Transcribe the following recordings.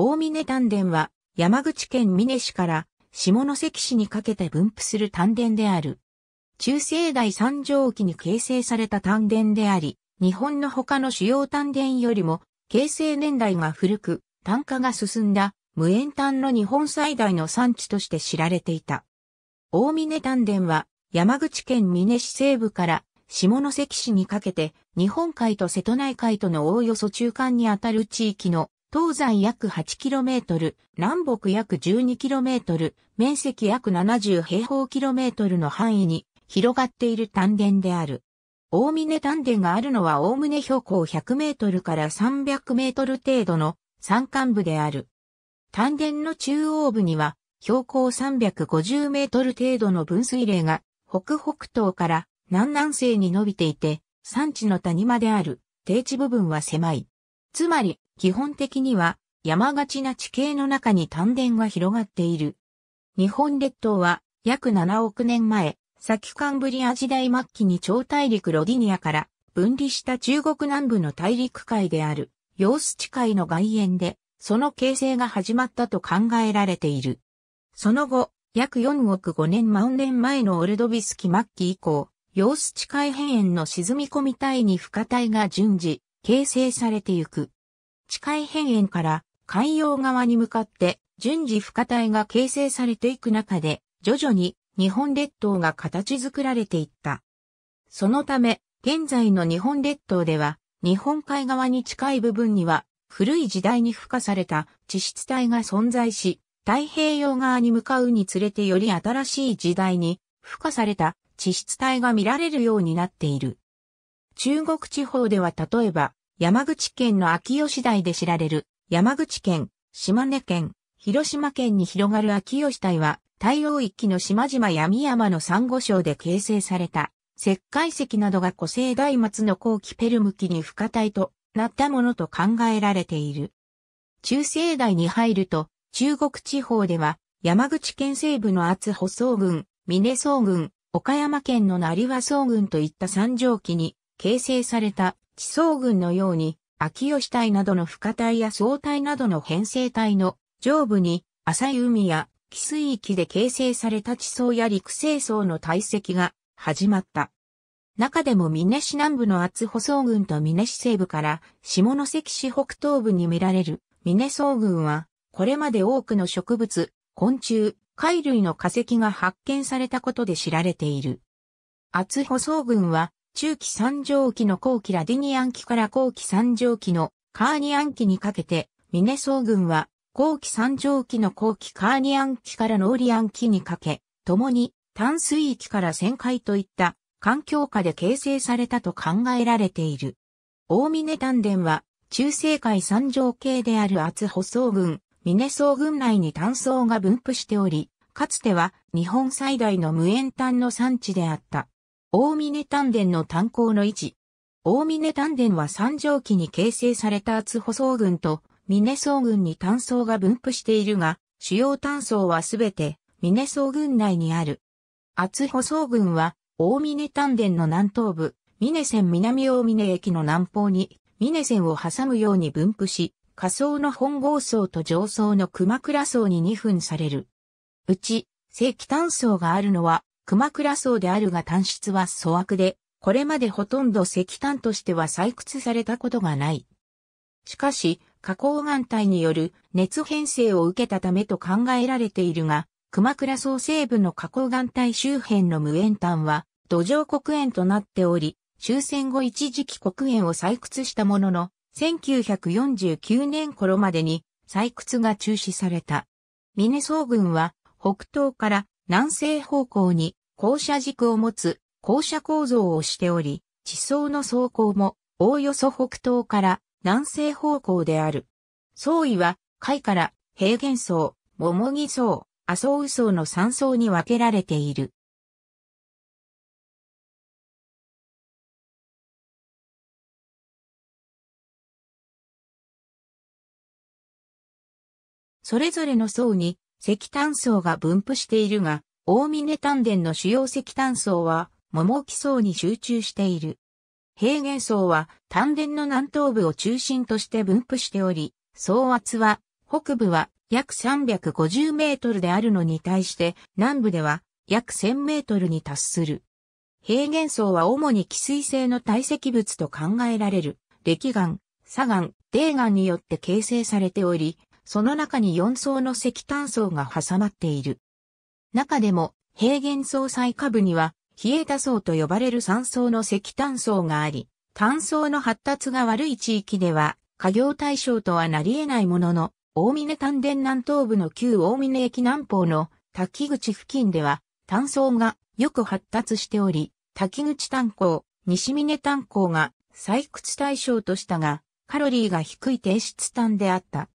大峰丹田は山口県峰市から下関市にかけて分布する丹田である。中世代三条期に形成された丹田であり、日本の他の主要丹田よりも形成年代が古く、炭化が進んだ無塩炭の日本最大の産地として知られていた。大峰丹田は山口県峰市西部から下関市にかけて日本海と瀬戸内海とのおおよそ中間にあたる地域の東西約 8km、南北約 12km、面積約70平方キロメートルの範囲に広がっている丹田である。大峰丹田があるのはおおむね標高100メートルから300メートル程度の山間部である。丹田の中央部には標高350メートル程度の分水嶺が北北東から南南西に伸びていて、山地の谷間である低地部分は狭い。つまり、基本的には山がちな地形の中に丹田が広がっている。日本列島は約7億年前、先カンブリア時代末期に超大陸ロディニアから分離した中国南部の大陸海である、ヨース地海の外縁で、その形成が始まったと考えられている。その後、約4億5年万年前のオルドビス期末期以降、ヨース地海辺縁の沈み込み帯に深帯が順次、形成されてゆく。地海辺縁から海洋側に向かって順次加帯が形成されていく中で、徐々に日本列島が形作られていった。そのため、現在の日本列島では、日本海側に近い部分には、古い時代に付加された地質帯が存在し、太平洋側に向かうにつれてより新しい時代に付加された地質帯が見られるようになっている。中国地方では例えば、山口県の秋吉台で知られる、山口県、島根県、広島県に広がる秋吉台は、太陽域の島々闇山の珊瑚礁で形成された、石灰石などが古生代末の後期ペルム期に不可体となったものと考えられている。中生代に入ると、中国地方では、山口県西部の厚保総群、峰総群、岡山県の成和総群といった三条期に形成された地層群のように、秋吉体などの深体や総体などの編成体の上部に浅い海や寄水域で形成された地層や陸生層の堆積が始まった。中でもミネ市南部の厚保層群とミネ市西部から下関市北東部に見られるミネ層群は、これまで多くの植物、昆虫、貝類の化石が発見されたことで知られている。厚保層群は中期三畳期の後期ラディニアン期から後期三畳期のカーニアン期にかけて、ミネソー軍は後期三畳期の後期カーニアン期からノーリアン期にかけ、共に淡水域から旋回といった環境下で形成されたと考えられている。大峰丹田は中世界三条系である厚保層群、ミネソー群内に炭層が分布しており、かつては日本最大の無塩炭の産地であった。大峰丹田の炭鉱の位置。大峰丹田は三条期に形成された厚舗層群と、峰層群に炭層が分布しているが、主要炭層はすべて、峰層群内にある。厚舗層群は、大峰丹田の南東部、峰線南大峰駅の南方に、峰線を挟むように分布し、下層の本郷層と上層の熊倉層に2分される。うち、正規炭層があるのは、熊倉層であるが単質は粗悪で、これまでほとんど石炭としては採掘されたことがない。しかし、花崗岩体による熱変性を受けたためと考えられているが、熊倉層西部の花崗岩体周辺の無塩炭は土壌黒煙となっており、終戦後一時期黒煙を採掘したものの、1949年頃までに採掘が中止された。ミネソーは北東から南西方向に校舎軸を持つ校舎構造をしており、地層の走行もおおよそ北東から南西方向である。層位は、海から平原層、桃木層、麻生層の3層に分けられている。それぞれの層に石炭層が分布しているが、大峰丹田の主要石炭層は、桃木層に集中している。平原層は丹田の南東部を中心として分布しており、総圧は、北部は約350メートルであるのに対して、南部では約1000メートルに達する。平原層は主に寄水性の堆積物と考えられる、礫岩、砂岩、泥岩によって形成されており、その中に4層の石炭層が挟まっている。中でも、平原層最下部には、冷えた層と呼ばれる山層の石炭層があり、炭層の発達が悪い地域では、家業対象とはなり得ないものの、大峰丹田南東部の旧大峰駅南方の滝口付近では、炭層がよく発達しており、滝口炭鉱、西峰炭鉱が採掘対象としたが、カロリーが低い低質炭であった。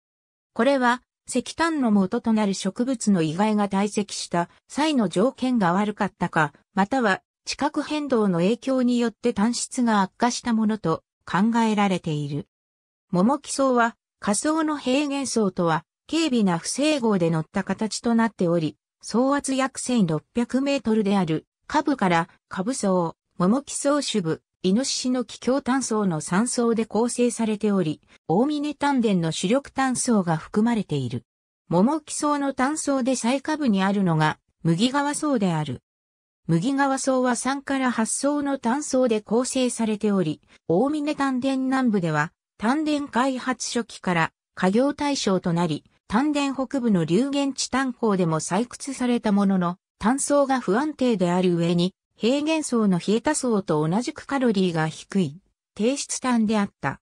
これは石炭の元となる植物の遺骸が堆積した際の条件が悪かったか、または地殻変動の影響によって単質が悪化したものと考えられている。桃木層は仮想の平原層とは軽微な不整合で乗った形となっており、総圧約1600メートルである下部から下部層、桃木層主部、イノシシの気境炭層の3層で構成されており、大峰丹田の主力炭層が含まれている。桃木層の炭層で最下部にあるのが、麦川層である。麦川層は3から8層の炭層で構成されており、大峰丹田南部では、丹田開発初期から、家業対象となり、丹田北部の流源地炭鉱でも採掘されたものの、炭素が不安定である上に、平原層の冷えた層と同じくカロリーが低い、低質炭であった。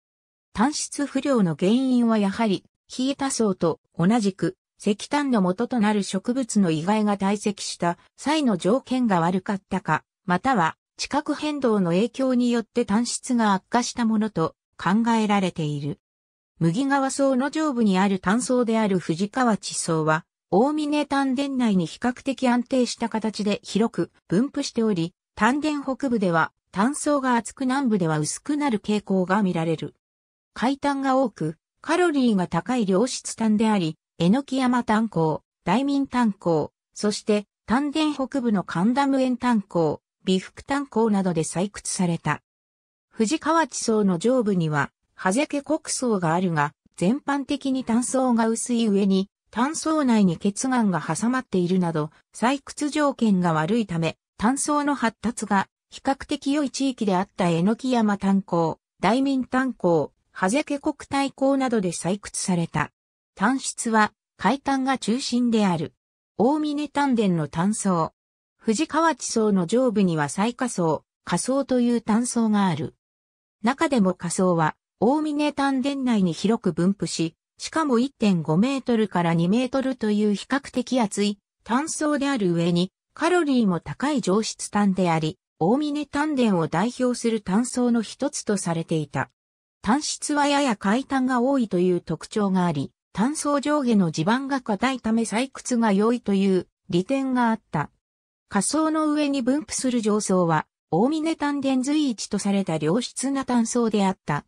炭質不良の原因はやはり、冷えた層と同じく石炭の元となる植物の遺骸が堆積した際の条件が悪かったか、または地殻変動の影響によって炭質が悪化したものと考えられている。麦川層の上部にある炭層である藤川地層は、大峰丹田内に比較的安定した形で広く分布しており、丹田北部では単層が厚く南部では薄くなる傾向が見られる。海炭が多く、カロリーが高い良質炭であり、えのき山炭鉱、大民炭鉱、そして丹田北部の神田無縁炭鉱、美福炭鉱などで採掘された。藤川地層の上部には、ハゼケ国層があるが、全般的に炭層が薄い上に、単層内に血岩が挟まっているなど、採掘条件が悪いため、単層の発達が比較的良い地域であったき山炭鉱、大民炭鉱、ハゼケ国対鉱などで採掘された。炭質は海炭が中心である。大峰炭田の炭層。藤川地層の上部には最下層、下層という炭層がある。中でも下層は、大峰炭田内に広く分布し、しかも1.5メートルから2メートルという比較的厚い単層である上に、カロリーも高い上質炭であり、大峰炭田を代表する炭層の一つとされていた。炭質はやや階炭が多いという特徴があり、炭層上下の地盤が硬いため採掘が良いという利点があった。下層の上に分布する上層は、大峰炭田随一とされた良質な炭層であった。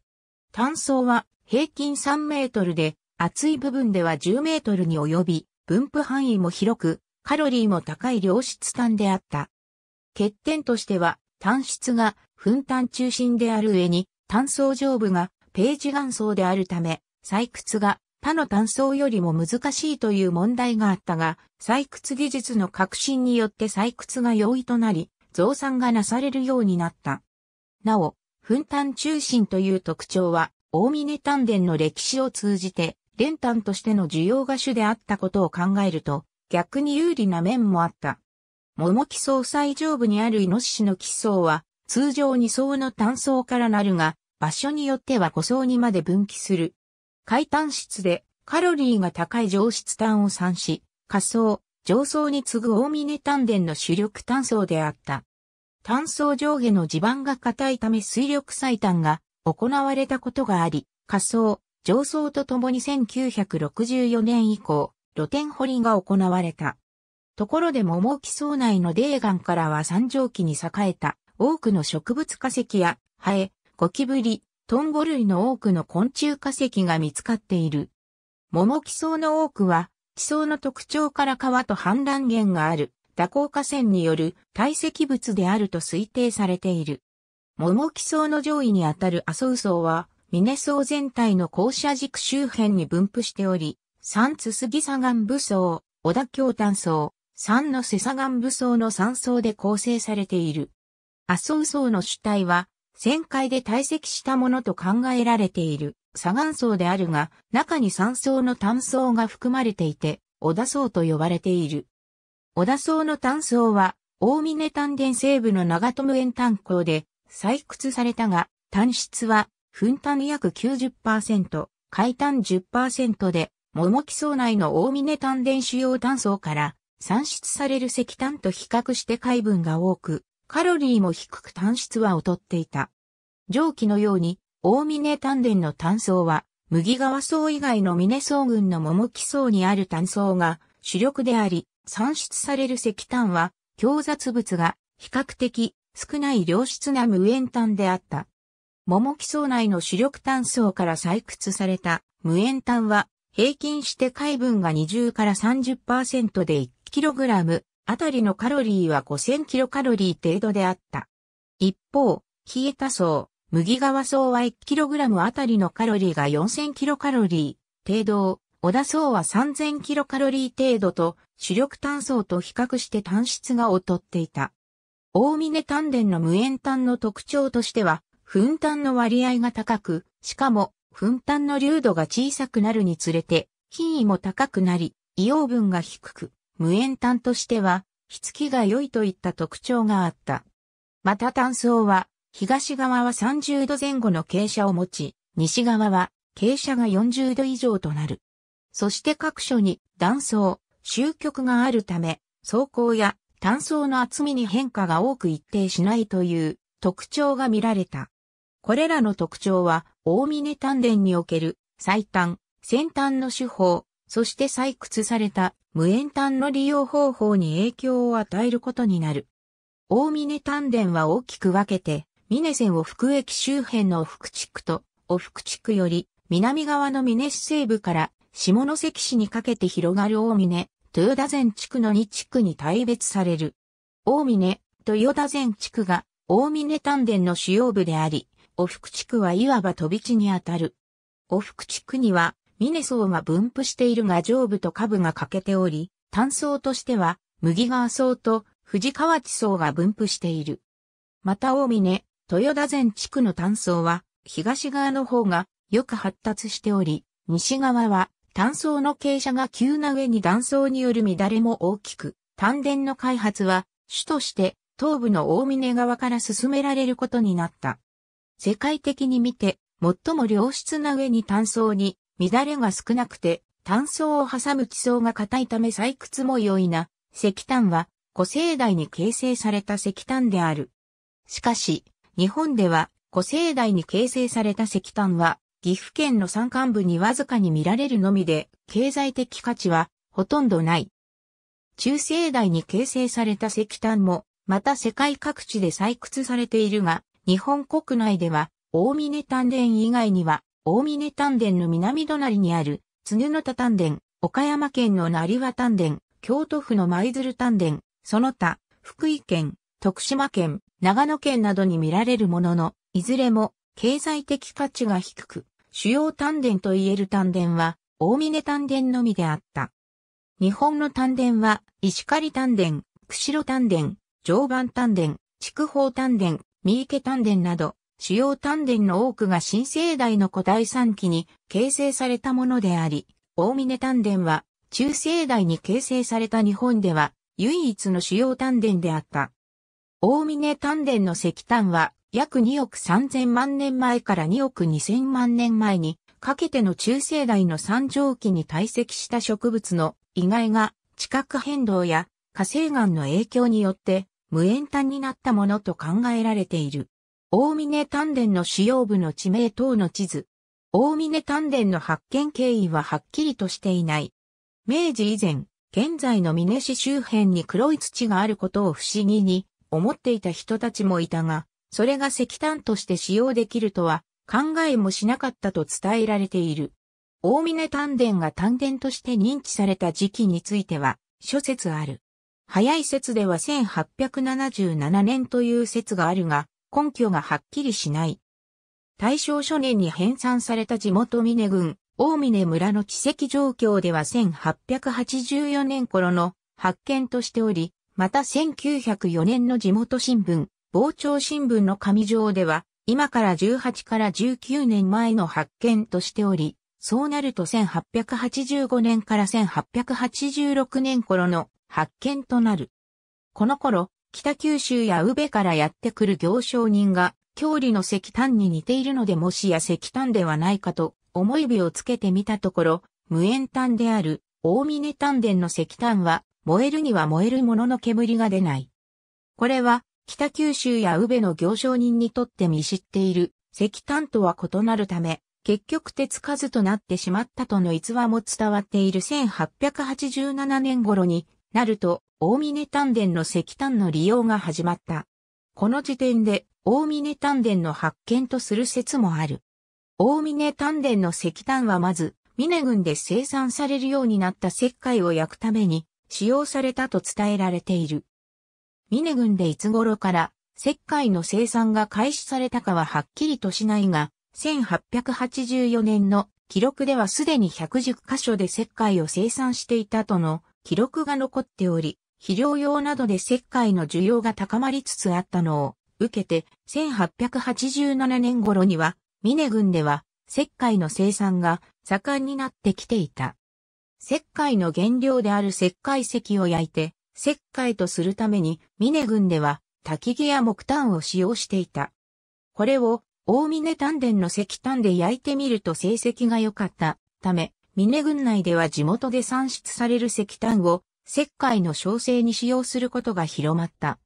炭素は平均3メートルで、厚い部分では10メートルに及び、分布範囲も広く、カロリーも高い良質炭であった。欠点としては、炭質が粉炭中心である上に、炭層上部がページ岩層であるため、採掘が他の炭層よりも難しいという問題があったが、採掘技術の革新によって採掘が容易となり、増産がなされるようになった。なお、粉炭中心という特徴は、大峰丹田の歴史を通じて、練炭としての需要が主であったことを考えると、逆に有利な面もあった。桃木層最上部にあるイノシシの基層は、通常2層の単層からなるが、場所によっては5層にまで分岐する。階炭質でカロリーが高い上質炭を産し、下層、上層に次ぐ大峰丹田の主力炭層であった。炭層上下の地盤が硬いため水力採炭が行われたことがあり、仮想、上層とともに1964年以降、露天掘りが行われた。ところで桃木層内の泥岩からは三畳期に栄えた多くの植物化石やハエ、ゴキブリ、トンゴ類の多くの昆虫化石が見つかっている。桃木層の多くは、地層の特徴から川と氾濫源がある、蛇行河川による堆積物であると推定されている。桃木層の上位にあたる麻生層は、峰層全体の校舎軸周辺に分布しており、三つ杉左岸武装、小田京丹層、三の瀬左岸武装の三層で構成されている。麻生層の主体は、旋回で堆積したものと考えられている左岸層であるが、中に三層の丹層が含まれていて、小田層と呼ばれている。小田層の丹層は、大峰丹田西部の長友園炭鉱で、採掘されたが、単質は、粉炭約90%、海炭10%で、桃木層内の大峰炭田主要炭素から産出される石炭と比較して海分が多く、カロリーも低く炭質は劣っていた。上記のように、大峰炭田の炭層は、麦川層以外の峰層群の桃木層にある炭層が主力であり、産出される石炭は、強雑物が比較的少ない良質な無塩炭であった。桃木層内の主力炭層から採掘された無塩炭は平均して海分が20から30%で 1kg あたりのカロリーは 5000kcal 程度であった。一方、冷えた層、麦川層は 1kg あたりのカロリーが 4000kcal 程度、小田層は 3000kcal 程度と主力炭層と比較して炭質が劣っていた。大峰丹田の無塩炭の特徴としては、噴炭の割合が高く、しかも、噴炭の粒度が小さくなるにつれて、品位も高くなり、硫黄分が低く、無塩炭としては、火付きが良いといった特徴があった。また炭層は、東側は30度前後の傾斜を持ち、西側は傾斜が40度以上となる。そして各所に断層、終局があるため、走行や単層の厚みに変化が多く一定しないという特徴が見られた。これらの特徴は、大峰丹田における最短、先端の手法、そして採掘された無塩炭の利用方法に影響を与えることになる。大峰丹田は大きく分けて、峰線を福駅周辺の福地区と、お福地区より南側の峰市西部から下関市にかけて広がる大峰、豊田前地区の2地区に大別される。大峰、豊田前地区が大峰丹田の主要部であり、お福地区はいわば飛び地にあたる。お福地区には、峰層が分布しているが上部と下部が欠けており、単層としては、麦川層と藤川地層が分布している。また大峰、豊田前地区の単層は、東側の方がよく発達しており、西側は単層の傾斜が急な上に断層による乱れも大きく、丹田の開発は、主として東部の大峰側から進められることになった。世界的に見て、最も良質な上に単層に乱れが少なくて、単層を挟む地層が硬いため採掘も容易な石炭は古生代に形成された石炭である。しかし、日本では古生代に形成された石炭は岐阜県の山間部にわずかに見られるのみで、経済的価値はほとんどない。中世代に形成された石炭も、また世界各地で採掘されているが、日本国内では、大峰炭田以外には、大峰炭田の南隣にある、津布の田炭田、岡山県の成和炭田、京都府の舞鶴炭田、その他、福井県、徳島県、長野県などに見られるものの、いずれも経済的価値が低く、主要丹田と言える丹田は、大峰丹田のみであった。日本の丹田は、石狩丹田、釧路丹田、常磐丹田、筑豊丹田、三池丹田など、主要丹田の多くが新生代の古代三期に形成されたものであり、大峰丹田は、中生代に形成された日本では、唯一の主要丹田であった。大峰丹田の石炭は、約2億3000万年前から2億2000万年前にかけての中世代の三畳期に堆積した植物の意外が地殻変動や火成岩の影響によって無塩炭になったものと考えられている。大峰丹田の主要部の地名等の地図。大峰丹田の発見経緯ははっきりとしていない。明治以前、現在の峰市周辺に黒い土があることを不思議に思っていた人たちもいたが、それが石炭として使用できるとは考えもしなかったと伝えられている。大峰丹田が丹田として認知された時期については諸説ある。早い説では1877年という説があるが、根拠がはっきりしない。大正初年に編纂された地元峰郡、大峰村の奇跡状況では1884年頃の発見としており、また1904年の地元新聞、傍聴新聞の紙上では、今から18から19年前の発見としており、そうなると1885年から1886年頃の発見となる。この頃、北九州や宇部からやってくる行商人が、郷里の石炭に似ているのでもしや石炭ではないかと、思い火をつけてみたところ、無塩炭である、大峰炭田の石炭は、燃えるには燃えるものの煙が出ない。これは、北九州や宇部の行商人にとって見知っている石炭とは異なるため、結局手つかずとなってしまったとの逸話も伝わっている1887年頃になると、大峰丹田の石炭の利用が始まった。この時点で、大峰丹田の発見とする説もある。大峰丹田の石炭はまず、峰郡で生産されるようになった石灰を焼くために使用されたと伝えられている。ミネ軍でいつ頃から石灰の生産が開始されたかははっきりとしないが、1884年の記録ではすでに110箇所で石灰を生産していたとの記録が残っており、肥料用などで石灰の需要が高まりつつあったのを受けて、1887年頃には、ミネ軍では石灰の生産が盛んになってきていた。石灰の原料である石灰石を焼いて、石灰とするために、峰軍では、滝木や木炭を使用していた。これを、大峰丹田の石炭で焼いてみると成績が良かったため、峰軍内では地元で産出される石炭を石灰の焼成に使用することが広まった。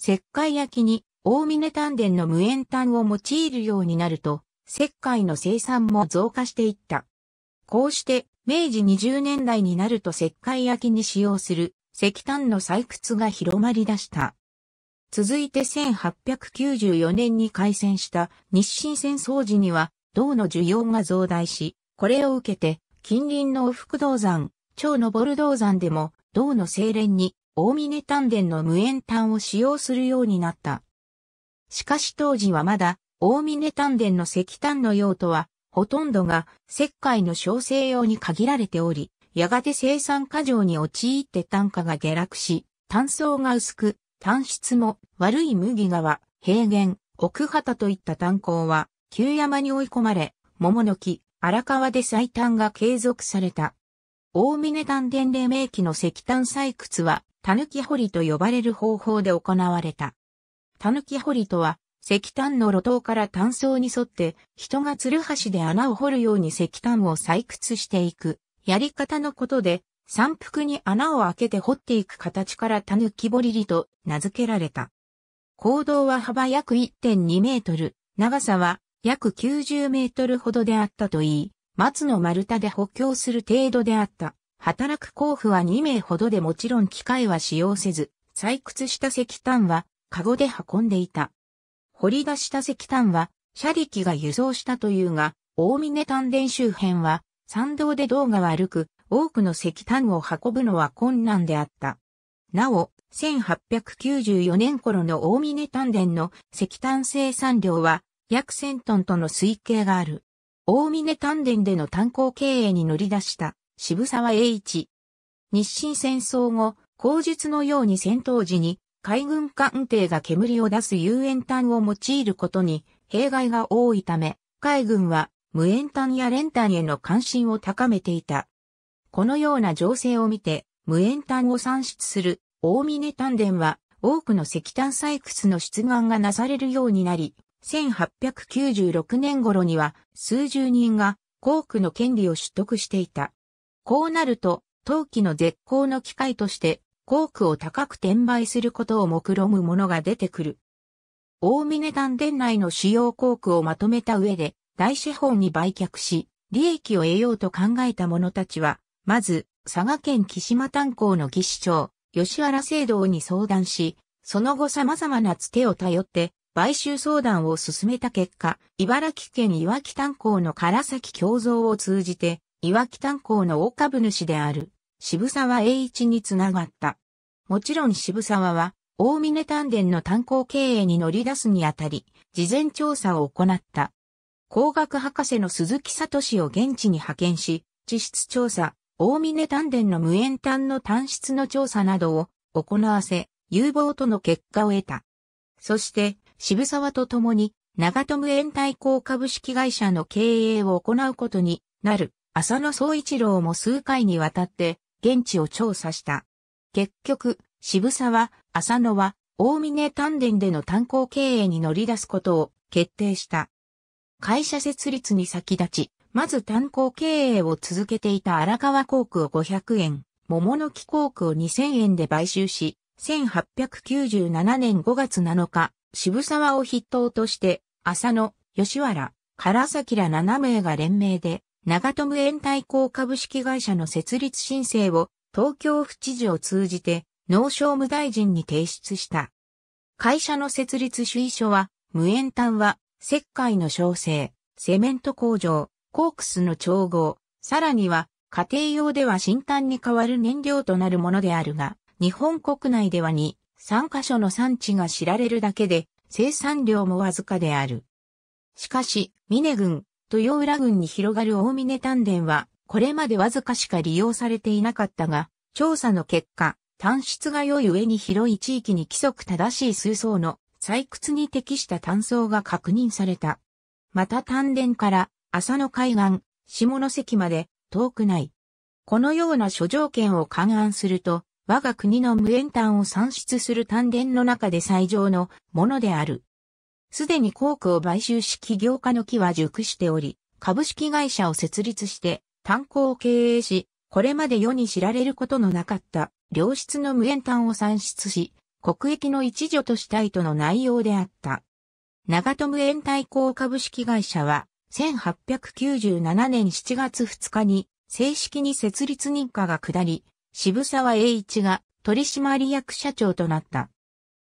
石灰焼きに大峰丹田の無塩炭を用いるようになると、石灰の生産も増加していった。こうして、明治20年代になると石灰焼きに使用する石炭の採掘が広まり出した。続いて1894年に開戦した日清戦争時には銅の需要が増大し、これを受けて近隣の福銅山、超のボル銅山でも銅の精錬に大峰丹田の無塩炭を使用するようになった。しかし当時はまだ大峰丹田の石炭の用途はほとんどが石灰の焼成用に限られており、やがて生産過剰に陥って単価が下落し、単層が薄く、単質も悪い麦川、平原、奥畑といった炭鉱は、旧山に追い込まれ、桃の木、荒川で採短が継続された。大峰炭田黎明期の石炭採掘は、狸掘りと呼ばれる方法で行われた。狸掘りとは、石炭の路頭から炭層に沿って、人が鶴橋で穴を掘るように石炭を採掘していく、やり方のことで、山腹に穴を開けて掘っていく形からタヌキボリリと名付けられた。坑道は幅約1.2メートル、長さは約90メートルほどであったといい、松の丸太で補強する程度であった。働く工夫は2名ほどでもちろん機械は使用せず、採掘した石炭は、カゴで運んでいた。掘り出した石炭は、車力が輸送したというが、大峰丹田周辺は、山道で道が悪く、多くの石炭を運ぶのは困難であった。なお、1894年頃の大峰丹田の石炭生産量は約1000トンとの推計がある。大峰丹田での炭鉱経営に乗り出した渋沢栄一。日清戦争後、口述のように戦闘時に海軍艦艇が煙を出す遊園炭を用いることに弊害が多いため、海軍は無塩炭や練炭への関心を高めていた。このような情勢を見て、無塩炭を産出する大峰炭田は多くの石炭採掘の出願がなされるようになり、1896年頃には数十人が工区の権利を取得していた。こうなると、陶器の絶好の機会として工区を高く転売することを目論むものが出てくる。大峰炭田内の主要工区をまとめた上で、大資本に売却し、利益を得ようと考えた者たちは、まず、佐賀県木島炭鉱の技師長、吉原聖堂に相談し、その後様々なつてを頼って、買収相談を進めた結果、茨城県岩木炭鉱の唐崎京造を通じて、岩木炭鉱の大株主である、渋沢栄一につながった。もちろん渋沢は、大峰丹田の炭鉱経営に乗り出すにあたり、事前調査を行った。工学博士の鈴木聡を現地に派遣し、地質調査、大峰丹田の無塩炭の炭質の調査などを行わせ、有望との結果を得た。そして、渋沢と共に、長友延滞工株式会社の経営を行うことになる、浅野総一郎も数回にわたって、現地を調査した。結局、渋沢、浅野は、大峰丹田での炭鉱経営に乗り出すことを決定した。会社設立に先立ち、まず炭鉱経営を続けていた荒川工区を500円、桃の木工区を2000円で買収し、1897年5月7日、渋沢を筆頭として、浅野、吉原、唐崎ら7名が連名で、長友延滞工株式会社の設立申請を東京府知事を通じて農商務大臣に提出した。会社の設立主意書は、無縁炭は石灰の焼成、セメント工場、コークスの調合、さらには家庭用では新炭に代わる燃料となるものであるが、日本国内では2、3カ所の産地が知られるだけで、生産量もわずかである。しかし、峰郡、豊浦郡に広がる大峰丹田は、これまでわずかしか利用されていなかったが、調査の結果、単質が良い上に広い地域に規則正しい数層の採掘に適した炭層が確認された。また丹田から浅野海岸、下関まで遠くない。このような諸条件を勘案すると、我が国の無塩炭を産出する丹田の中で最上のものである。すでに工区を買収し起業家の木は熟しており、株式会社を設立して炭鉱を経営し、これまで世に知られることのなかった良質の無塩炭を産出し、国益の一助としたいとの内容であった。長友延滞工株式会社は、1897年7月2日に正式に設立認可が下り、渋沢栄一が取締役社長となった。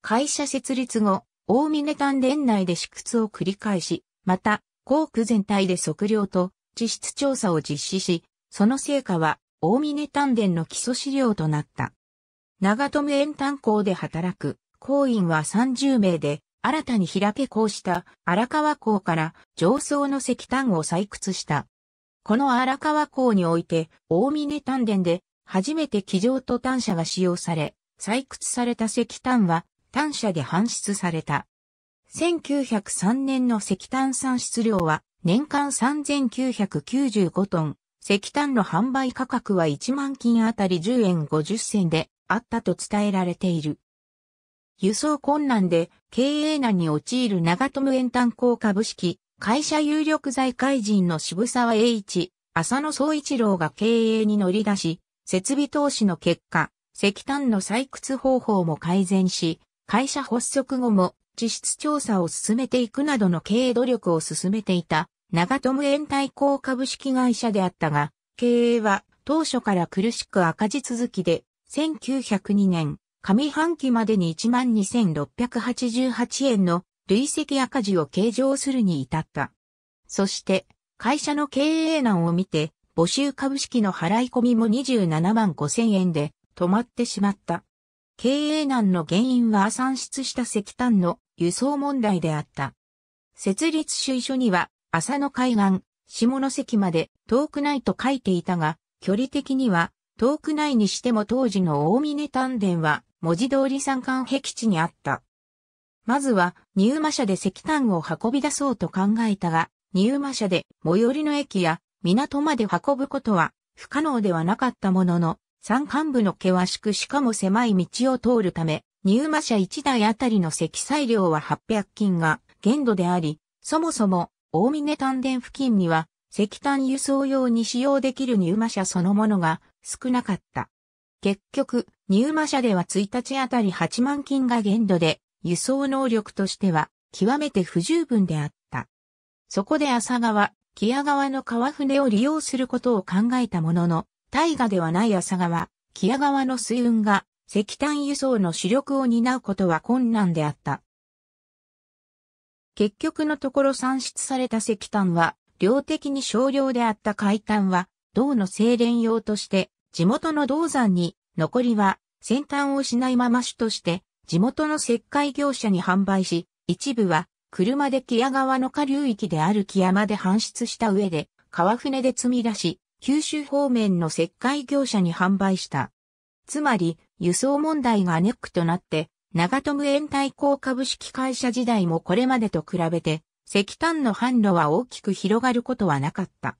会社設立後、大峰丹田内で試掘を繰り返し、また、航区全体で測量と地質調査を実施し、その成果は大峰丹田の基礎資料となった。長友円炭港で働く、工員は30名で、新たに開け港した荒川港から上層の石炭を採掘した。この荒川港において、大峰炭田で、初めて機上と炭車が使用され、採掘された石炭は炭車で搬出された。1903年の石炭産出量は年間3995トン、石炭の販売価格は1万金あたり10円50銭で、あったと伝えられている。輸送困難で経営難に陥る長友円炭鉱株式会社有力財界人の渋沢栄一、浅野総一郎が経営に乗り出し、設備投資の結果、石炭の採掘方法も改善し、会社発足後も地質調査を進めていくなどの経営努力を進めていた長友円炭鉱株式会社であったが、経営は当初から苦しく赤字続きで1902年、上半期までに12,688円の累積赤字を計上するに至った。そして、会社の経営難を見て、募集株式の払い込みも27万5千円で止まってしまった。経営難の原因は算出した石炭の輸送問題であった。設立主意書には、浅野海岸、下関まで遠くないと書いていたが、距離的には遠くないにしても当時の大峰丹田は文字通り山間壁地にあった。まずは入馬車で石炭を運び出そうと考えたが、入馬車で最寄りの駅や港まで運ぶことは不可能ではなかったものの、山間部の険しくしかも狭い道を通るため、入馬車1台あたりの積載量は800金が限度であり、そもそも大峰丹田付近には石炭輸送用に使用できる入馬車そのものが少なかった。結局、入馬者では1日あたり8万金が限度で、輸送能力としては極めて不十分であった。そこで浅川、木屋川の川船を利用することを考えたものの、大河ではない浅川、木屋川の水運が石炭輸送の主力を担うことは困難であった。結局のところ算出された石炭は、量的に少量であった海炭は銅の精錬用として、地元の銅山に、残りは、先端をしないまま主として、地元の石灰業者に販売し、一部は、車で木屋川の下流域である木屋まで搬出した上で、川船で積み出し、九州方面の石灰業者に販売した。つまり、輸送問題がネックとなって、長友延滞港株式会社時代もこれまでと比べて、石炭の販路は大きく広がることはなかった。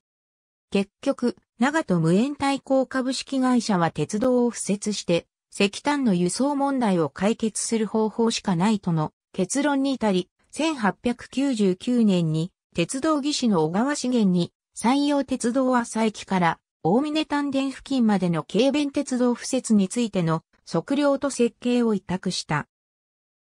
結局、長門無縁対抗株式会社は鉄道を敷設して、石炭の輸送問題を解決する方法しかないとの結論に至り、1899年に鉄道技師の小川資源に山陽鉄道浅駅から大峰丹田付近までの軽便鉄道敷設についての測量と設計を委託した。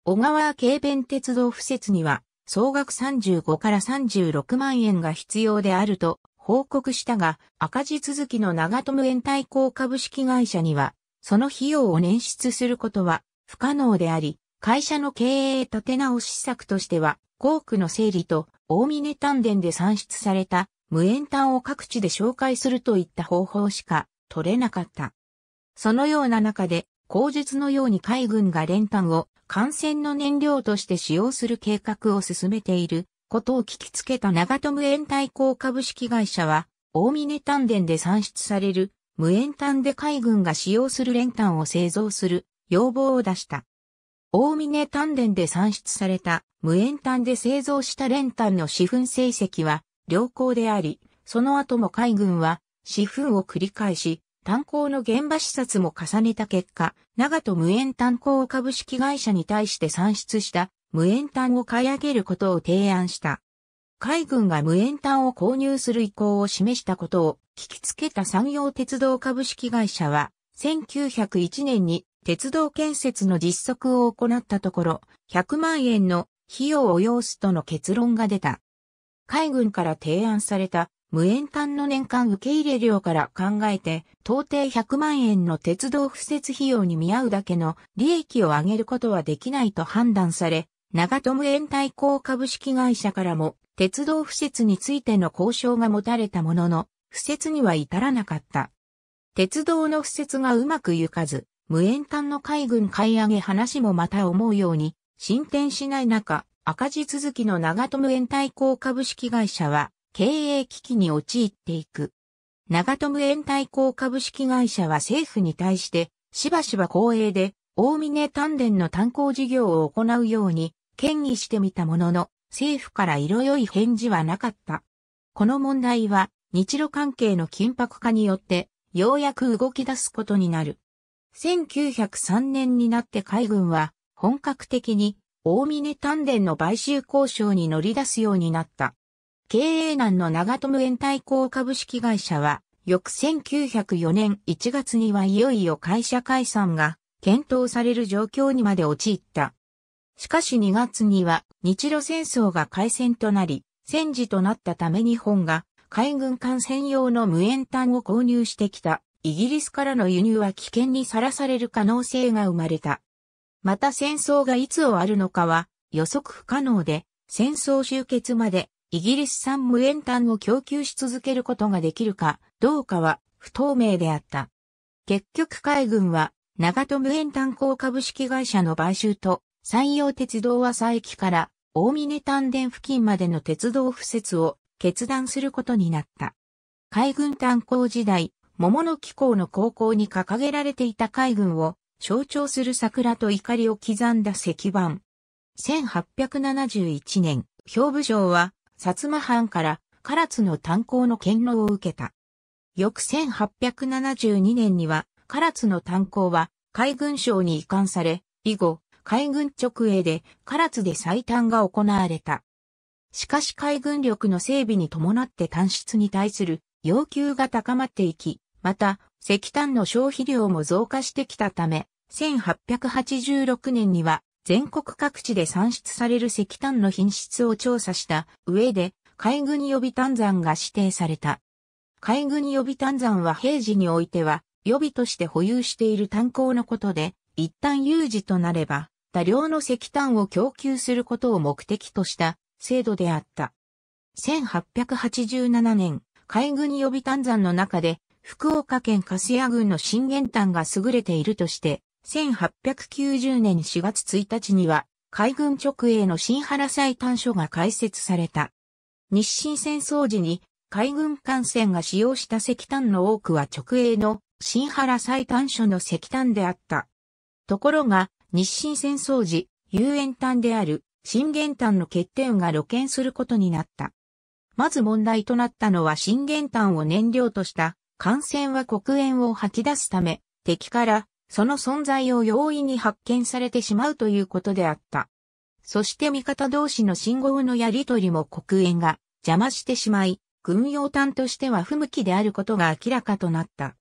小川軽便鉄道敷設には総額35から36万円が必要であると報告したが、赤字続きの長友延滞行株式会社には、その費用を捻出することは不可能であり、会社の経営立て直し策としては、航区の整理と大峰丹田で算出された無塩炭を各地で紹介するといった方法しか取れなかった。そのような中で、口述のように海軍が練炭を感染の燃料として使用する計画を進めていることを聞きつけた長友延滞工株式会社は、大峰丹田で産出される無塩炭で海軍が使用する練炭を製造する要望を出した。大峰丹田で産出された無塩炭で製造した練炭の資噴成績は良好であり、その後も海軍は資噴を繰り返し、炭鉱の現場視察も重ねた結果、長門無塩炭鉱株式会社に対して産出した無塩炭を買い上げることを提案した。海軍が無塩炭を購入する意向を示したことを聞きつけた産業鉄道株式会社は、1901年に鉄道建設の実測を行ったところ、100万円の費用を要すとの結論が出た。海軍から提案された無塩炭の年間受け入れ量から考えて、到底100万円の鉄道敷設費用に見合うだけの利益を上げることはできないと判断され、長友園対抗株式会社からも、鉄道敷設についての交渉が持たれたものの、敷設には至らなかった。鉄道の敷設がうまく行かず、無縁艦の海軍買い上げ話もまた思うように、進展しない中、赤字続きの長友園対抗株式会社は、経営危機に陥っていく。長友園対抗株式会社は政府に対して、しばしば公営で、大峰丹田の炭鉱事業を行うように建議してみたものの、政府から色良い返事はなかった。この問題は、日露関係の緊迫化によって、ようやく動き出すことになる。1903年になって海軍は、本格的に、大峰丹田の買収交渉に乗り出すようになった。経営難の長友延対抗株式会社は、翌1904年1月にはいよいよ会社解散が検討される状況にまで陥った。しかし2月には日露戦争が開戦となり、戦時となったため日本が海軍艦専用の無塩炭を購入してきたイギリスからの輸入は危険にさらされる可能性が生まれた。また戦争がいつ終わるのかは予測不可能で戦争終結までイギリス産無塩炭を供給し続けることができるかどうかは不透明であった。結局海軍は長戸無塩炭鉱株式会社の買収と山陽鉄道は佐駅から大峰丹田付近までの鉄道敷設を決断することになった。海軍炭鉱時代、桃の木港の高校に掲げられていた海軍を象徴する桜と怒りを刻んだ石板。1871年、兵部省は薩摩藩から唐津の炭鉱の権能を受けた。翌1872年には唐津の炭鉱は海軍省に移管され、以後、海軍直営で唐津で最短が行われた。しかし海軍力の整備に伴って単出に対する要求が高まっていき、また石炭の消費量も増加してきたため、1886年には全国各地で産出される石炭の品質を調査した上で海軍予備炭山が指定された。海軍予備炭山は平時においては予備として保有している炭鉱のことで、一旦有事となれば多量の石炭を供給することを目的とした制度であった。1887年、海軍予備炭山の中で、福岡県粕屋郡の震源炭が優れているとして、1890年4月1日には、海軍直営の新原祭炭所が開設された。日清戦争時に海軍艦船が使用した石炭の多くは直営の新原祭炭所の石炭であった。ところが、日清戦争時、遊園端である信玄端の欠点が露見することになった。まず問題となったのは信玄端を燃料とした艦船は黒煙を吐き出すため、敵からその存在を容易に発見されてしまうということであった。そして味方同士の信号のやり取りも黒煙が邪魔してしまい、軍用艦としては不向きであることが明らかとなった。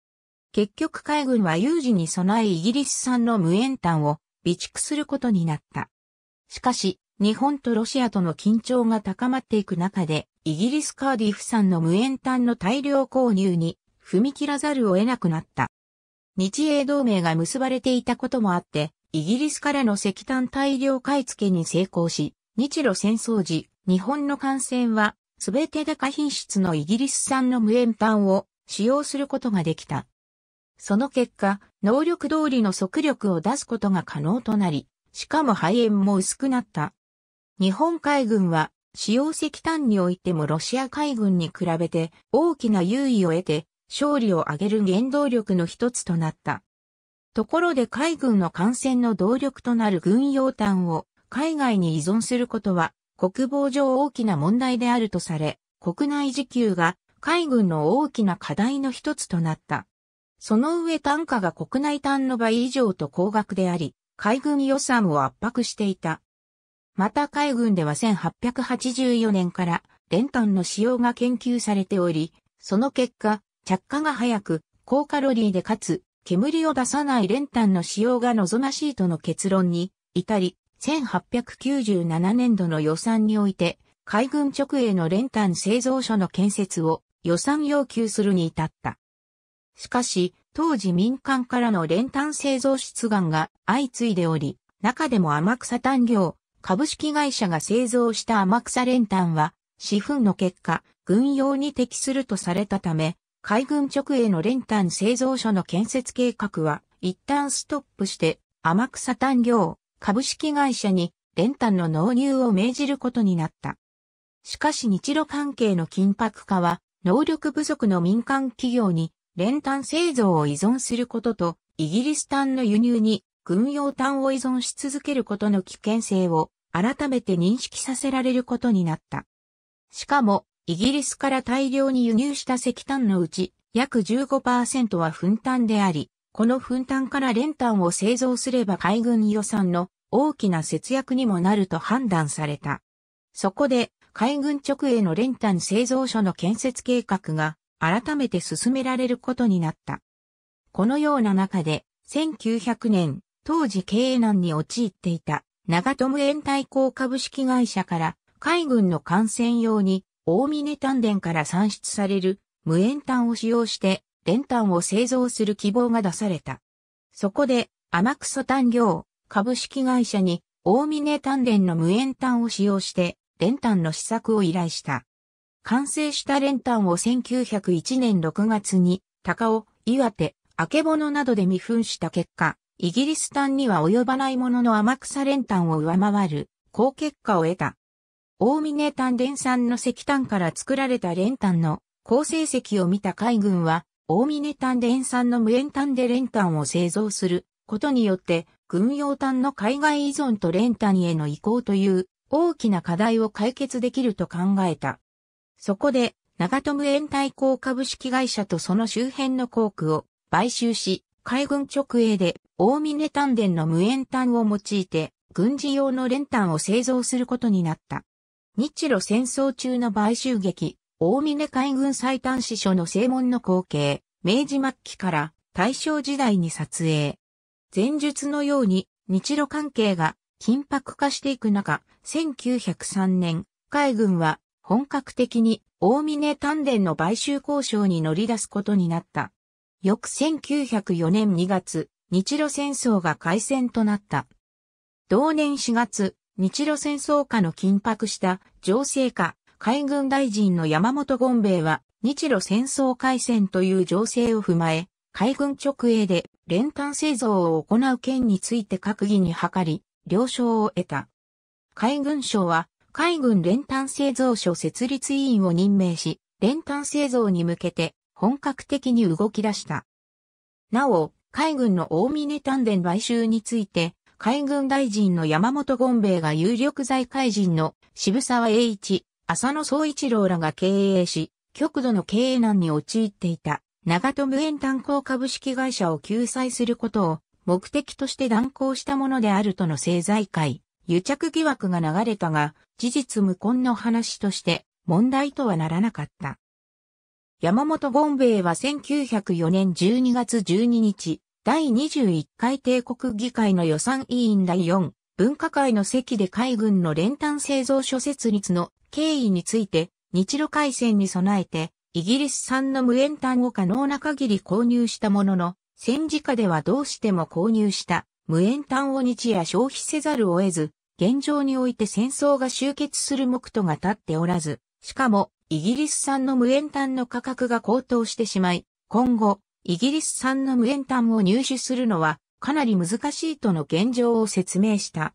結局海軍は有事に備えイギリス産の無煙艦を備蓄することになった。しかし、日本とロシアとの緊張が高まっていく中で、イギリスカーディフ産の無塩炭の大量購入に踏み切らざるを得なくなった。日英同盟が結ばれていたこともあって、イギリスからの石炭大量買い付けに成功し、日露戦争時、日本の艦船は、すべて高品質のイギリス産の無塩炭を使用することができた。その結果、能力通りの速力を出すことが可能となり、しかも肺炎も薄くなった。日本海軍は、使用石炭においてもロシア海軍に比べて大きな優位を得て、勝利を上げる原動力の一つとなった。ところで海軍の艦船の動力となる軍用炭を海外に依存することは国防上大きな問題であるとされ、国内自給が海軍の大きな課題の一つとなった。その上単価が国内単の倍以上と高額であり、海軍予算を圧迫していた。また海軍では1884年から練炭の使用が研究されており、その結果、着火が早く、高カロリーでかつ、煙を出さない練炭の使用が望ましいとの結論に至り、1897年度の予算において、海軍直営の練炭製造所の建設を予算要求するに至った。しかし、当時民間からの練炭製造出願が相次いでおり、中でも天草炭業、株式会社が製造した天草練炭は、私憤の結果、軍用に適するとされたため、海軍直営の練炭製造所の建設計画は、一旦ストップして、天草炭業、株式会社に練炭の納入を命じることになった。しかし日露関係の緊迫化は、能力不足の民間企業に練炭製造を依存することと、イギリス炭の輸入に軍用炭を依存し続けることの危険性を改めて認識させられることになった。しかも、イギリスから大量に輸入した石炭のうち、約15%は粉炭であり、この粉炭から練炭を製造すれば海軍予算の大きな節約にもなると判断された。そこで、海軍直営の練炭製造所の建設計画が改めて進められることになった。このような中で、1900年、当時経営難に陥っていた、長友延滞港株式会社から、海軍の艦船用に、大峰丹田から産出される、無塩炭を使用して、電炭を製造する希望が出された。そこで、天草炭業、株式会社に、大峰丹田の無塩炭を使用して、電炭の試作を依頼した。完成した練炭を1901年6月に、高尾、岩手、曙などで未噴した結果、イギリス炭には及ばないものの天草練炭を上回る、高結果を得た。大峰炭連産の石炭から作られた練炭の好成績を見た海軍は、大峰炭連産の無塩炭で練炭を製造することによって、軍用炭の海外依存と練炭への移行という大きな課題を解決できると考えた。そこで、長友延滞工株式会社とその周辺の工区を買収し、海軍直営で大峰丹田の無塩炭を用いて、軍事用の練炭を製造することになった。日露戦争中の買収劇、大峰海軍最短支所の正門の光景、明治末期から大正時代に撮影。前述のように日露関係が緊迫化していく中、1903年、海軍は本格的に大峰丹田の買収交渉に乗り出すことになった。翌1904年2月、日露戦争が開戦となった。同年4月、日露戦争下の緊迫した情勢下、海軍大臣の山本権兵衛は日露戦争開戦という情勢を踏まえ、海軍直営で練炭製造を行う件について閣議に諮り、了承を得た。海軍省は海軍練炭製造所設立委員を任命し、練炭製造に向けて本格的に動き出した。なお、海軍の大峰丹田買収について、海軍大臣の山本権兵衛が有力財界人の渋沢栄一、浅野総一郎らが経営し、極度の経営難に陥っていた長友園炭鉱株式会社を救済することを目的として断行したものであるとの政財界癒着疑惑が流れたが、事実無根の話として問題とはならなかった。山本権兵衛は1904年12月12日、第21回帝国議会の予算委員第4分科会の席で海軍の練炭製造所設立の経緯について日露海戦に備えてイギリス産の無塩炭を可能な限り購入したものの戦時下ではどうしても購入した無塩炭を日夜消費せざるを得ず現状において戦争が終結する目途が立っておらず、しかも、イギリス産の無塩炭の価格が高騰してしまい、今後、イギリス産の無塩炭を入手するのは、かなり難しいとの現状を説明した。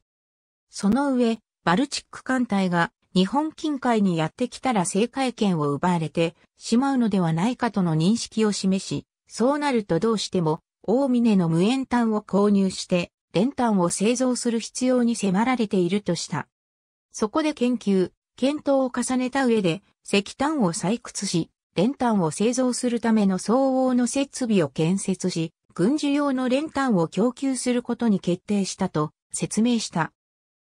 その上、バルチック艦隊が日本近海にやってきたら正解権を奪われてしまうのではないかとの認識を示し、そうなるとどうしても、大峰の無塩炭を購入して、練炭を製造する必要に迫られているとした。そこで研究、検討を重ねた上で、石炭を採掘し、練炭を製造するための相応の設備を建設し、軍需用の練炭を供給することに決定したと説明した。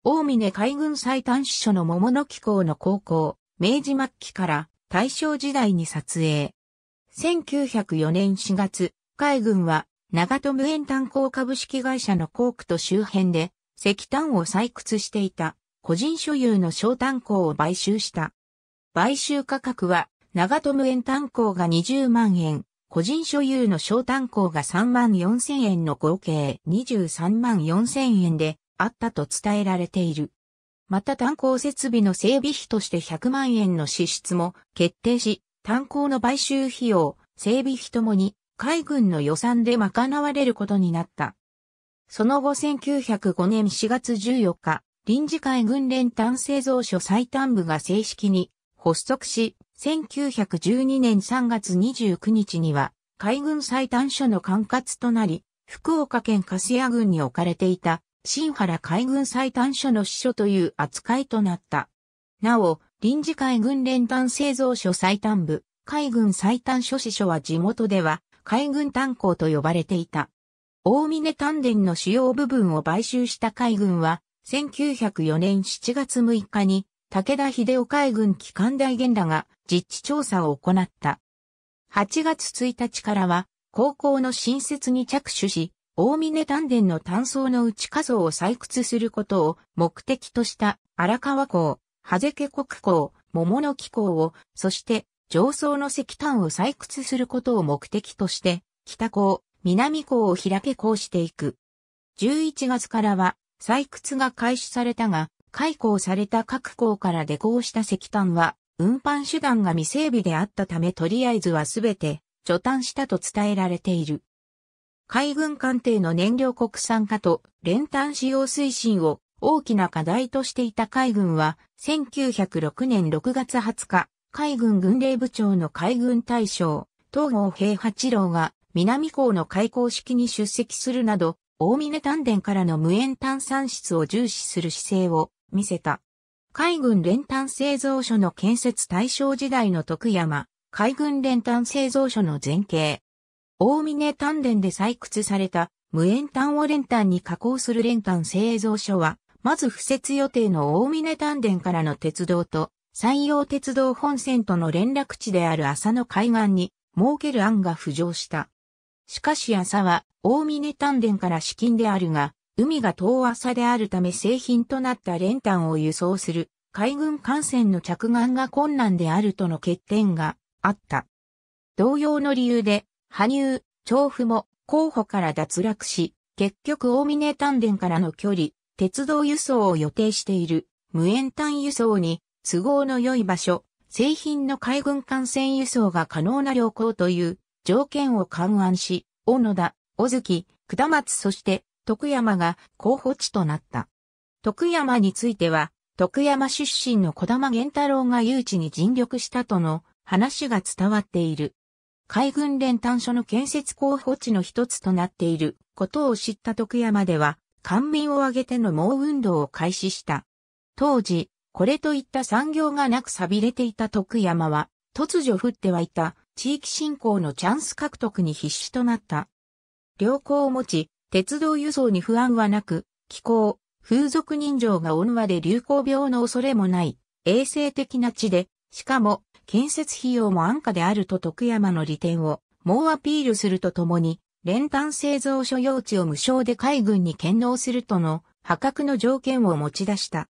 大峰海軍最短支所の桃の機構の高校、明治末期から大正時代に撮影。1904年4月、海軍は長友塩炭鉱株式会社の工区と周辺で石炭を採掘していた個人所有の小炭鉱を買収した。買収価格は長友塩炭鉱が20万円、個人所有の小炭鉱が3万4千円の合計23万4千円であったと伝えられている。また炭鉱設備の整備費として100万円の支出も決定し、炭鉱の買収費用、整備費ともに海軍の予算で賄われることになった。その後1905年4月14日、臨時海軍連単製造所最短部が正式に発足し、1912年3月29日には海軍最短所の管轄となり、福岡県粕屋郡に置かれていた新原海軍最短所の支所という扱いとなった。なお、臨時海軍連単製造所最短部、海軍最短所支所は地元では海軍炭鉱と呼ばれていた。大峰丹田の主要部分を買収した海軍は、1904年7月6日に、武田秀夫海軍機関大元らが実地調査を行った。8月1日からは、高校の新設に着手し、大峰丹田の炭層の内火層を採掘することを目的とした荒川港、ハゼケ国港、桃の木港を、そして上層の石炭を採掘することを目的として、北港、南港を開け港していく。11月からは採掘が開始されたが、開港された各港から出港した石炭は、運搬手段が未整備であったためとりあえずはすべて、除炭したと伝えられている。海軍艦艇の燃料国産化と練炭使用推進を大きな課題としていた海軍は1906年6月20日、海軍軍令部長の海軍大将、東郷平八郎が南港の開港式に出席するなど、大峰丹田からの無塩炭産出を重視する姿勢を見せた。海軍連炭製造所の建設対象時代の徳山、海軍連炭製造所の前景。大峰丹田で採掘された無塩炭を連炭に加工する連炭製造所は、まず付設予定の大峰丹田からの鉄道と山陽鉄道本線との連絡地である浅野海岸に設ける案が浮上した。しかし浅は大峰丹田から資金であるが、海が遠浅であるため製品となった練炭を輸送する海軍艦船の着岸が困難であるとの欠点があった。同様の理由で、羽生、調布も候補から脱落し、結局大峰丹田からの距離、鉄道輸送を予定している無塩炭輸送に都合の良い場所、製品の海軍艦船輸送が可能な良好という条件を勘案し、小野田、小月、下松そして徳山が候補地となった。徳山については、徳山出身の小玉源太郎が誘致に尽力したとの話が伝わっている。海軍連単所の建設候補地の一つとなっていることを知った徳山では、官民を挙げての猛運動を開始した。当時、これといった産業がなく錆びれていた徳山は、突如降ってはいた地域振興のチャンス獲得に必死となった。良好を持ち、鉄道輸送に不安はなく、気候、風俗人情が温和で流行病の恐れもない、衛生的な地で、しかも、建設費用も安価であると徳山の利点を、猛アピールするとともに、練炭製造所用地を無償で海軍に献納するとの破格の条件を持ち出した。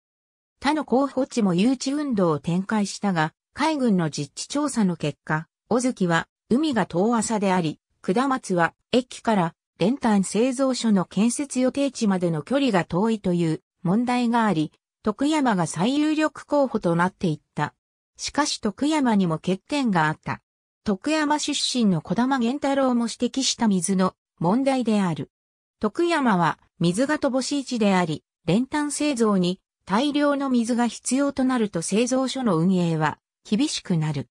他の候補地も誘致運動を展開したが、海軍の実地調査の結果、小月は海が遠浅であり、下松は駅から練炭製造所の建設予定地までの距離が遠いという問題があり、徳山が最有力候補となっていった。しかし徳山にも欠点があった。徳山出身の小玉源太郎も指摘した水の問題である。徳山は水が乏しい地であり、練炭製造に大量の水が必要となると製造所の運営は厳しくなる。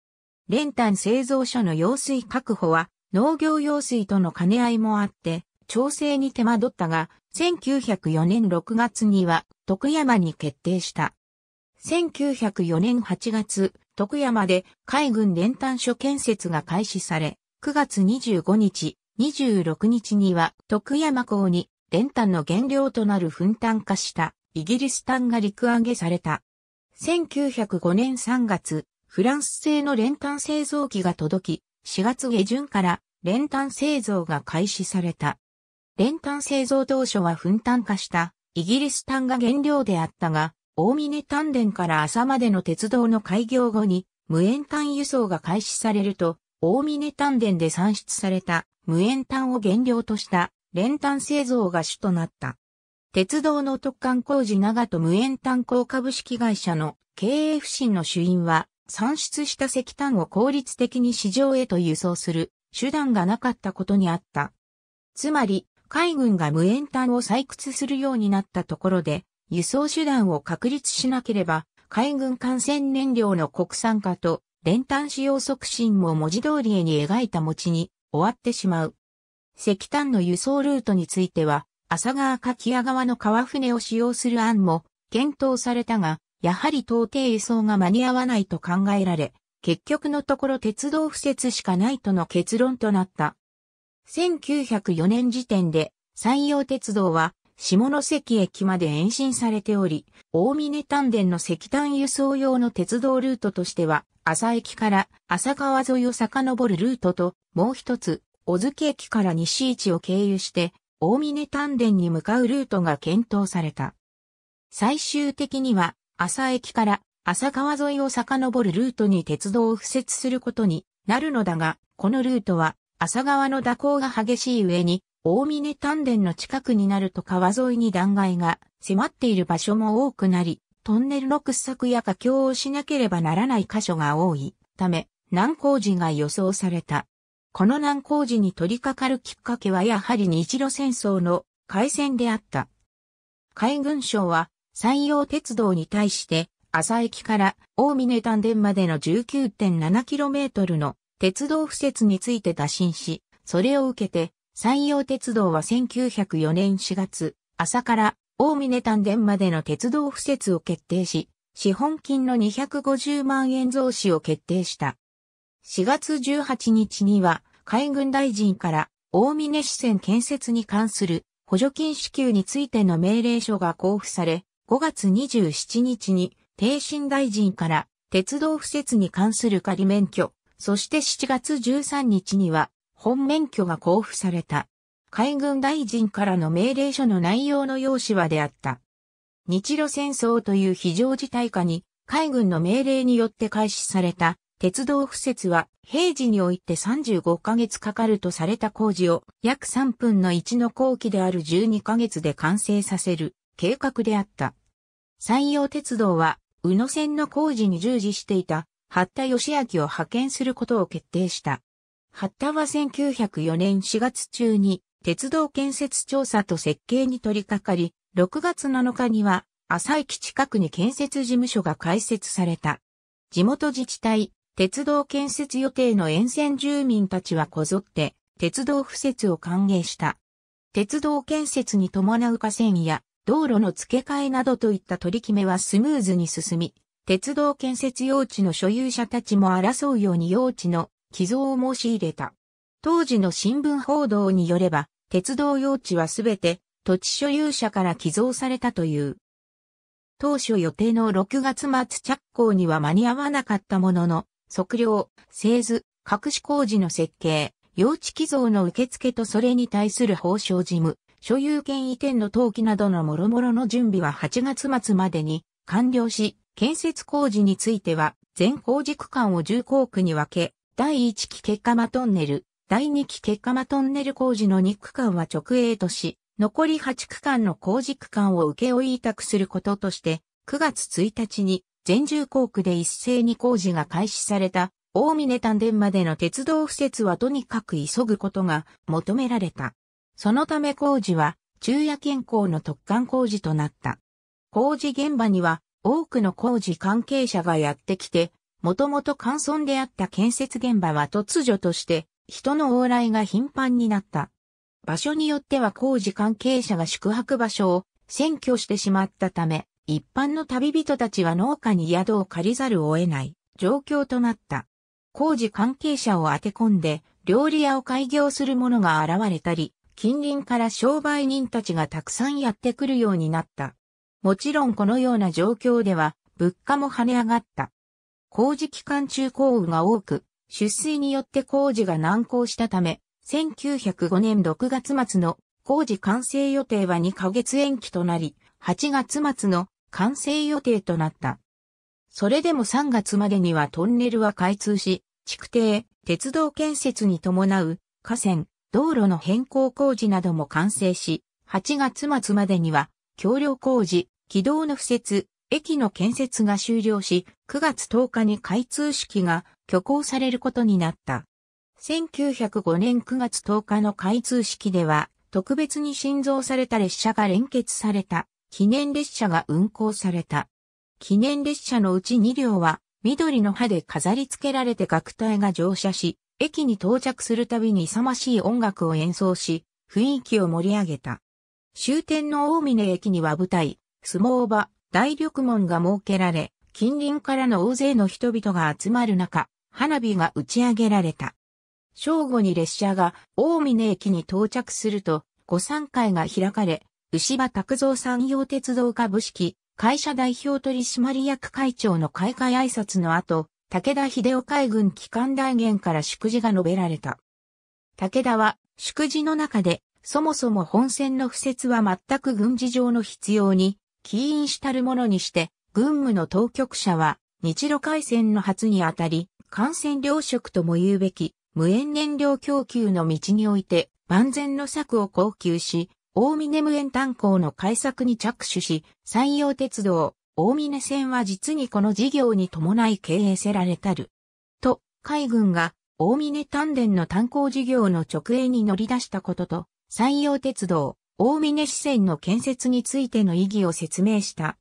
練炭製造所の用水確保は農業用水との兼ね合いもあって、調整に手間取ったが、1904年6月には徳山に決定した。1904年8月、徳山で海軍練炭所建設が開始され、9月25日、26日には徳山港に練炭の原料となる粉炭化したイギリス艦が陸揚げされた。1905年3月、フランス製の練炭製造機が届き、4月下旬から練炭製造が開始された。練炭製造当初は粉炭化したイギリス炭が原料であったが、大峰炭田から朝までの鉄道の開業後に無塩炭輸送が開始されると、大峰炭田で産出された無塩炭を原料とした練炭製造が主となった。鉄道の特管工事長と無縁炭鉱株式会社の経営不振の主因は、産出した石炭を効率的に市場へと輸送する手段がなかったことにあった。つまり、海軍が無塩炭を採掘するようになったところで、輸送手段を確立しなければ、海軍艦船燃料の国産化と連炭使用促進も文字通り絵に描いた餅に終わってしまう。石炭の輸送ルートについては、朝川か木屋側の川船を使用する案も検討されたが、やはり到底輸送が間に合わないと考えられ、結局のところ鉄道敷設しかないとの結論となった。1904年時点で山陽鉄道は下関駅まで延伸されており、大峰丹田の石炭輸送用の鉄道ルートとしては、朝駅から朝川沿いを遡るルートと、もう一つ、小月駅から西市を経由して、大峰丹田に向かうルートが検討された。最終的には、朝駅から朝川沿いを遡るルートに鉄道を敷設することになるのだが、このルートは朝川の蛇行が激しい上に、大峰丹田の近くになると川沿いに断崖が迫っている場所も多くなり、トンネルの掘削や架橋をしなければならない箇所が多いため、難工事が予想された。この難工事に取り掛かるきっかけはやはり日露戦争の海戦であった。海軍省は山陽鉄道に対して朝駅から大峰丹田までの 19.7km の鉄道敷設について打診し、それを受けて山陽鉄道は1904年4月、朝から大峰丹田までの鉄道敷設を決定し、資本金の250万円増資を決定した。4月18日には海軍大臣から大峰支線建設に関する補助金支給についての命令書が交付され、5月27日に定新大臣から鉄道敷設に関する仮免許、そして7月13日には本免許が交付された。海軍大臣からの命令書の内容の要旨はであった。日露戦争という非常事態下に海軍の命令によって開始された鉄道敷設は平時において35ヶ月かかるとされた工事を約3分の1の工期である12ヶ月で完成させる計画であった。山陽鉄道は宇野線の工事に従事していた八田義明を派遣することを決定した。八田は1904年4月中に鉄道建設調査と設計に取り掛かり、6月7日には浅井駅近くに建設事務所が開設された。地元自治体、鉄道建設予定の沿線住民たちはこぞって、鉄道敷設を歓迎した。鉄道建設に伴う河川や道路の付け替えなどといった取り決めはスムーズに進み、鉄道建設用地の所有者たちも争うように用地の寄贈を申し入れた。当時の新聞報道によれば、鉄道用地はすべて土地所有者から寄贈されたという。当初予定の6月末着工には間に合わなかったものの、測量、製図、隠し工事の設計、用地寄贈の受付とそれに対する報奨事務、所有権移転の登記などの諸々の準備は8月末までに完了し、建設工事については、全工事区間を重工区に分け、第1期結果間トンネル、第2期結果間トンネル工事の2区間は直営とし、残り8区間の工事区間を請負委託することとして、9月1日に全住工区で一斉に工事が開始された、大峰丹田までの鉄道敷設はとにかく急ぐことが求められた。そのため工事は、昼夜健康の特貫工事となった。工事現場には、多くの工事関係者がやってきて、もともと乾村であった建設現場は突如として、人の往来が頻繁になった。場所によっては工事関係者が宿泊場所を占拠してしまったため、一般の旅人たちは農家に宿を借りざるを得ない状況となった。工事関係者を当て込んで、料理屋を開業する者が現れたり、近隣から商売人たちがたくさんやってくるようになった。もちろんこのような状況では、物価も跳ね上がった。工事期間中降雨が多く、出水によって工事が難航したため、1905年6月末の工事完成予定は2ヶ月延期となり、8月末の完成予定となった。それでも3月までにはトンネルは開通し、築堤、鉄道建設に伴う河川、道路の変更工事なども完成し、8月末までには橋梁工事、軌道の敷設、駅の建設が終了し、9月10日に開通式が挙行されることになった。1905年9月10日の開通式では、特別に新造された列車が連結された記念列車が運行された。記念列車のうち2両は、緑の葉で飾り付けられて楽隊が乗車し、駅に到着するたびに勇ましい音楽を演奏し、雰囲気を盛り上げた。終点の大峰駅には舞台、相撲場、大緑門が設けられ、近隣からの大勢の人々が集まる中、花火が打ち上げられた。正午に列車が大峰駅に到着すると、午参会が開かれ、牛場拓造産業鉄道株式会社代表取締役会長の開会挨拶の後、武田秀夫海軍機関大元から祝辞が述べられた。武田は祝辞の中で、そもそも本線の敷設は全く軍事上の必要に、起因したるものにして、軍務の当局者は、日露海戦の初にあたり、感染糧食とも言うべき、無縁燃料供給の道において、万全の策を供給し、大峰無縁炭鉱の開削に着手し、山陽鉄道、大峰線は実にこの事業に伴い経営せられたる。と、海軍が大峰丹田の炭鉱事業の直営に乗り出したことと、山陽鉄道、大峰支線の建設についての意義を説明した。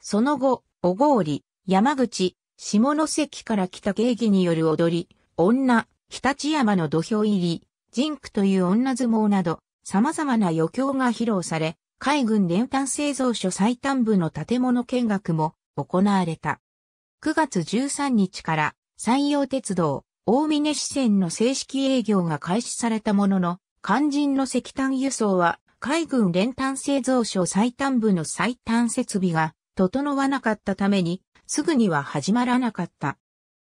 その後、小郡、山口、下関から来た芸妓による踊り、女、日立山の土俵入り、ジンクという女相撲など、様々な余興が披露され、海軍連炭製造所最短部の建物見学も行われた。9月13日から山陽鉄道、大峰支線の正式営業が開始されたものの、肝心の石炭輸送は海軍連炭製造所最短部の最短設備が整わなかったために、すぐには始まらなかった。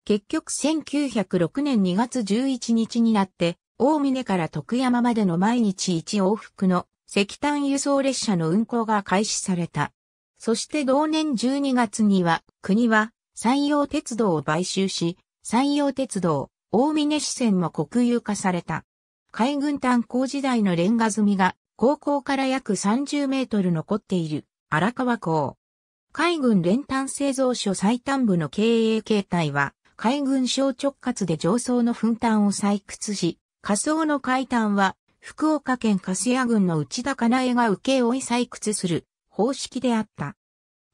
結局1906年2月11日になって、大峰から徳山までの毎日1往復の石炭輸送列車の運行が開始された。そして同年12月には国は山陽鉄道を買収し、山陽鉄道、大峰支線も国有化された。海軍炭鉱時代のレンガ積みが、高校から約30メートル残っている荒川港。海軍練炭製造所最短部の経営形態は、海軍省直轄で上層の粉炭を採掘し、仮想の海段は、福岡県粕屋郡の内田かなえが請け負い採掘する方式であった。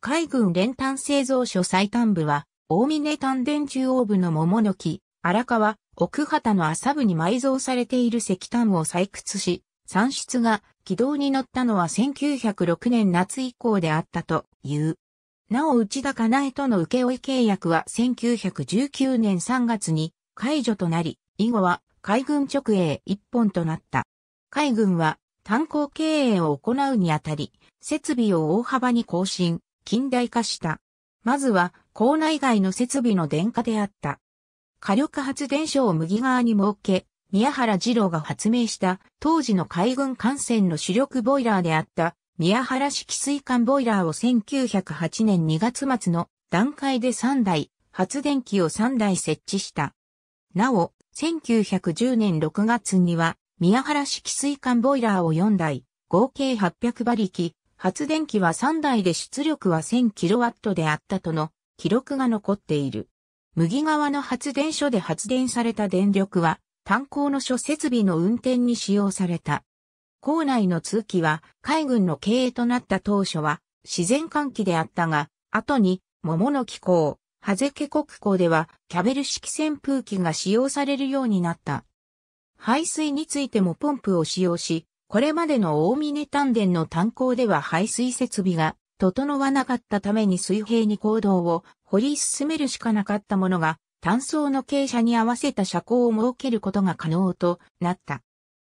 海軍連炭製造所最端部は、大峰炭田中央部の桃の木、荒川、奥畑の浅部に埋蔵されている石炭を採掘し、産出が軌道に乗ったのは1906年夏以降であったという。なお内田かなえとの請負契約は1919年3月に解除となり、以後は海軍直営一本となった。海軍は炭鉱経営を行うにあたり、設備を大幅に更新、近代化した。まずは、校内外の設備の電化であった。火力発電所を麦川に設け、宮原二郎が発明した当時の海軍艦船の主力ボイラーであった宮原式水管ボイラーを1908年2月末の段階で3台、発電機を3台設置した。なお、1910年6月には、宮原式水管ボイラーを4台、合計800馬力、発電機は3台で出力は 1000kW であったとの記録が残っている。麦川の発電所で発電された電力は、炭鉱の諸設備の運転に使用された。校内の通気は海軍の経営となった当初は自然換気であったが、後に桃の気候、ハゼケ国港ではキャベル式扇風機が使用されるようになった。排水についてもポンプを使用し、これまでの大峰丹田の炭鉱では排水設備が整わなかったために水平に行動を掘り進めるしかなかったものが、単層の傾斜に合わせた車高を設けることが可能となった。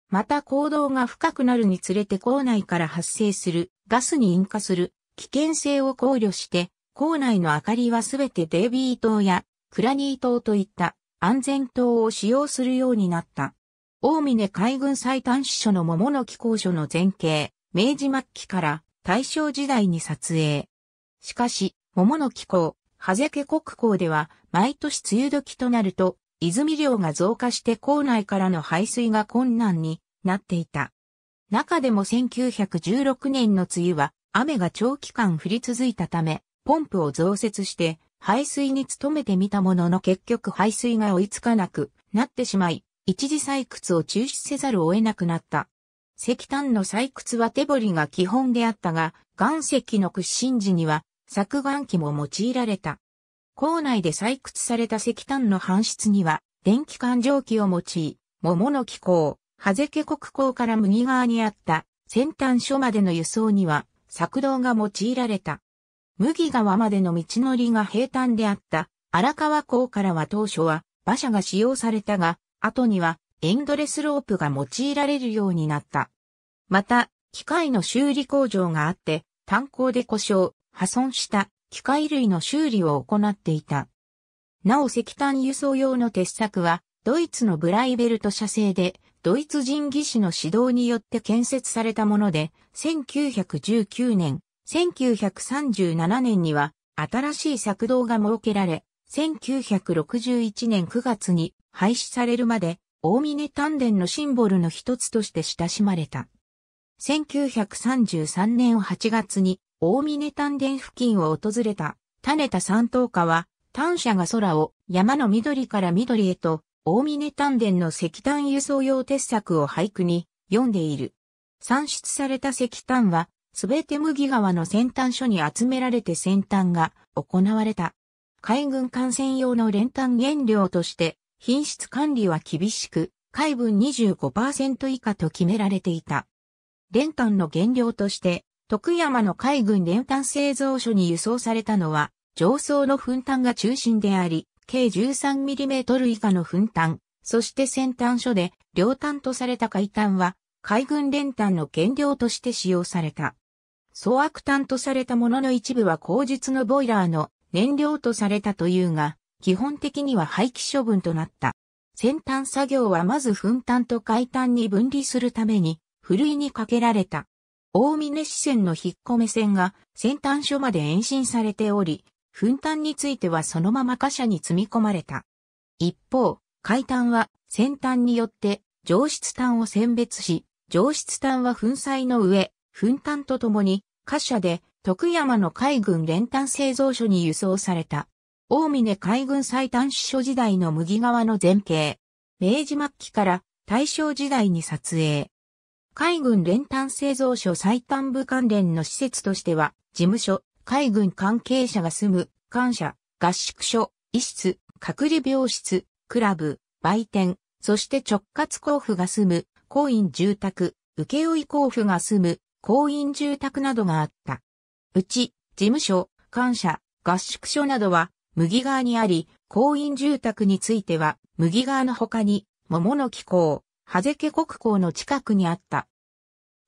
また行動が深くなるにつれて構内から発生するガスに引火する危険性を考慮して校内の明かりはすべてデービー灯やクラニー灯といった安全灯を使用するようになった。大峰海軍最短支所の桃の木工所の前景、明治末期から大正時代に撮影。しかし、桃の木工、ハゼケ国港では毎年梅雨時となると、泉量が増加して港内からの排水が困難になっていた。中でも1916年の梅雨は雨が長期間降り続いたため、ポンプを増設して排水に努めてみたものの結局排水が追いつかなくなってしまい、一時採掘を中止せざるを得なくなった。石炭の採掘は手掘りが基本であったが、岩石の屈伸時には削岩機も用いられた。校内で採掘された石炭の搬出には、電気管蒸気を用い、桃の気候、ハゼケ国港から麦川にあった先端所までの輸送には、作動が用いられた。麦川までの道のりが平坦であった荒川港からは当初は馬車が使用されたが、後にはエンドレスロープが用いられるようになった。また、機械の修理工場があって、炭鉱で故障、破損した機械類の修理を行っていた。なお石炭輸送用の鉄柵は、ドイツのブライベルト社製で、ドイツ人技師の指導によって建設されたもので、1919年、1937年には新しい作動が設けられ、1961年9月に廃止されるまで、大峰丹田のシンボルの一つとして親しまれた。1933年8月に大峰丹田付近を訪れた種田三等家は、丹車が空を山の緑から緑へと、大峰丹田の石炭輸送用鉄柵を俳句に読んでいる。産出された石炭はすべて麦川の先端所に集められて先端が行われた。海軍艦船用の練炭原料として品質管理は厳しく、海分25%以下と決められていた。練炭の原料として徳山の海軍練炭製造所に輸送されたのは上層の粉炭が中心であり、計 13mm 以下の粉炭、そして先端所で両炭とされた海炭は海軍練炭の原料として使用された。総悪炭とされたものの一部は口実のボイラーの燃料とされたというが、基本的には廃棄処分となった。先端作業はまず粉炭と海炭に分離するために、ふるいにかけられた。大峰支線の引っ込め線が先端所まで延伸されており、粉炭についてはそのまま貨車に積み込まれた。一方、海炭は先端によって上質炭を選別し、上質炭は粉砕の上、粉炭とともに貨車で徳山の海軍練炭製造所に輸送された。大峰海軍最短支所時代の麦川の前景。明治末期から大正時代に撮影。海軍練炭製造所最短部関連の施設としては、事務所、海軍関係者が住む、官舎、合宿所、医室、隔離病室、クラブ、売店、そして直轄交付が住む、公員住宅、請負交付が住む、公員住宅などがあった。うち、事務所、官舎、合宿所などは、麦川にあり、公員住宅については、麦川の他に、桃の木港、ハゼケ国港の近くにあった。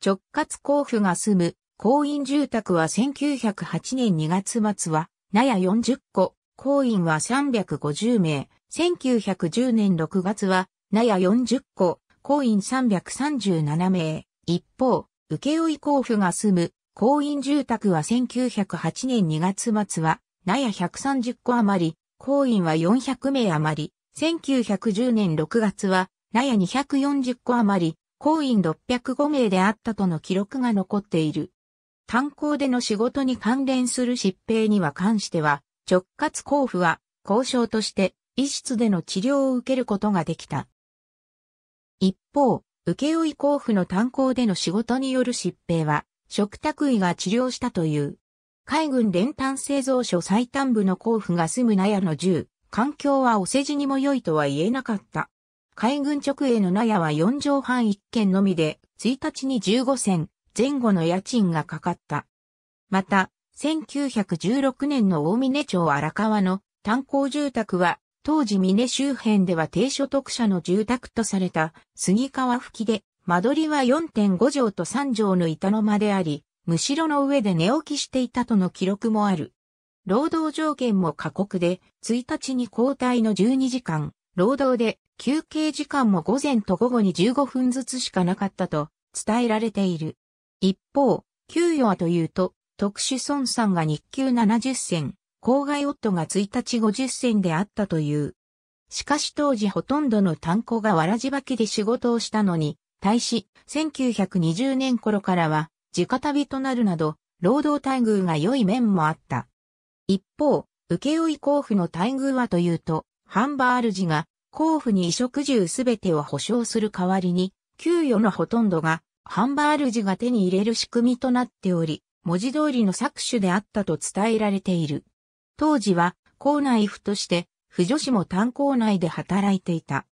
直轄甲府が住む公員住宅は1908年2月末は、納屋40個、公員は350名、1910年6月は、納屋40個、公員337名。一方、受け負い交付が住む公院住宅は1908年2月末は、納屋130個余り、公院は400名余り、1910年6月は、納屋240個余り、公院605名であったとの記録が残っている。炭鉱での仕事に関連する疾病には関しては、直轄交付は、交渉として、医室での治療を受けることができた。一方、請負交付の炭鉱での仕事による疾病は、食卓医が治療したという。海軍連炭製造所最短部の交付が住む納屋の銃、環境はお世辞にも良いとは言えなかった。海軍直営の納屋は4畳半1軒のみで、1日に15銭前後の家賃がかかった。また、1916年の大峰町荒川の炭鉱住宅は当時峰周辺では低所得者の住宅とされた杉川吹きで、間取りは4.5畳と3畳の板の間であり、むしろの上で寝起きしていたとの記録もある。労働条件も過酷で、1日に交代の12時間、労働で休憩時間も午前と午後に15分ずつしかなかったと伝えられている。一方、給与はというと、特殊孫さんが日給70銭、郊外夫が1日50銭であったという。しかし当時ほとんどの炭鉱がわらじばきで仕事をしたのに、対し、1920年頃からは、家旅となるなど、労働待遇が良い面もあった。一方、請負交付の待遇はというと、ハンバールジが、交付に衣食住すべてを保障する代わりに、給与のほとんどが、ハンバールジが手に入れる仕組みとなっており、文字通りの搾取であったと伝えられている。当時は校内府として、府女子も炭鉱内で働いていた。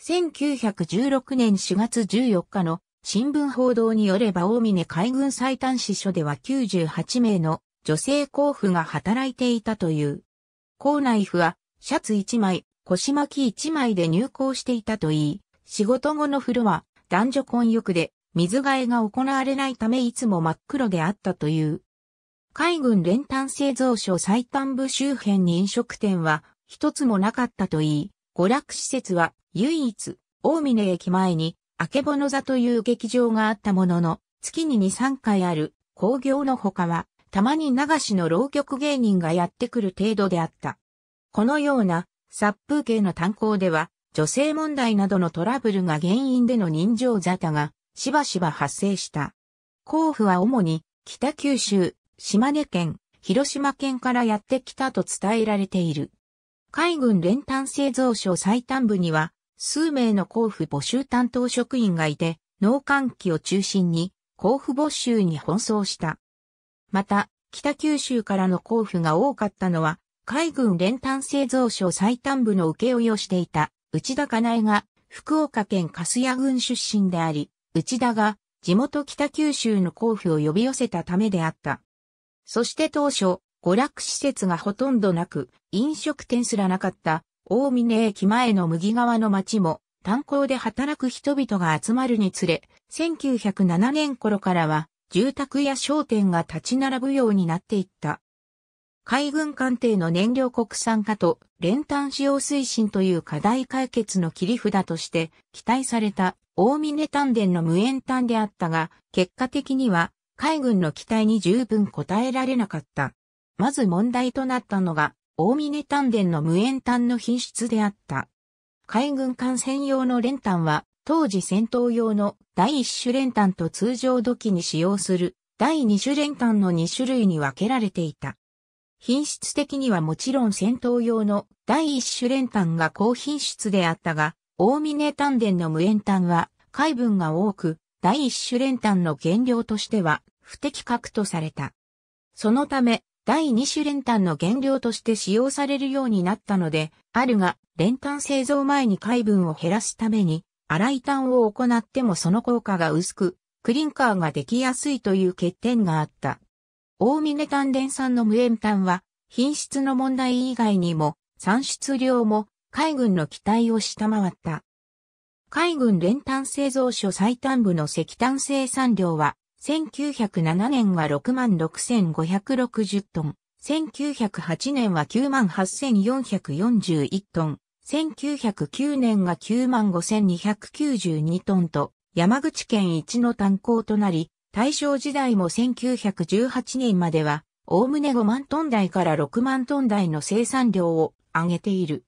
1916年4月14日の新聞報道によれば大峰海軍最短支所では98名の女性校婦が働いていたという。校内婦はシャツ1枚、腰巻き1枚で入校していたといい、仕事後の風呂は男女混浴で水替えが行われないためいつも真っ黒であったという。海軍連単製造所最短部周辺に飲食店は一つもなかったといい、娯楽施設は唯一、大峰駅前に、あけぼの座という劇場があったものの、月に2、3回ある工業の他は、たまに流しの浪曲芸人がやってくる程度であった。このような殺風景の炭鉱では、女性問題などのトラブルが原因での人情沙汰がしばしば発生した。甲府は主に北九州、島根県、広島県からやってきたと伝えられている。海軍連単製造所最端部には、数名の交付募集担当職員がいて、農閑期を中心に、交付募集に奔走した。また、北九州からの交付が多かったのは、海軍連単製造所最端部の請負をしていた内田かなえが福岡県粕屋郡出身であり、内田が地元北九州の交付を呼び寄せたためであった。そして当初、娯楽施設がほとんどなく、飲食店すらなかった、大峰駅前の麦川の町も、炭鉱で働く人々が集まるにつれ、1907年頃からは、住宅や商店が立ち並ぶようになっていった。海軍艦艇の燃料国産化と練炭使用推進という課題解決の切り札として期待された大峰炭田の無塩炭であったが、結果的には海軍の期待に十分応えられなかった。まず問題となったのが、大峰丹田の無塩炭の品質であった。海軍艦専用の練炭は、当時戦闘用の第一種練炭と通常土器に使用する第二種練炭の2種類に分けられていた。品質的にはもちろん戦闘用の第一種練炭が高品質であったが、大峰丹田の無塩炭は海軍が多く第一種練炭の原料としては不適格とされた。そのため、第二種練炭の原料として使用されるようになったので、あるが、練炭製造前に海分を減らすために、洗い炭を行ってもその効果が薄く、クリンカーができやすいという欠点があった。大峰炭電産の無塩炭は、品質の問題以外にも、産出量も海軍の期待を下回った。海軍連炭製造所最短部の石炭生産量は、1907年は66,560トン、1908年は98,441トン、1909年が95,292トンと、山口県一の炭鉱となり、大正時代も1918年までは、おおむね5万トン台から6万トン台の生産量を上げている。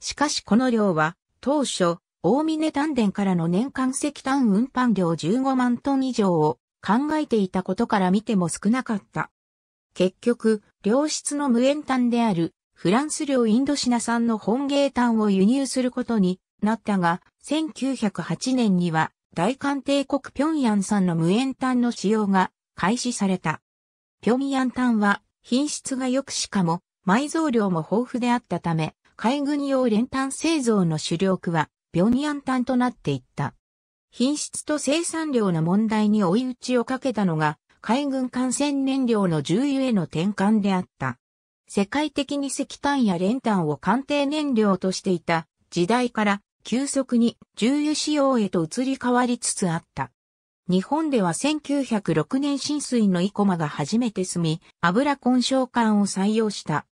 しかしこの量は、当初、大峰丹田からの年間石炭運搬量15万トン以上を考えていたことから見ても少なかった。結局、良質の無塩炭であるフランス領インドシナ産の本芸炭を輸入することになったが、1908年には大韓帝国平壌産の無塩炭の使用が開始された。平壌炭は品質が良くしかも埋蔵量も豊富であったため、海軍用練炭製造の主力は平壌端となっていった。品質と生産量の問題に追い打ちをかけたのが、海軍艦船燃料の重油への転換であった。世界的に石炭や練炭を艦艇燃料としていた時代から急速に重油使用へと移り変わりつつあった。日本では1906年浸水の生駒が初めて住み、油根焼管を採用した。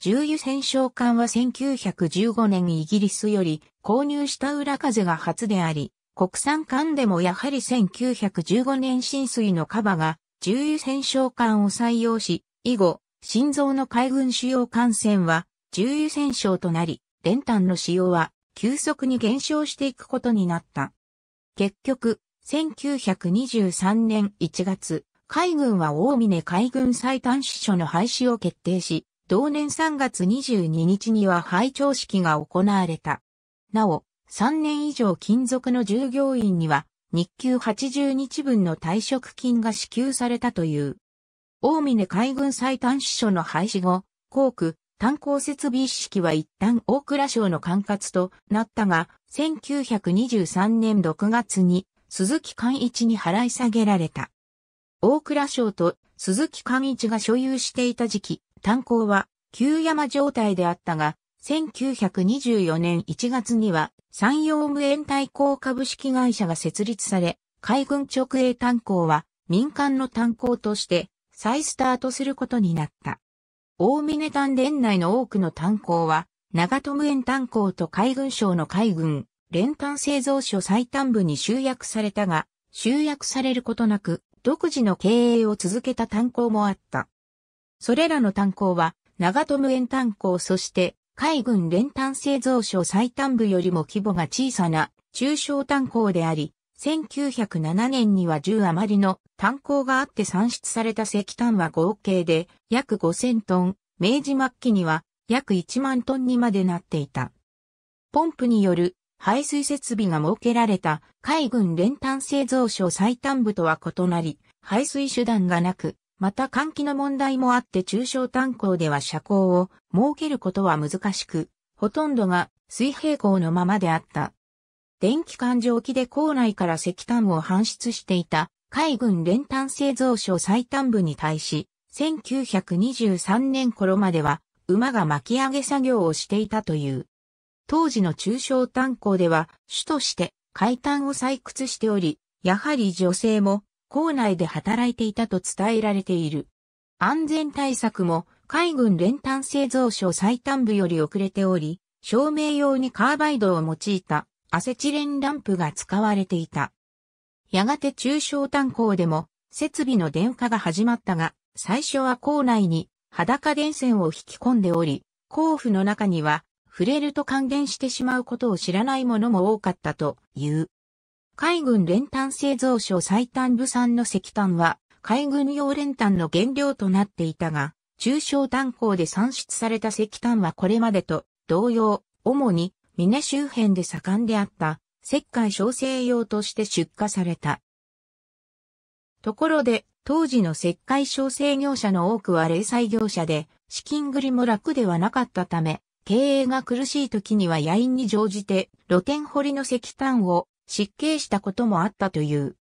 重油戦勝艦は1915年イギリスより購入した浦風が初であり、国産艦でもやはり1915年浸水のカバが重油戦勝艦を採用し、以後、心臓の海軍主要艦船は重油戦勝となり、練炭の使用は急速に減少していくことになった。結局、1923年1月、海軍は大峰海軍最短支所の廃止を決定し、同年3月22日には拝聴式が行われた。なお、3年以上勤続の従業員には、日給80日分の退職金が支給されたという。大峰海軍最短支所の廃止後、航空、炭鉱設備一式は一旦大倉省の管轄となったが、1923年6月に鈴木寛一に払い下げられた。大倉省と鈴木寛一が所有していた時期、炭鉱は旧山状態であったが、1924年1月には山陽無縁対鉱株式会社が設立され、海軍直営炭鉱は民間の炭鉱として再スタートすることになった。大峰炭田内の多くの炭鉱は、長友園炭鉱と海軍省の海軍、連炭製造所最短部に集約されたが、集約されることなく、独自の経営を続けた炭鉱もあった。それらの炭鉱は、長友園炭鉱そして、海軍連炭製造所最短部よりも規模が小さな中小炭鉱であり、1907年には10余りの炭鉱があって産出された石炭は合計で約5000トン、明治末期には約1万トンにまでなっていた。ポンプによる排水設備が設けられた海軍連炭製造所最短部とは異なり、排水手段がなく、また換気の問題もあって中小炭鉱では車高を設けることは難しく、ほとんどが水平行のままであった。電気環状機で校内から石炭を搬出していた海軍連炭製造所最端部に対し、1923年頃までは馬が巻き上げ作業をしていたという。当時の中小炭鉱では主として海炭を採掘しており、やはり女性も校内で働いていたと伝えられている。安全対策も海軍連単製造所最短部より遅れており、照明用にカーバイドを用いたアセチレンランプが使われていた。やがて中小炭鉱でも設備の電化が始まったが、最初は校内に裸電線を引き込んでおり、校府の中には触れると還元してしまうことを知らない者も多かったという。海軍練炭製造所最短部産の石炭は、海軍用練炭の原料となっていたが、中小炭鉱で産出された石炭はこれまでと同様、主に峰周辺で盛んであった石灰焼成用として出荷された。ところで、当時の石灰焼成業者の多くは零細業者で、資金繰りも楽ではなかったため、経営が苦しい時には野因に乗じて露天掘りの石炭を失敬したこともあったという。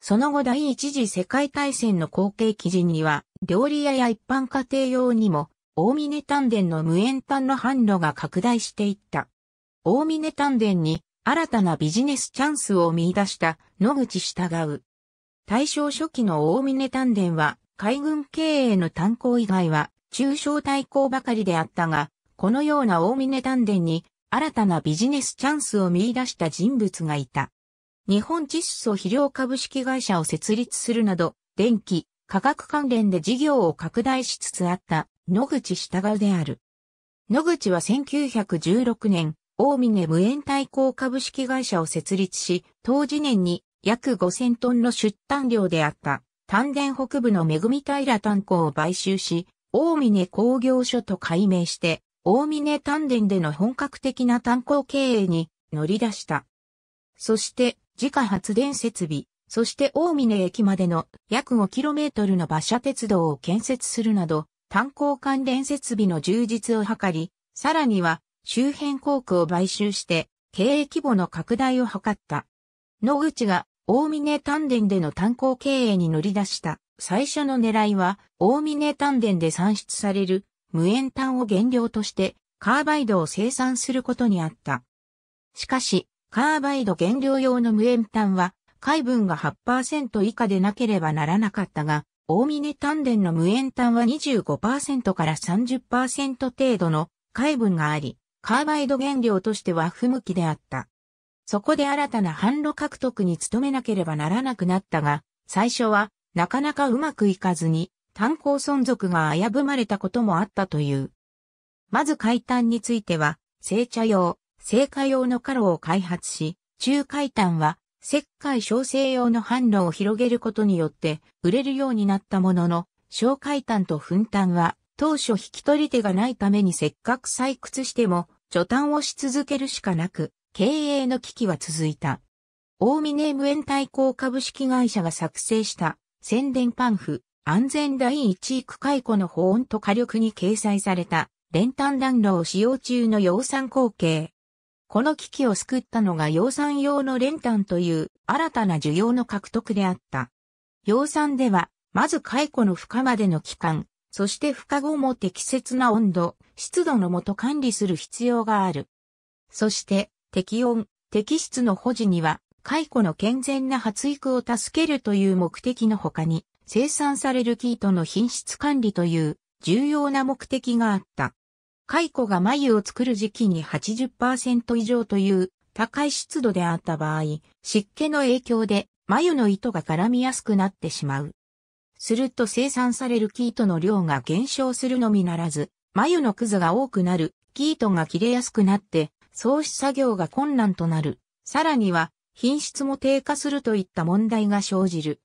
その後第一次世界大戦の後継記事には、料理屋や一般家庭用にも、大峰丹田の無塩炭の販路が拡大していった。大峰丹田に新たなビジネスチャンスを見出した野口従う。大正初期の大峰丹田は、海軍経営の炭鉱以外は中小対抗ばかりであったが、このような大峰丹田に新たなビジネスチャンスを見出した人物がいた。日本窒素肥料株式会社を設立するなど、電気、化学関連で事業を拡大しつつあった野口従である。野口は1916年、大峰無塩対抗株式会社を設立し、当時年に約5000トンの出炭量であった丹田北部の恵み平炭鉱を買収し、大峰工業所と改名して、大峰丹田での本格的な炭鉱経営に乗り出した。そして、自家発電設備、そして大峰駅までの約 5km の馬車鉄道を建設するなど、炭鉱関連設備の充実を図り、さらには周辺工区を買収して経営規模の拡大を図った。野口が大峰丹田での炭鉱経営に乗り出した最初の狙いは大峰丹田で産出される無塩炭を原料としてカーバイドを生産することにあった。しかし、カーバイド原料用の無塩炭は、海分が8%以下でなければならなかったが、大峰丹田の無塩炭は25%から30%程度の海分があり、カーバイド原料としては不向きであった。そこで新たな販路獲得に努めなければならなくなったが、最初はなかなかうまくいかずに、炭鉱存続が危ぶまれたこともあったという。まず海炭については、製茶用、製菓用のカロを開発し、中海炭は石灰焼成用の販路を広げることによって売れるようになったものの、小海炭と粉炭は当初引き取り手がないためにせっかく採掘しても、除炭をし続けるしかなく、経営の危機は続いた。大峰無塩対抗株式会社が作成した宣伝パンフ、安全第一区解雇の保温と火力に掲載された練炭暖炉を使用中の養蚕光景。この危機を救ったのが養蚕用の練炭という新たな需要の獲得であった。養蚕では、まず解雇の負荷までの期間、そして孵化後も適切な温度、湿度のもと管理する必要がある。そして、適温、適室の保持には、解雇の健全な発育を助けるという目的の他に、生産される生糸の品質管理という重要な目的があった。カイコが繭を作る時期に80%以上という高い湿度であった場合、湿気の影響で繭の糸が絡みやすくなってしまう。すると生産される生糸の量が減少するのみならず、繭のくずが多くなる、生糸が切れやすくなって、創始作業が困難となる。さらには、品質も低下するといった問題が生じる。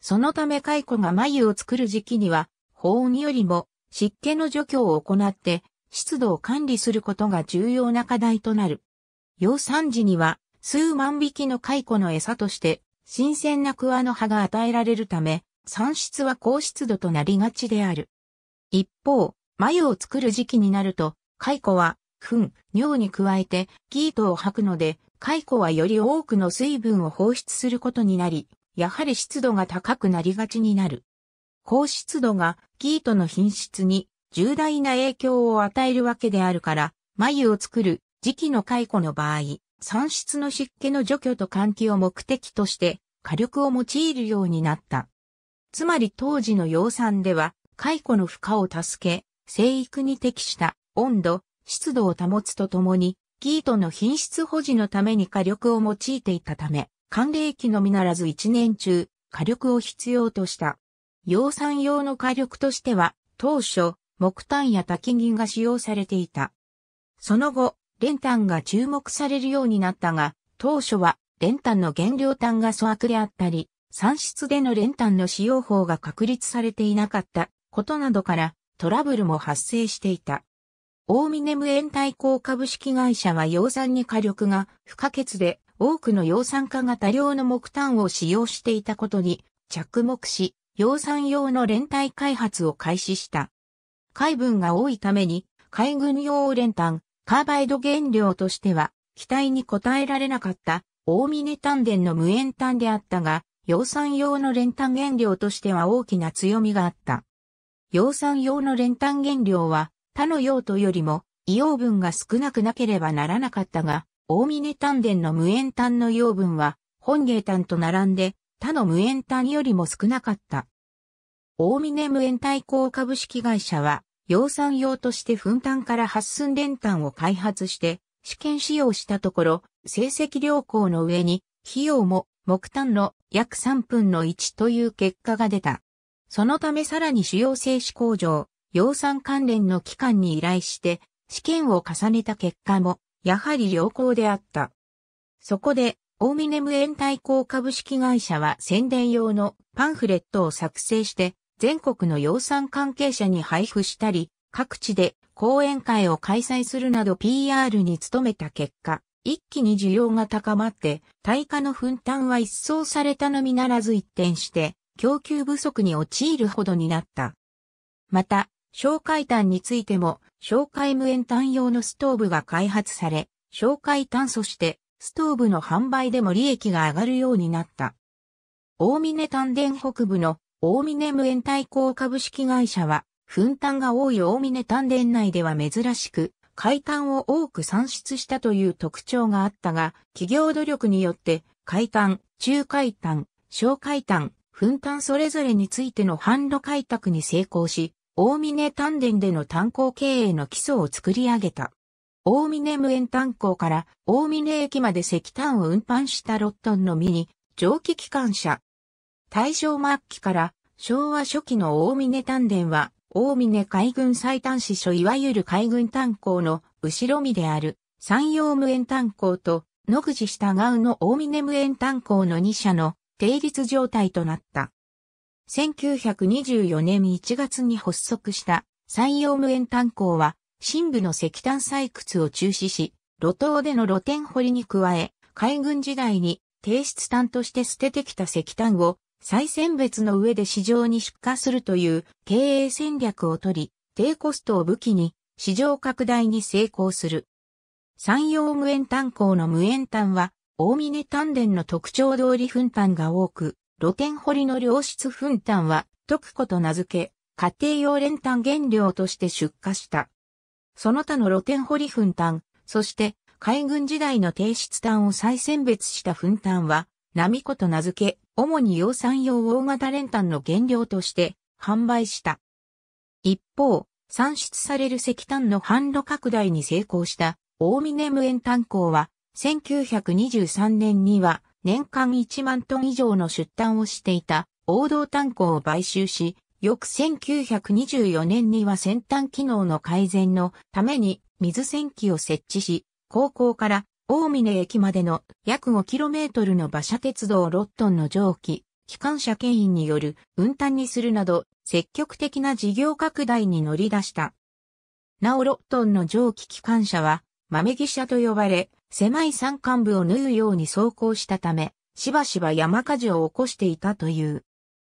そのため蚕が繭を作る時期には、保温よりも湿気の除去を行って湿度を管理することが重要な課題となる。養蚕時には数万匹の蚕の餌として新鮮な桑の葉が与えられるため、産出は高湿度となりがちである。一方、繭を作る時期になると、蚕は、糞、尿に加えて、キートを吐くので、蚕はより多くの水分を放出することになり、やはり湿度が高くなりがちになる。高湿度がキートの品質に重大な影響を与えるわけであるから、眉を作る時期の解雇の場合、産出の湿気の除去と換気を目的として火力を用いるようになった。つまり当時の養蚕では、解雇の負荷を助け、生育に適した温度、湿度を保つとともに、キートの品質保持のために火力を用いていたため、寒冷期のみならず一年中、火力を必要とした。養蚕用の火力としては、当初、木炭や焚銀が使用されていた。その後、練炭が注目されるようになったが、当初は練炭の原料炭が粗悪であったり、産出での練炭の使用法が確立されていなかったことなどからトラブルも発生していた。大峰無塩対抗株式会社は養蚕に火力が不可欠で多くの養蚕家が多量の木炭を使用していたことに着目し、養蚕用の連帯開発を開始した。海分が多いために、海軍用連炭、カーバイド原料としては、期待に応えられなかった大峰炭田の無塩炭であったが、養蚕用の連炭原料としては大きな強みがあった。養蚕用の連炭原料は他の用途よりも硫黄分が少なくなければならなかったが、大峰丹田の無塩炭の養分は、本芸炭と並んで、他の無塩炭よりも少なかった。大峰無塩対抗株式会社は、養蚕用として粉炭から発寸練炭を開発して、試験使用したところ、成績良好の上に、費用も木炭の約3分の1という結果が出た。そのためさらに主要製紙工場、養蚕関連の機関に依頼して、試験を重ねた結果も、やはり良好であった。そこで、大峰無縁対抗株式会社は宣伝用のパンフレットを作成して、全国の養蚕関係者に配布したり、各地で講演会を開催するなど PR に努めた結果、一気に需要が高まって、対価の分担は一掃されたのみならず一転して、供給不足に陥るほどになった。また、小介炭についても、紹介無塩炭用のストーブが開発され、紹介炭素してストーブの販売でも利益が上がるようになった。大峰炭田北部の大峰無塩対抗株式会社は、粉炭が多い大峰炭田内では珍しく、海炭を多く産出したという特徴があったが、企業努力によって、海炭、中海炭、小海炭、粉炭それぞれについての販路開拓に成功し、大峰丹田での炭鉱経営の基礎を作り上げた。大峰無塩炭鉱から大峰駅まで石炭を運搬したロットンのミに蒸気機関車。大正末期から昭和初期の大峰丹田は大峰海軍最短支所いわゆる海軍炭鉱の後ろ身である山陽無塩炭鉱と野口従うの大峰無塩炭鉱の2社の定立状態となった。1924年1月に発足した山陽無塩炭鉱は、深部の石炭採掘を中止し、路頭での露天掘りに加え、海軍時代に低質炭として捨ててきた石炭を再選別の上で市場に出荷するという経営戦略をとり、低コストを武器に市場拡大に成功する。山陽無塩炭鉱の無塩炭は、大峰炭田の特徴通り粉炭が多く、露天掘りの良質粉炭は、特子と名付け、家庭用練炭原料として出荷した。その他の露天掘り粉炭、そして海軍時代の低質炭を再選別した粉炭は、ミ子と名付け、主に養蚕用大型練炭の原料として販売した。一方、産出される石炭の販路拡大に成功した大峰無煙炭鉱は、1923年には年間1万トン以上の出炭をしていた王道炭鉱を買収し、翌1924年には先端機能の改善のために水洗機を設置し、高校から大峰駅までの約 5km の馬車鉄道ロットンの蒸気、機関車牽引による運搬にするなど積極的な事業拡大に乗り出した。なおロットンの蒸気機関車は豆汽車と呼ばれ、狭い山間部を縫うように走行したため、しばしば山火事を起こしていたという。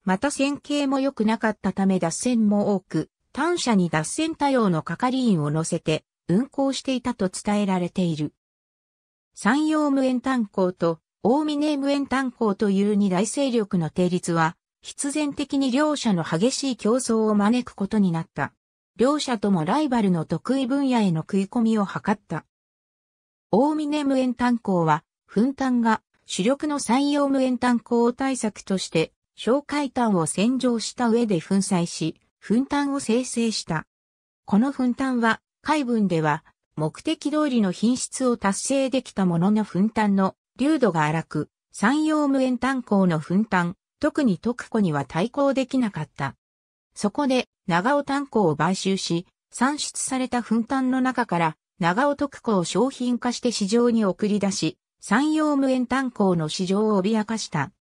また線形も良くなかったため脱線も多く、単車に脱線多用の係員を乗せて運行していたと伝えられている。山陽無縁炭鉱と大峰無縁炭鉱という二大勢力の定立は、必然的に両者の激しい競争を招くことになった。両者ともライバルの得意分野への食い込みを図った。大峰無塩炭鉱は、粉炭が主力の山陽無塩炭鉱対策として、小海炭を洗浄した上で粉砕し、粉炭を生成した。この粉炭は、海分では、目的通りの品質を達成できたものの粉炭の流度が荒く、山陽無塩炭鉱の粉炭、特に特庫には対抗できなかった。そこで、長尾炭鉱を買収し、産出された粉炭の中から、長尾特攻を商品化して市場に送り出し、山陽無塩炭鉱の市場を脅かした。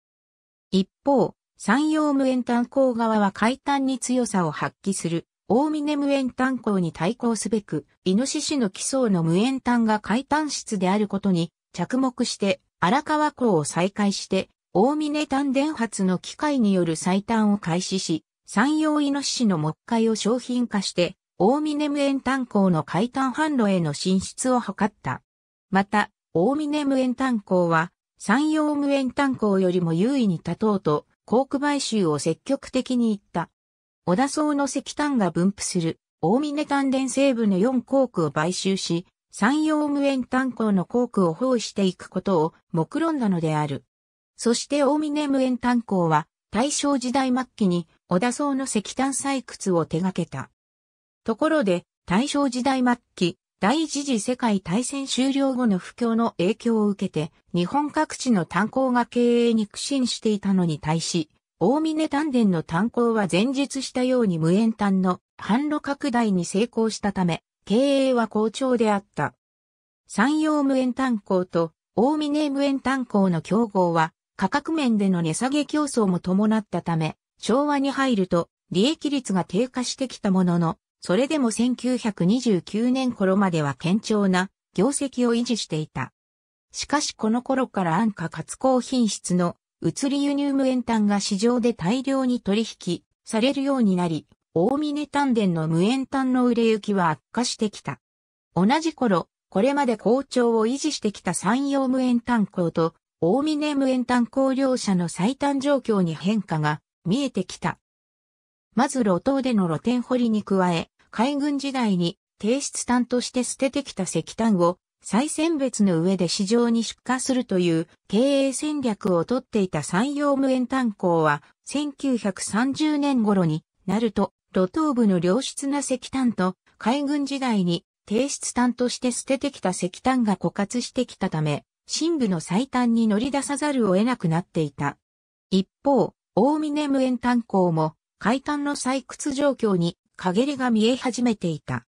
一方、山陽無塩炭鉱側は海炭に強さを発揮する、大峰無塩炭鉱に対抗すべく、イノシシの基礎の無塩炭が海炭質であることに着目して、荒川港を再開して、大峰炭電発の機械による採炭を開始し、山陽イノシシの木塊を商品化して、大峰無縁炭鉱の海炭販路への進出を図った。また、大峰無縁炭鉱は、山陽無縁炭鉱よりも優位に立とうと、航空買収を積極的に行った。小田層の石炭が分布する大峰炭田西部の4航空を買収し、山陽無縁炭鉱の航空を包囲していくことを目論んだのである。そして大峰無縁炭鉱は大正時代末期に小田層の石炭採掘を手掛けた。ところで、大正時代末期、第一次世界大戦終了後の不況の影響を受けて、日本各地の炭鉱が経営に苦心していたのに対し、大峰丹田の炭鉱は前述したように無煙炭の販路拡大に成功したため、経営は好調であった。山陽無煙炭鉱と大峰無煙炭鉱の競合は、価格面での値下げ競争も伴ったため、昭和に入ると利益率が低下してきたものの、それでも1929年頃までは堅調な業績を維持していた。しかしこの頃から安価かつ高品質の移り輸入無塩炭が市場で大量に取引されるようになり、大峰炭田の無塩炭の売れ行きは悪化してきた。同じ頃、これまで好調を維持してきた山陽無塩炭鉱と大峰無塩炭鉱両社の最短状況に変化が見えてきた。まず路頭での露天掘りに加え、海軍時代に低質炭として捨ててきた石炭を再選別の上で市場に出荷するという経営戦略をとっていた山陽無塩炭鉱は1930年頃になると路頭部の良質な石炭と海軍時代に低質炭として捨ててきた石炭が枯渇してきたため、深部の最短に乗り出さざるを得なくなっていた。一方、大峰無塩炭鉱も海炭の採掘状況に陰りが見え始めていた。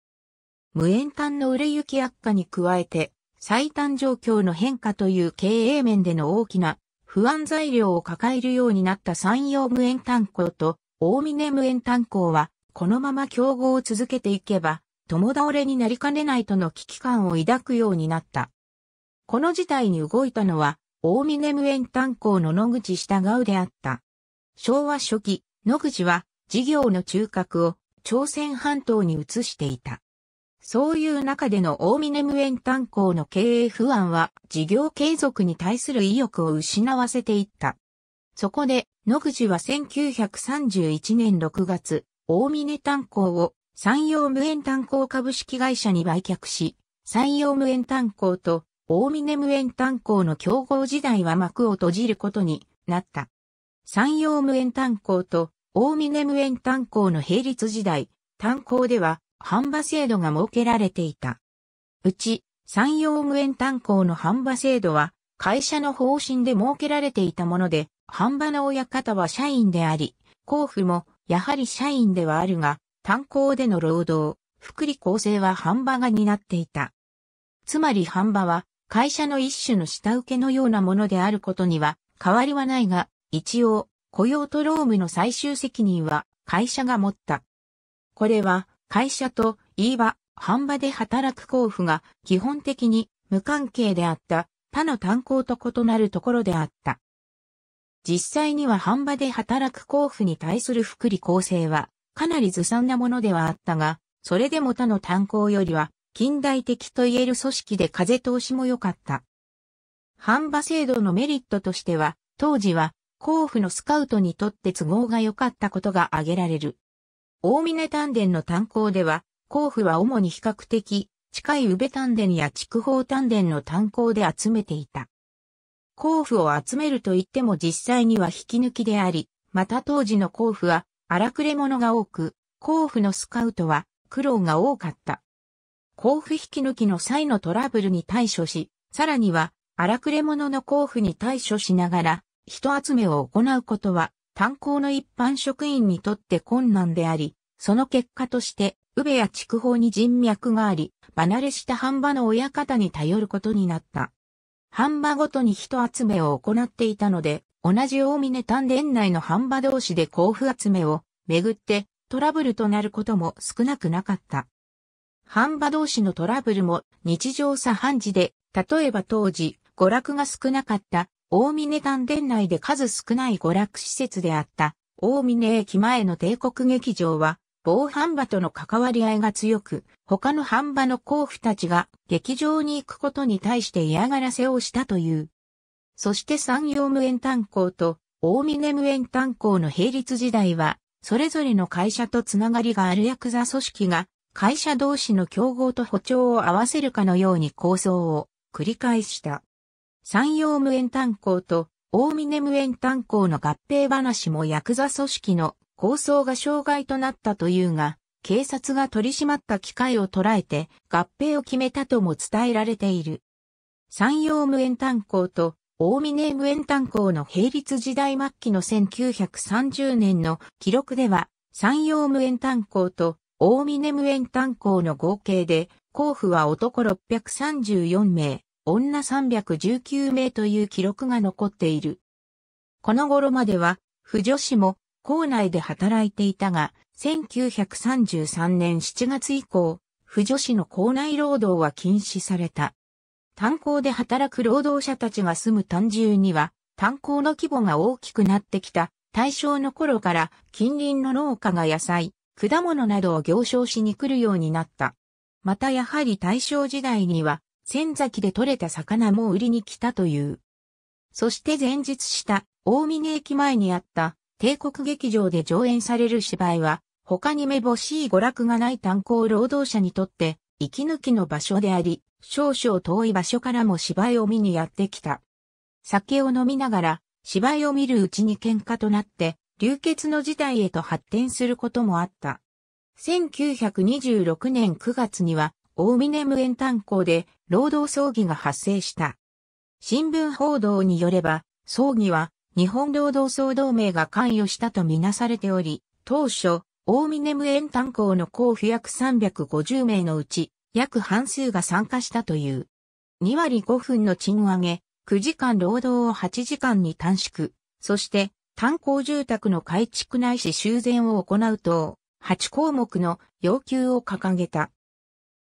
無縁炭の売れ行き悪化に加えて、最短状況の変化という経営面での大きな不安材料を抱えるようになった山陽無縁炭鉱と大峰無縁炭鉱は、このまま競合を続けていけば、共倒れになりかねないとの危機感を抱くようになった。この事態に動いたのは、大峰無縁炭鉱の野口従うであった。昭和初期、野口は事業の中核を朝鮮半島に移していた。そういう中での大峰無縁炭鉱の経営不安は事業継続に対する意欲を失わせていった。そこで、野口は1931年6月、大峰炭鉱を山陽無縁炭鉱株式会社に売却し、山陽無縁炭鉱と大峰無縁炭鉱の競合時代は幕を閉じることになった。山陽無縁炭鉱と大峰無縁炭鉱の並立時代、炭鉱では、販売制度が設けられていた。うち、山陽無縁炭鉱の販売制度は、会社の方針で設けられていたもので、販売の親方は社員であり、交付も、やはり社員ではあるが、炭鉱での労働、福利厚生は販売が担っていた。つまり販売は、会社の一種の下請けのようなものであることには、変わりはないが、一応、雇用と労務の最終責任は会社が持った。これは会社と言い場、販売で働く交付が基本的に無関係であった他の炭鉱と異なるところであった。実際には販売で働く交付に対する福利厚生はかなりずさんなものではあったが、それでも他の炭鉱よりは近代的と言える組織で風通しも良かった。販売制度のメリットとしては、当時は甲府のスカウトにとって都合が良かったことが挙げられる。大峰丹田の炭鉱では、甲府は主に比較的近い宇部丹田や筑豊丹田の炭鉱で集めていた。甲府を集めると言っても実際には引き抜きであり、また当時の甲府は荒くれ者が多く、甲府のスカウトは苦労が多かった。甲府引き抜きの際のトラブルに対処し、さらには荒くれ者の甲府に対処しながら、人集めを行うことは、炭鉱の一般職員にとって困難であり、その結果として、宇部や筑豊に人脈があり、離れした半場の親方に頼ることになった。半場ごとに人集めを行っていたので、同じ大峰丹田内の半場同士で交付集めをめぐってトラブルとなることも少なくなかった。半場同士のトラブルも日常茶飯事で、例えば当時、娯楽が少なかった大峰丹田内で数少ない娯楽施設であった、大峰駅前の帝国劇場は、防犯馬との関わり合いが強く、他の半馬の候補たちが劇場に行くことに対して嫌がらせをしたという。そして山陽無縁炭鉱と大峰無縁炭鉱の並立時代は、それぞれの会社とつながりがあるヤクザ組織が、会社同士の競合と歩調を合わせるかのように構想を繰り返した。山陽無縁炭鉱と大峰無縁炭鉱の合併話もヤクザ組織の構想が障害となったというが、警察が取り締まった機会を捉えて合併を決めたとも伝えられている。山陽無縁炭鉱と大峰無縁炭鉱の並立時代末期の1930年の記録では、山陽無縁炭鉱と大峰無縁炭鉱の合計で、甲府は男634名、女319名という記録が残っている。この頃までは、婦女子も校内で働いていたが、1933年7月以降、婦女子の校内労働は禁止された。炭鉱で働く労働者たちが住む単住には、炭鉱の規模が大きくなってきた大正の頃から近隣の農家が野菜、果物などを行商しに来るようになった。またやはり大正時代には仙崎で採れた魚も売りに来たという。そして前日した大峰駅前にあった帝国劇場で上演される芝居は他に目星い娯楽がない炭鉱労働者にとって息抜きの場所であり少々遠い場所からも芝居を見にやってきた。酒を飲みながら芝居を見るうちに喧嘩となって流血の事態へと発展することもあった。1926年9月には大峰無縁炭鉱で労働争議が発生した。新聞報道によれば、葬儀は日本労働総同盟が関与したとみなされており、当初、大峰無縁炭鉱の候補約350名のうち、約半数が参加したという。2割5分の賃上げ、9時間労働を8時間に短縮、そして炭鉱住宅の改築ないし修繕を行う等、8項目の要求を掲げた。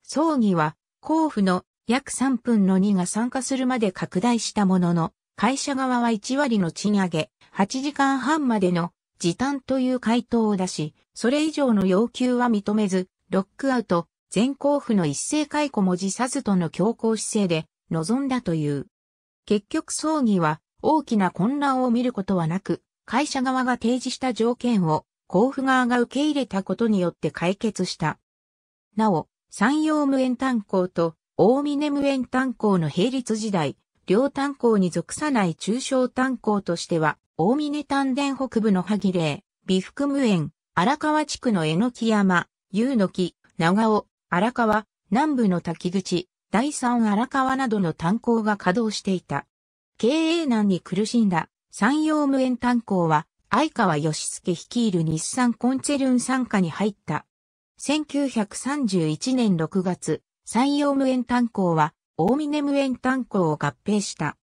葬儀は、交付の約3分の2が参加するまで拡大したものの、会社側は1割の賃上げ、8時間半までの時短という回答を出し、それ以上の要求は認めず、ロックアウト、全交付の一斉解雇も辞さずとの強硬姿勢で臨んだという。結局葬儀は大きな混乱を見ることはなく、会社側が提示した条件を交付側が受け入れたことによって解決した。なお、山陽無縁炭鉱と大峰無縁炭鉱の並立時代、両炭鉱に属さない中小炭鉱としては、大峰炭田北部の萩霊、美福無縁、荒川地区の榎木山、湯の木、長尾、荒川、南部の滝口、第三荒川などの炭鉱が稼働していた。経営難に苦しんだ山陽無縁炭鉱は、相川義介率いる日産コンツェルン参加に入った。1931年6月、山陽無縁炭鉱は大峰無縁炭鉱を合併した。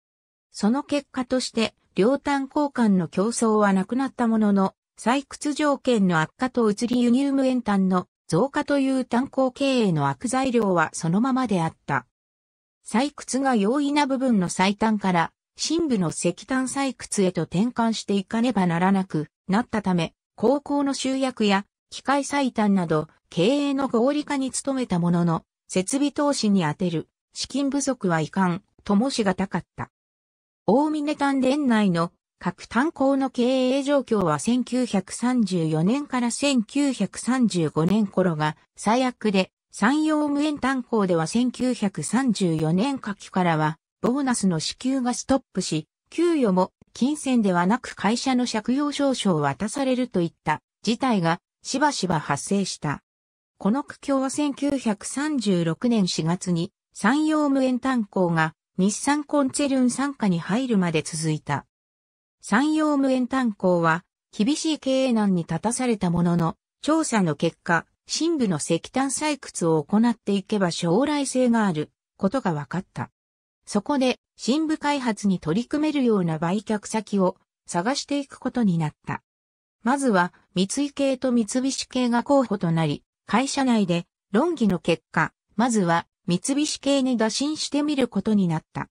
その結果として、両炭鉱間の競争はなくなったものの、採掘条件の悪化と移り輸入無縁炭の増加という炭鉱経営の悪材料はそのままであった。採掘が容易な部分の最短から深部の石炭採掘へと転換していかねばならなくなったため、高校の集約や機械最短など、経営の合理化に努めたものの、設備投資に充てる、資金不足はいかん、ともしがたかった。大峰丹田内の各炭鉱の経営状況は1934年から1935年頃が最悪で、山陽無縁炭鉱では1934年夏季からは、ボーナスの支給がストップし、給与も金銭ではなく会社の借用証書を渡されるといった事態がしばしば発生した。この苦境は1936年4月に山陽無縁炭鉱が日産コンツェルン参加に入るまで続いた。山陽無縁炭鉱は厳しい経営難に立たされたものの、調査の結果、深部の石炭採掘を行っていけば将来性があることが分かった。そこで、深部開発に取り組めるような売却先を探していくことになった。まずは、三井系と三菱系が候補となり、会社内で論議の結果、まずは三菱系に打診してみることになった。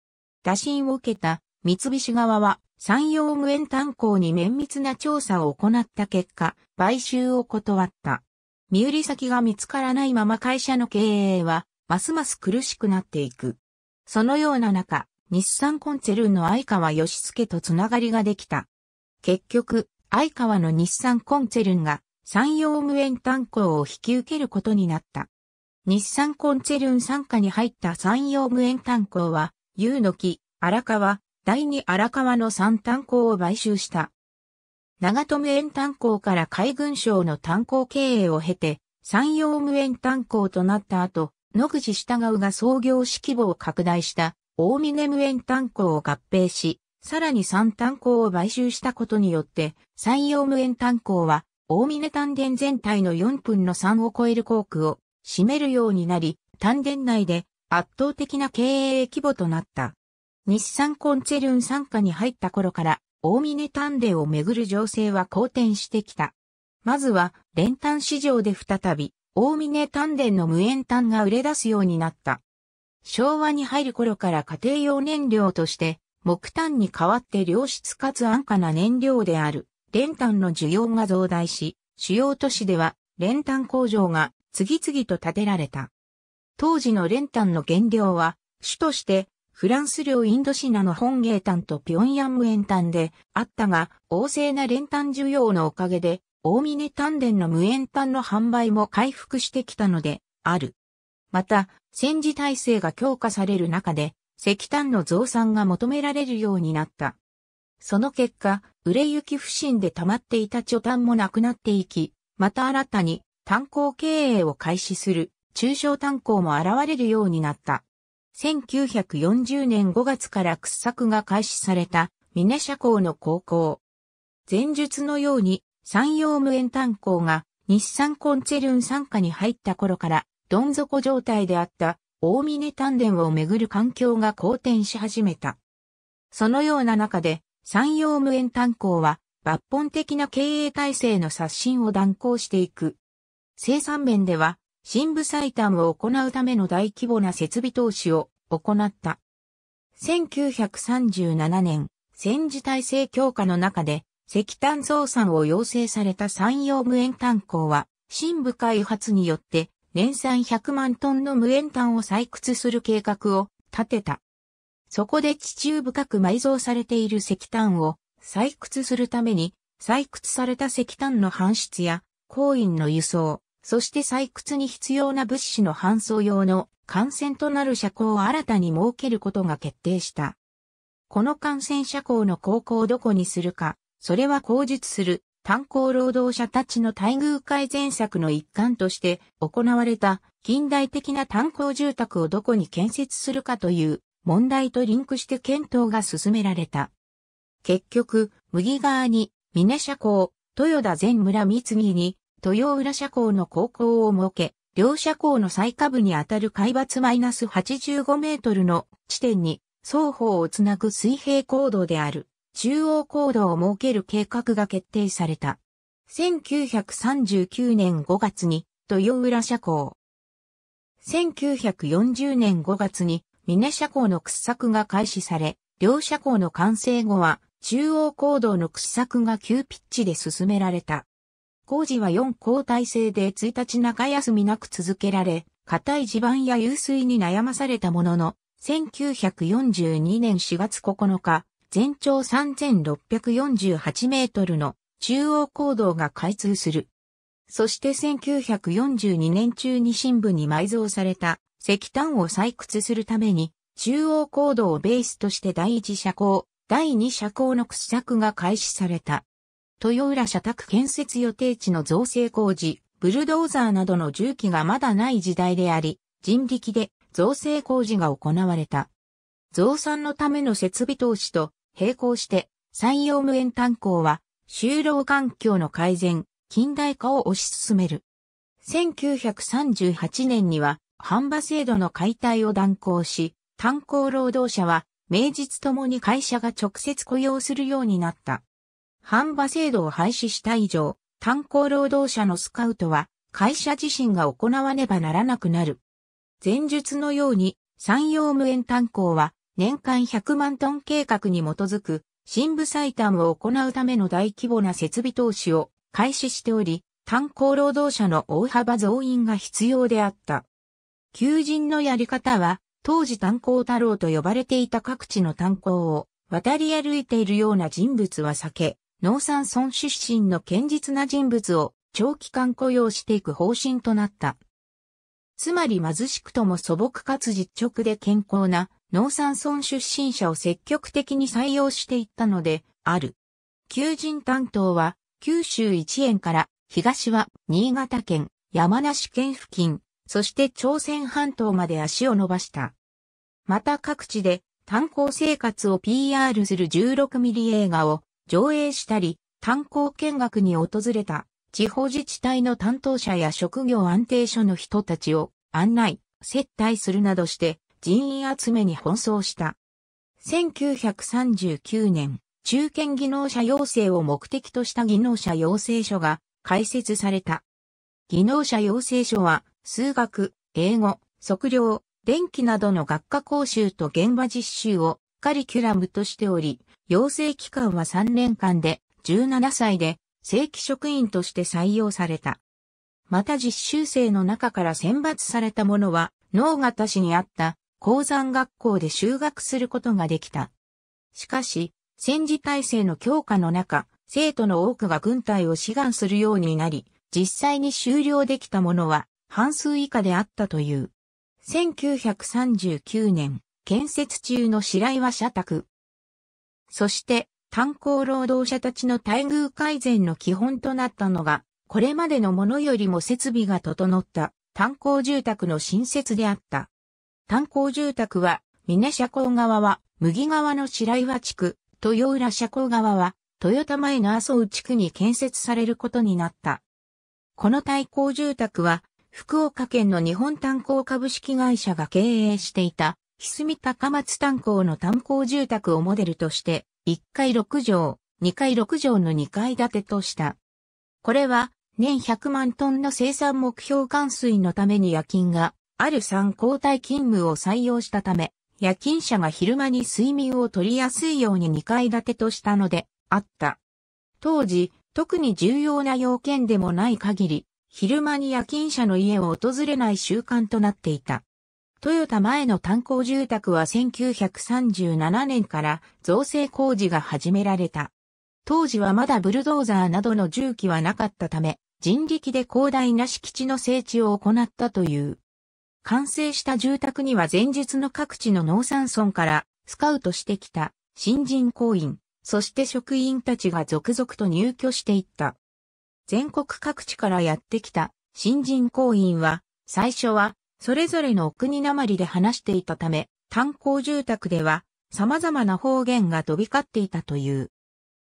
打診を受けた三菱側は山陽無縁炭鉱に綿密な調査を行った結果、買収を断った。身売り先が見つからないまま会社の経営は、ますます苦しくなっていく。そのような中、日産コンツェルンの相川義介とつながりができた。結局、相川の日産コンツェルンが山陽無縁炭鉱を引き受けることになった。日産コンツェルン傘下に入った山陽無縁炭鉱は、有の木、荒川、第二荒川の三炭鉱を買収した。長友園炭鉱から海軍省の炭鉱経営を経て、山陽無縁炭鉱となった後、野口従が創業式規を拡大した、大峰無縁炭鉱を合併し、さらに三炭鉱を買収したことによって、三葉無塩炭鉱は、大峰炭田全体の4分の3を超える航区を占めるようになり、炭田内で圧倒的な経営規模となった。日産コンツェルン参加に入った頃から、大峰炭田をめぐる情勢は好転してきた。まずは、練炭市場で再び、大峰炭田の無塩炭が売れ出すようになった。昭和に入る頃から家庭用燃料として、木炭に代わって良質かつ安価な燃料である練炭の需要が増大し、主要都市では練炭工場が次々と建てられた。当時の練炭の原料は、主としてフランス領インドシナの本芸炭とピョンヤン無塩炭であったが、旺盛な練炭需要のおかげで、大峰炭田の無塩炭の販売も回復してきたので、ある。また、戦時体制が強化される中で、石炭の増産が求められるようになった。その結果、売れ行き不振で溜まっていた貯炭もなくなっていき、また新たに炭鉱経営を開始する中小炭鉱も現れるようになった。1940年5月から掘削が開始されたミネ社港の高校。前述のように山陽無縁炭鉱が日産コンツェルン参加に入った頃からどん底状態であった大峰丹田をめぐる環境が好転し始めた。そのような中で、山陽無縁炭鉱は抜本的な経営体制の刷新を断行していく。生産面では、新部採炭を行うための大規模な設備投資を行った。1937年、戦時体制強化の中で、石炭増産を要請された山陽無縁炭鉱は、新部開発によって、年産100万トンの無塩炭を採掘する計画を立てた。そこで地中深く埋蔵されている石炭を採掘するために、採掘された石炭の搬出や、鉱員の輸送、そして採掘に必要な物資の搬送用の幹線となる車庫を新たに設けることが決定した。この幹線車庫の高校をどこにするか、それは口述する炭鉱労働者たちの待遇改善策の一環として行われた近代的な炭鉱住宅をどこに建設するかという問題とリンクして検討が進められた。結局、麦川に、峰社校、豊田全村三木に、豊浦社校の高校を設け、両社校の最下部にあたる海抜マイナス85メートルの地点に双方をつなぐ水平行動である。中央高度を設ける計画が決定された。1939年5月に豊浦車交。1940年5月に峰車交の掘削が開始され、両車交の完成後は中央高度の掘削が急ピッチで進められた。工事は4交代制で1日中休みなく続けられ、硬い地盤や湧水に悩まされたものの、1942年4月9日、全長3648メートルの中央公道が開通する。そして1942年中に新部に埋蔵された石炭を採掘するために中央公道をベースとして第一車高、第二車高の掘削が開始された。豊浦社宅建設予定地の造成工事、ブルドーザーなどの重機がまだない時代であり、人力で造成工事が行われた。増産のための設備投資と並行して、山陽無縁炭鉱は、就労環境の改善、近代化を推し進める。1938年には、販売制度の解体を断行し、炭鉱労働者は、名実ともに会社が直接雇用するようになった。販売制度を廃止した以上、炭鉱労働者のスカウトは、会社自身が行わねばならなくなる。前述のように、山陽無縁炭鉱は、年間100万トン計画に基づく深部採炭を行うための大規模な設備投資を開始しており、炭鉱労働者の大幅増員が必要であった。求人のやり方は、当時炭鉱太郎と呼ばれていた各地の炭鉱を渡り歩いているような人物は避け、農産村出身の堅実な人物を長期間雇用していく方針となった。つまり貧しくとも素朴かつ実直で健康な農産村出身者を積極的に採用していったので、ある。求人担当は、九州一円から、東は新潟県、山梨県付近、そして朝鮮半島まで足を伸ばした。また各地で炭鉱生活を PR する16ミリ映画を上映したり、炭鉱見学に訪れた地方自治体の担当者や職業安定所の人たちを案内、接待するなどして人員集めに奔走した。1939年、中堅技能者養成を目的とした技能者養成所が開設された。技能者養成所は、数学、英語、測量、電気などの学科講習と現場実習をカリキュラムとしており、養成期間は3年間で17歳で正規職員として採用された。また実習生の中から選抜されたものは、脳型市にあった鉱山学校で修学することができた。しかし、戦時体制の強化の中、生徒の多くが軍隊を志願するようになり、実際に修了できたものは半数以下であったという。1939年、建設中の白岩社宅。そして、炭鉱労働者たちの待遇改善の基本となったのが、これまでのものよりも設備が整った炭鉱住宅の新設であった。炭鉱住宅は、峰社交側は、麦川の白岩地区、豊浦社交側は、豊田前の麻生地区に建設されることになった。この対抗住宅は、福岡県の日本炭鉱株式会社が経営していた、ひすみ高松炭鉱の炭鉱住宅をモデルとして、1階6畳、2階6畳の2階建てとした。これは、年100万トンの生産目標完水のために夜勤がある参交代勤務を採用したため、夜勤者が昼間に睡眠を取りやすいように2階建てとしたので、あった。当時、特に重要な要件でもない限り、昼間に夜勤者の家を訪れない習慣となっていた。トヨタ前の炭鉱住宅は1937年から造成工事が始められた。当時はまだブルドーザーなどの重機はなかったため、人力で広大な敷地の整地を行ったという。完成した住宅には前述の各地の農産村からスカウトしてきた新人行員、そして職員たちが続々と入居していった。全国各地からやってきた新人行員は最初はそれぞれのお国なまりで話していたため、炭鉱住宅では様々な方言が飛び交っていたという。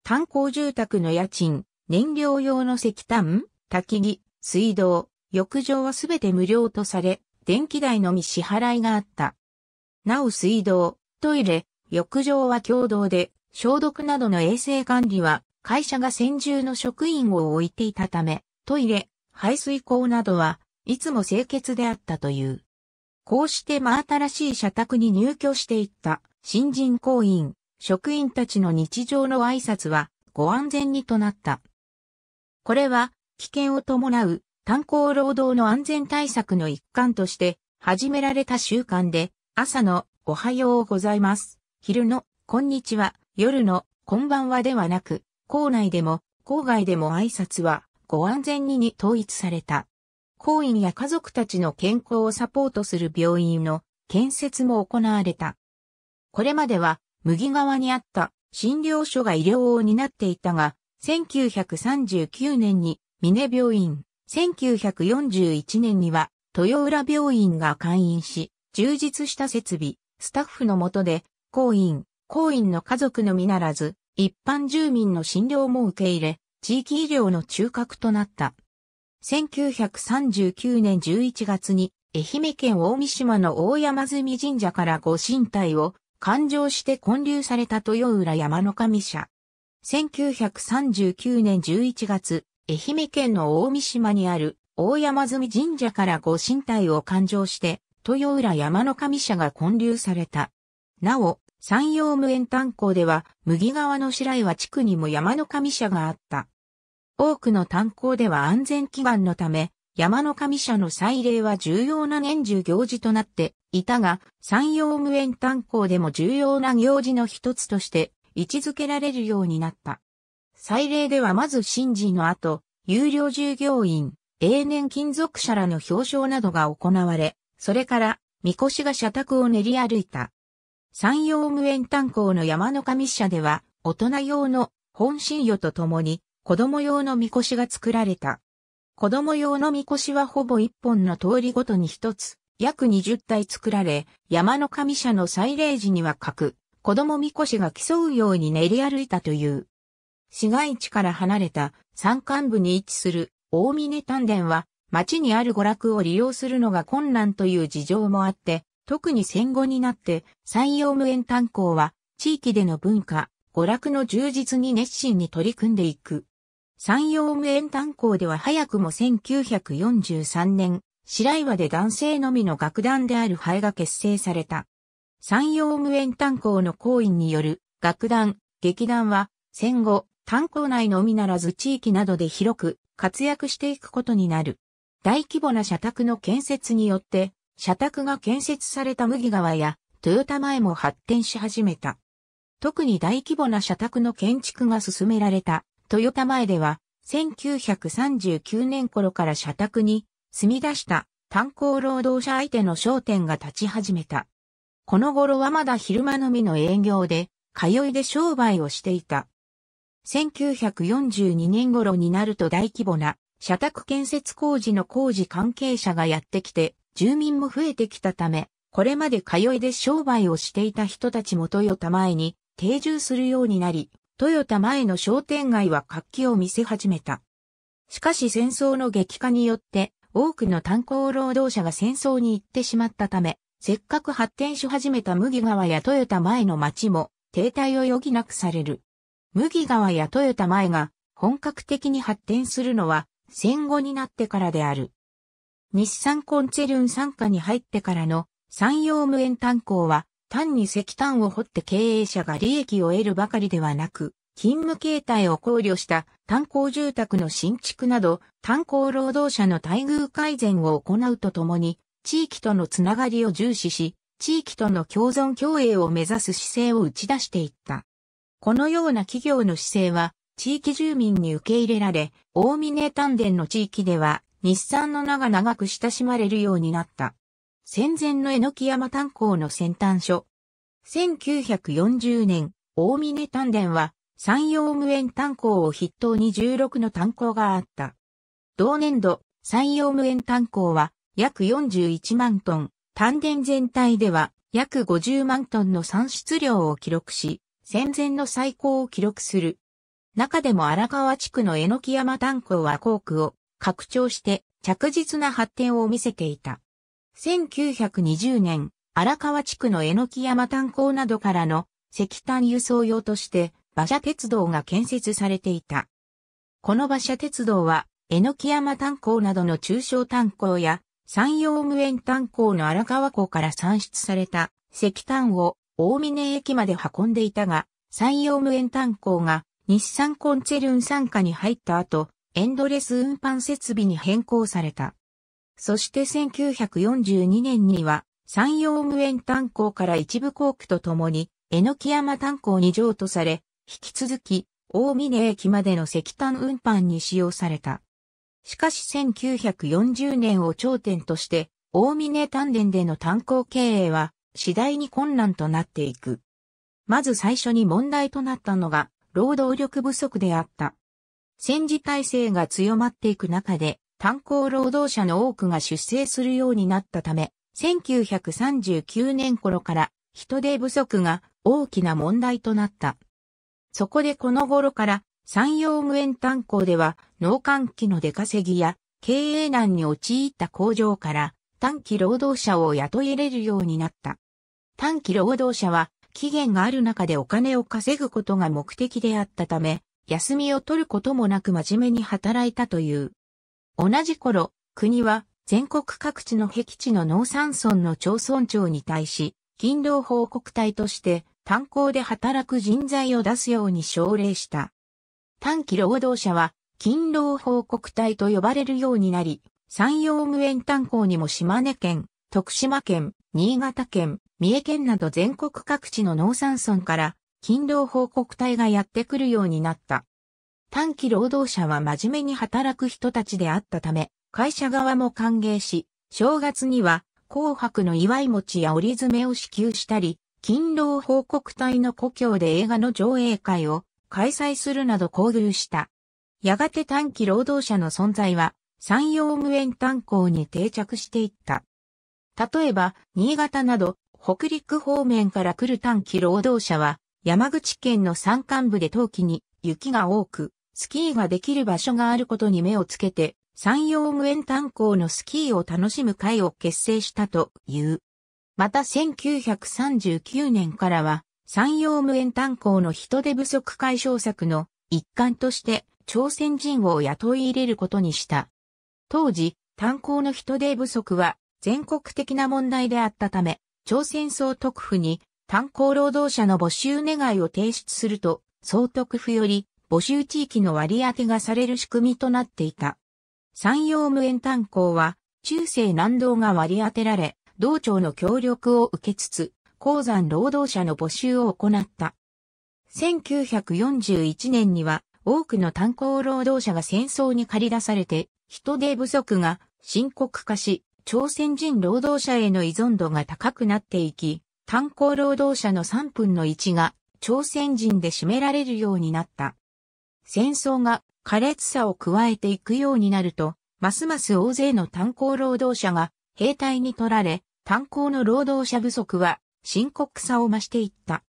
炭鉱住宅の家賃、燃料用の石炭、焚き木、水道、浴場はすべて無料とされ、電気代のみ支払いがあった。なお水道、トイレ、浴場は共同で、消毒などの衛生管理は会社が専従の職員を置いていたため、トイレ、排水口などはいつも清潔であったという。こうして真新しい社宅に入居していった新人行員、職員たちの日常の挨拶はご安全にとなった。これは危険を伴う炭鉱労働の安全対策の一環として始められた習慣で、朝のおはようございます。昼のこんにちは、夜のこんばんはではなく、校内でも校外でも挨拶はご安全にに統一された。校員や家族たちの健康をサポートする病院の建設も行われた。これまでは麦川にあった診療所が医療を担っていたが、1939年に峰病院、1941年には豊浦病院が開院し、充実した設備、スタッフの下で、公院、公院の家族のみならず、一般住民の診療も受け入れ、地域医療の中核となった。1939年11月に、愛媛県大三島の大山住神社からご神体を勘定して建立された豊浦山の神社。1939年11月、愛媛県の大三島にある大山積神社からご神体を勘定して、豊浦山の神社が建立された。なお、山陽無縁炭鉱では、麦川の白岩地区にも山の神社があった。多くの炭鉱では安全祈願のため、山の神社の祭礼は重要な年中行事となっていたが、山陽無縁炭鉱でも重要な行事の一つとして位置づけられるようになった。祭礼ではまず神事の後、有料従業員、永年金属者らの表彰などが行われ、それから、神輿が社宅を練り歩いた。山陽無縁炭鉱の山の神社では、大人用の本神与と共に、子供用の神輿が作られた。子供用の神輿はほぼ一本の通りごとに一つ、約二十体作られ、山の神社の祭礼時には各、子供神輿が競うように練り歩いたという。市街地から離れた山間部に位置する大峰丹田は町にある娯楽を利用するのが困難という事情もあって、特に戦後になって山陽無縁炭鉱は地域での文化、娯楽の充実に熱心に取り組んでいく。山陽無縁炭鉱では早くも1943年、白岩で男性のみの楽団であるハエが結成された。山陽無縁炭鉱の行員による楽団、劇団は戦後炭鉱内のみならず地域などで広く活躍していくことになる。大規模な社宅の建設によって、社宅が建設された麦川や豊田前も発展し始めた。特に大規模な社宅の建築が進められた豊田前では、1939年頃から社宅に住み出した炭鉱労働者相手の商店が立ち始めた。この頃はまだ昼間のみの営業で、通いで商売をしていた。1942年頃になると大規模な社宅建設工事の工事関係者がやってきて、住民も増えてきたため、これまで通いで商売をしていた人たちも豊田前に定住するようになり、豊田前の商店街は活気を見せ始めた。しかし戦争の激化によって、多くの炭鉱労働者が戦争に行ってしまったため、せっかく発展し始めた麦川や豊田前の町も停滞を余儀なくされる。麦川や豊田前が本格的に発展するのは戦後になってからである。日産コンツェルン傘下に入ってからの産業無縁炭鉱は単に石炭を掘って経営者が利益を得るばかりではなく、勤務形態を考慮した炭鉱住宅の新築など炭鉱労働者の待遇改善を行うとともに、地域とのつながりを重視し、地域との共存共栄を目指す姿勢を打ち出していった。このような企業の姿勢は、地域住民に受け入れられ、大峰丹田の地域では、日産の名が長く親しまれるようになった。戦前の榎山炭鉱の先端所。1940年、大峰丹田は、山陽無縁炭鉱を筆頭に16の炭鉱があった。同年度、山陽無縁炭鉱は、約41万トン、丹田全体では、約50万トンの産出量を記録し、戦前の最高を記録する。中でも荒川地区の榎山炭鉱は工区を拡張して着実な発展を見せていた。1920年、荒川地区の榎山炭鉱などからの石炭輸送用として馬車鉄道が建設されていた。この馬車鉄道は、榎山炭鉱などの中小炭鉱や山陽無縁炭鉱の荒川港から産出された石炭を大峰駅まで運んでいたが、山陽無縁炭鉱が日産コンチェルン参加に入った後、エンドレス運搬設備に変更された。そして1942年には、山陽無縁炭鉱から一部工区とともに、榎木山炭鉱に譲渡され、引き続き、大峰駅までの石炭運搬に使用された。しかし1940年を頂点として、大峰炭田での炭鉱経営は次第に困難となっていく。まず最初に問題となったのが、労働力不足であった。戦時体制が強まっていく中で、炭鉱労働者の多くが出生するようになったため、1939年頃から人手不足が大きな問題となった。そこでこの頃から山陽無縁炭鉱では農閑期の出稼ぎや経営難に陥った工場から短期労働者を雇い入れるようになった。短期労働者は期限がある中でお金を稼ぐことが目的であったため、休みを取ることもなく真面目に働いたという。同じ頃、国は全国各地の僻地の農産村の町村長に対し、勤労報告隊として炭鉱で働く人材を出すように奨励した。短期労働者は勤労報告隊と呼ばれるようになり、山陽無縁炭鉱にも島根県、徳島県、新潟県、三重県など全国各地の農産村から勤労報告隊がやってくるようになった。短期労働者は真面目に働く人たちであったため、会社側も歓迎し、正月には紅白の祝い餅や折り詰めを支給したり、勤労報告隊の故郷で映画の上映会を開催するなど交流した。やがて短期労働者の存在は山陽無縁炭鉱に定着していった。例えば、新潟など北陸方面から来る短期労働者は、山口県の山間部で冬季に雪が多く、スキーができる場所があることに目をつけて、山陽無縁炭鉱のスキーを楽しむ会を結成したという。また1939年からは、山陽無縁炭鉱の人手不足解消策の一環として朝鮮人を雇い入れることにした。当時、炭鉱の人手不足は全国的な問題であったため、朝鮮総督府に炭鉱労働者の募集願いを提出すると、総督府より募集地域の割り当てがされる仕組みとなっていた。山陽無縁炭鉱は、中世南道が割り当てられ、道庁の協力を受けつつ、鉱山労働者の募集を行った。1941年には、多くの炭鉱労働者が戦争に駆り出されて、人手不足が深刻化し、朝鮮人労働者への依存度が高くなっていき、炭鉱労働者の3分の1が朝鮮人で占められるようになった。戦争が苛烈さを加えていくようになると、ますます大勢の炭鉱労働者が兵隊に取られ、炭鉱の労働者不足は深刻さを増していった。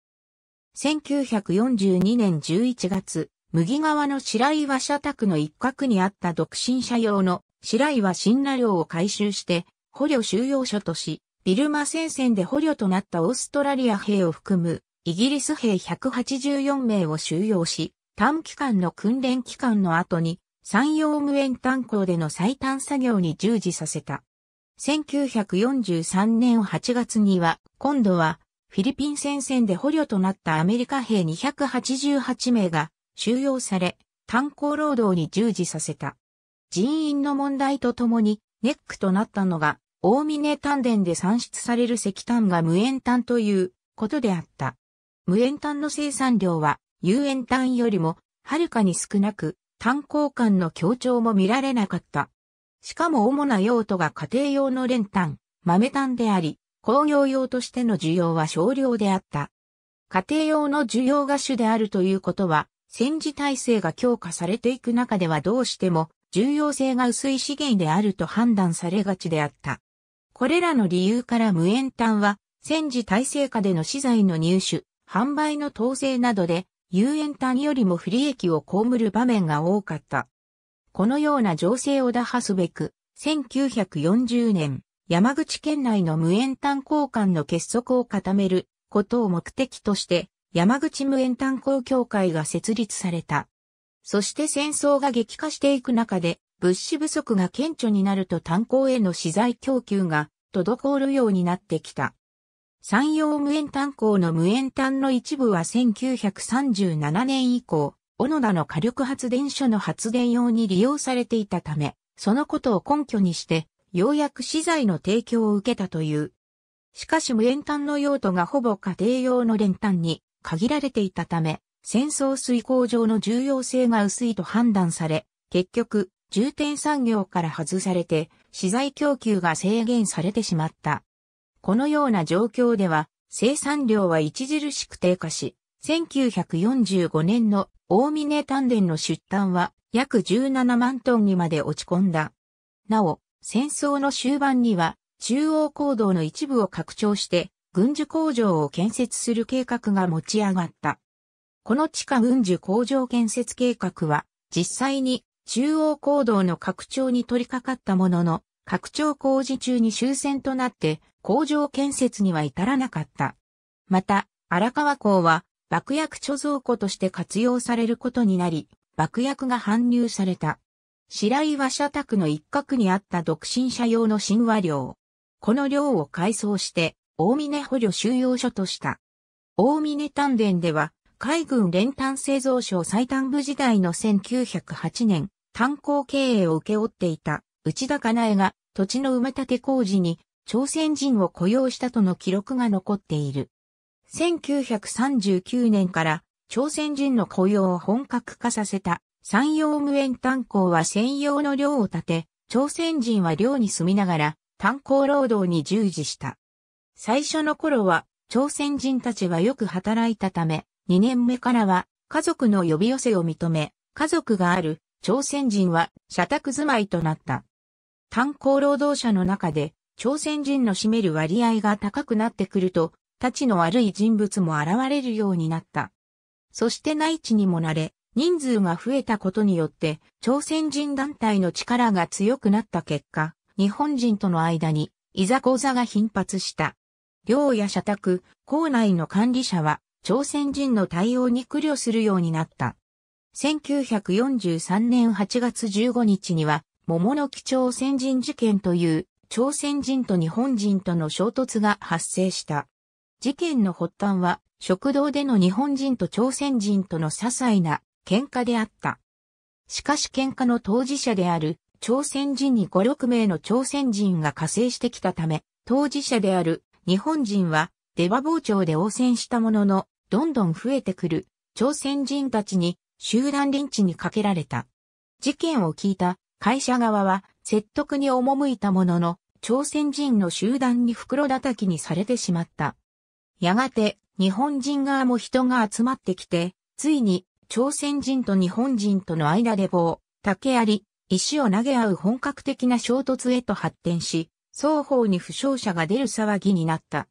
1942年11月、麦川の白岩社宅の一角にあった独身者用の白井は新羅領を回収して、捕虜収容所とし、ビルマ戦線で捕虜となったオーストラリア兵を含む、イギリス兵184名を収容し、短期間の訓練期間の後に、山陽無縁炭鉱での最短作業に従事させた。1943年8月には、今度は、フィリピン戦線で捕虜となったアメリカ兵288名が収容され、炭鉱労働に従事させた。人員の問題とともにネックとなったのが、大峰丹田で産出される石炭が無塩炭ということであった。無塩炭の生産量は有塩炭よりもはるかに少なく、炭鉱間の協調も見られなかった。しかも主な用途が家庭用の練炭、豆炭であり、工業用としての需要は少量であった。家庭用の需要が主であるということは、戦時体制が強化されていく中ではどうしても重要性が薄い資源であると判断されがちであった。これらの理由から無塩炭は、戦時体制下での資材の入手、販売の統制などで、有塩炭よりも不利益を被る場面が多かった。このような情勢を打破すべく、1940年、山口県内の無塩炭交換の結束を固めることを目的として、山口無塩炭鉱協会が設立された。そして戦争が激化していく中で、物資不足が顕著になると炭鉱への資材供給が滞るようになってきた。山陽無塩炭鉱の無塩炭の一部は1937年以降、小野田の火力発電所の発電用に利用されていたため、そのことを根拠にして、ようやく資材の提供を受けたという。しかし無塩炭の用途がほぼ家庭用の練炭に限られていたため、戦争遂行上の重要性が薄いと判断され、結局、重点産業から外されて、資材供給が制限されてしまった。このような状況では、生産量は著しく低下し、1945年の大峰丹田の出端は約17万トンにまで落ち込んだ。なお、戦争の終盤には中央行動の一部を拡張して軍需工場を建設する計画が持ち上がった。この地下軍需工場建設計画は、実際に中央行動の拡張に取り掛かったものの、拡張工事中に終戦となって工場建設には至らなかった。また、荒川港は爆薬貯蔵庫として活用されることになり、爆薬が搬入された。白岩社宅の一角にあった独身者用の神話寮。この寮を改装して、大峰捕虜収容所とした。大峰丹田では、海軍連単製造所最短部時代の1908年、炭鉱経営を受け負っていた内田かなえが土地の埋め立て工事に朝鮮人を雇用したとの記録が残っている。1939年から朝鮮人の雇用を本格化させた山陽無縁炭鉱は専用の寮を建て、朝鮮人は寮に住みながら炭鉱労働に従事した。最初の頃は朝鮮人たちはよく働いたため、2年目からは家族の呼び寄せを認め、家族がある朝鮮人は社宅住まいとなった。炭鉱労働者の中で朝鮮人の占める割合が高くなってくると、たちの悪い人物も現れるようになった。そして内地にもなれ、人数が増えたことによって、朝鮮人団体の力が強くなった結果、日本人との間に、いざこざが頻発した。寮や社宅、校内の管理者は、朝鮮人の対応に苦慮するようになった。1943年8月15日には、桃の木朝鮮人事件という朝鮮人と日本人との衝突が発生した。事件の発端は食堂での日本人と朝鮮人との些細な喧嘩であった。しかし喧嘩の当事者である朝鮮人に5、6名の朝鮮人が加勢してきたため、当事者である日本人は出馬傍聴で応戦したもののどんどん増えてくる朝鮮人たちに集団リンチにかけられた。事件を聞いた会社側は説得に赴いたものの、朝鮮人の集団に袋叩きにされてしまった。やがて日本人側も人が集まってきて、ついに朝鮮人と日本人との間で棒、竹あり、石を投げ合う本格的な衝突へと発展し、双方に負傷者が出る騒ぎになった。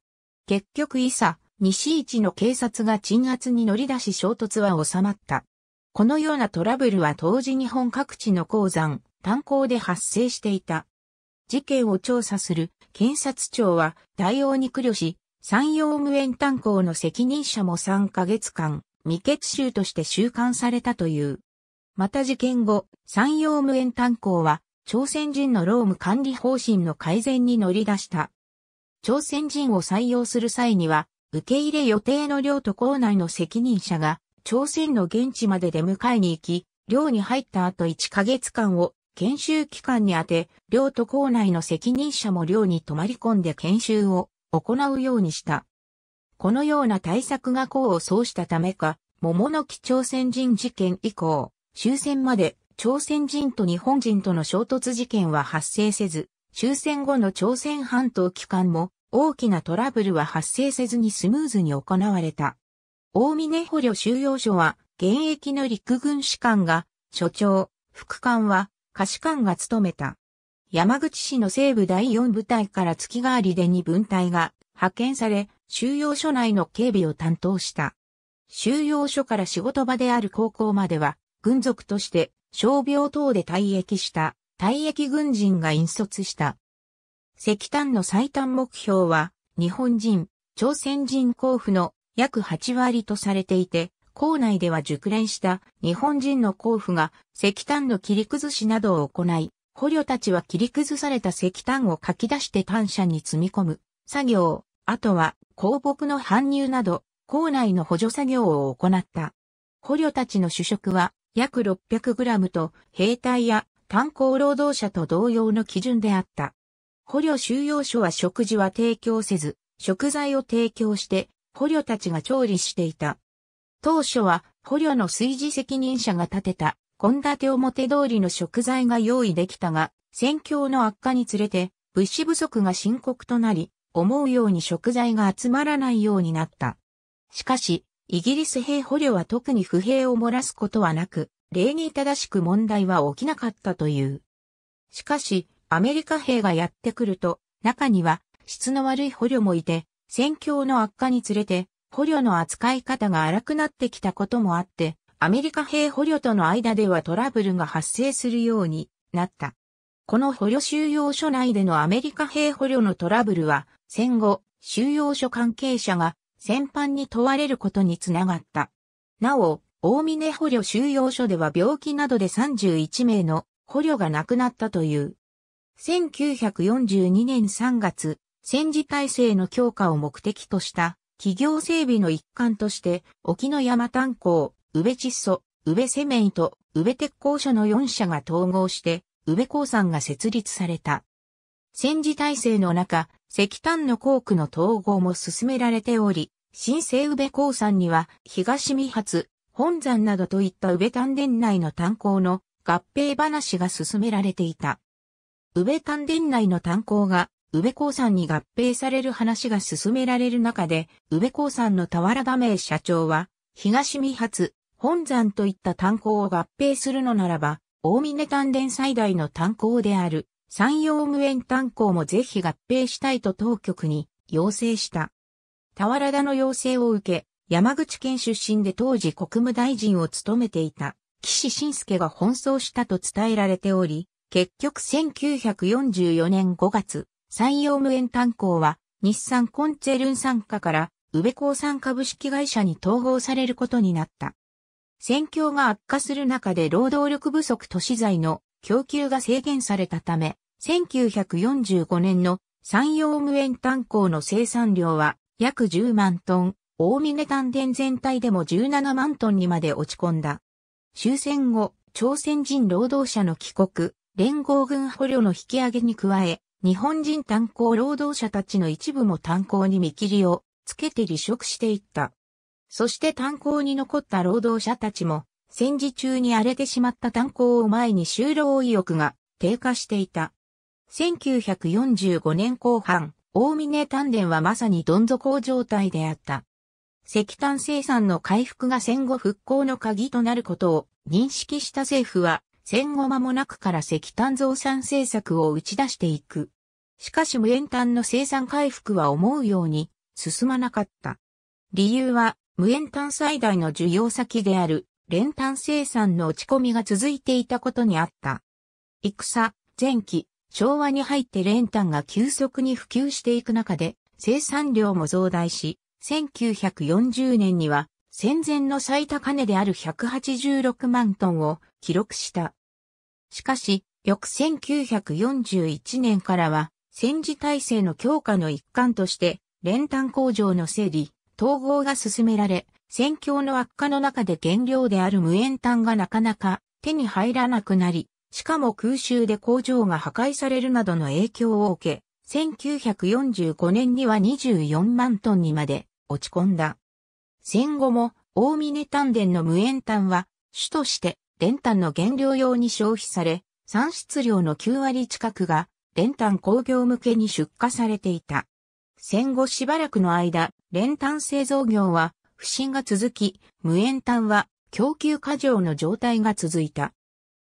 結局いさ、西市の警察が鎮圧に乗り出し衝突は収まった。このようなトラブルは当時日本各地の鉱山、炭鉱で発生していた。事件を調査する検察庁は対応に苦慮し、山陽無縁炭鉱の責任者も3ヶ月間、未決囚として収監されたという。また事件後、山陽無縁炭鉱は、朝鮮人の労務管理方針の改善に乗り出した。朝鮮人を採用する際には、受け入れ予定の寮と校内の責任者が、朝鮮の現地まで出迎えに行き、寮に入った後1ヶ月間を研修期間に当て、寮と校内の責任者も寮に泊まり込んで研修を行うようにした。このような対策が功を奏したためか、桃の木朝鮮人事件以降、終戦まで朝鮮人と日本人との衝突事件は発生せず、終戦後の朝鮮半島期間も大きなトラブルは発生せずにスムーズに行われた。大峰捕虜収容所は、現役の陸軍士官が、所長、副官は、下士官が務めた。山口市の西部第4部隊から月替わりで2分隊が派遣され、収容所内の警備を担当した。収容所から仕事場である高校までは、軍属として、傷病等で退役した、退役軍人が引率した石炭の最短目標は、日本人、朝鮮人交付の約8割とされていて、校内では熟練した日本人の交付が石炭の切り崩しなどを行い、捕虜たちは切り崩された石炭を書き出して単車に積み込む作業、あとは鉱木の搬入など、校内の補助作業を行った。捕虜たちの主食は約 600g と兵隊や炭鉱労働者と同様の基準であった。捕虜収容所は食事は提供せず、食材を提供して捕虜たちが調理していた。当初は捕虜の炊事責任者が建てた献立表通りの食材が用意できたが、戦況の悪化につれて物資不足が深刻となり、思うように食材が集まらないようになった。しかし、イギリス兵捕虜は特に不平を漏らすことはなく、礼儀正しく問題は起きなかったという。しかし、アメリカ兵がやってくると、中には質の悪い捕虜もいて、戦況の悪化につれて、捕虜の扱い方が荒くなってきたこともあって、アメリカ兵捕虜との間ではトラブルが発生するようになった。この捕虜収容所内でのアメリカ兵捕虜のトラブルは、戦後、収容所関係者が戦犯に問われることにつながった。なお、大峰捕虜収容所では病気などで31名の捕虜が亡くなったという。1942年3月、戦時体制の強化を目的とした企業整備の一環として、沖の山炭鉱、宇部窒素、宇部セメント、宇部鉄工所の4社が統合して、宇部鉱山が設立された。戦時体制の中、石炭の鉱区の統合も進められており、新生宇部鉱山には東見発、本山などといった宇部炭田内の炭鉱の合併話が進められていた。宇部丹田内の炭鉱が宇部鉱山に合併される話が進められる中で、宇部鉱山の俵田名社長は、東見発、本山といった炭鉱を合併するのならば、大峰丹田最大の炭鉱である、山陽無縁炭鉱もぜひ合併したいと当局に要請した。俵田の要請を受け、山口県出身で当時国務大臣を務めていた、岸信介が奔走したと伝えられており、結局1944年5月、山陽無縁炭鉱は日産コンツェルン参加から宇部鉱産株式会社に統合されることになった。戦況が悪化する中で労働力不足都市材の供給が制限されたため、1945年の山陽無縁炭鉱の生産量は約10万トン、大峰炭田全体でも17万トンにまで落ち込んだ。終戦後、朝鮮人労働者の帰国、連合軍捕虜の引き上げに加え、日本人炭鉱労働者たちの一部も炭鉱に見切りをつけて離職していった。そして炭鉱に残った労働者たちも、戦時中に荒れてしまった炭鉱を前に就労意欲が低下していた。1945年後半、大峰炭田はまさにどん底状態であった。石炭生産の回復が戦後復興の鍵となることを認識した政府は戦後間もなくから石炭増産政策を打ち出していく。しかし無塩炭の生産回復は思うように進まなかった。理由は無塩炭最大の需要先である連炭生産の落ち込みが続いていたことにあった。戦、前期、昭和に入って連炭が急速に普及していく中で生産量も増大し、1940年には戦前の最高値である186万トンを記録した。しかし、翌1941年からは、戦時体制の強化の一環として、練炭工場の整理、統合が進められ、戦況の悪化の中で原料である無塩炭がなかなか手に入らなくなり、しかも空襲で工場が破壊されるなどの影響を受け、1945年には24万トンにまで落ち込んだ。戦後も大峰炭田の無塩炭は主として練炭の原料用に消費され、産出量の9割近くが練炭工業向けに出荷されていた。戦後しばらくの間、練炭製造業は不振が続き、無塩炭は供給過剰の状態が続いた。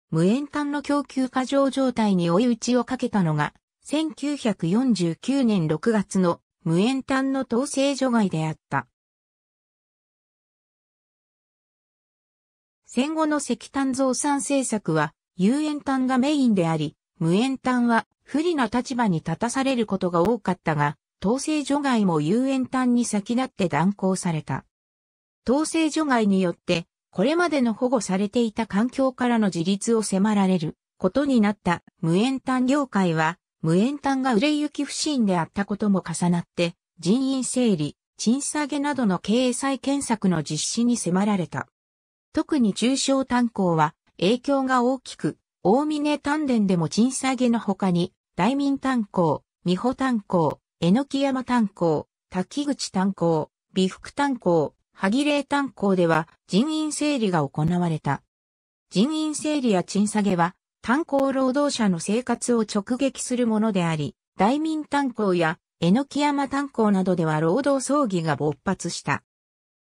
無塩炭の供給過剰状態に追い打ちをかけたのが、1949年6月の無塩炭の統制除外であった。戦後の石炭増産政策は、有塩炭がメインであり、無塩炭は不利な立場に立たされることが多かったが、統制除外も有塩炭に先立って断行された。統制除外によって、これまでの保護されていた環境からの自立を迫られることになった無塩炭業界は、無塩炭が売れ行き不振であったことも重なって、人員整理、賃下げなどの経済検索の実施に迫られた。特に中小炭鉱は影響が大きく、大峰炭田でも賃下げの他に、大民炭鉱、美穂炭鉱、榎木山炭鉱、滝口炭鉱、美福炭鉱、萩霊炭鉱では人員整理が行われた。人員整理や賃下げは炭鉱労働者の生活を直撃するものであり、大民炭鉱や榎木山炭鉱などでは労働争議が勃発した。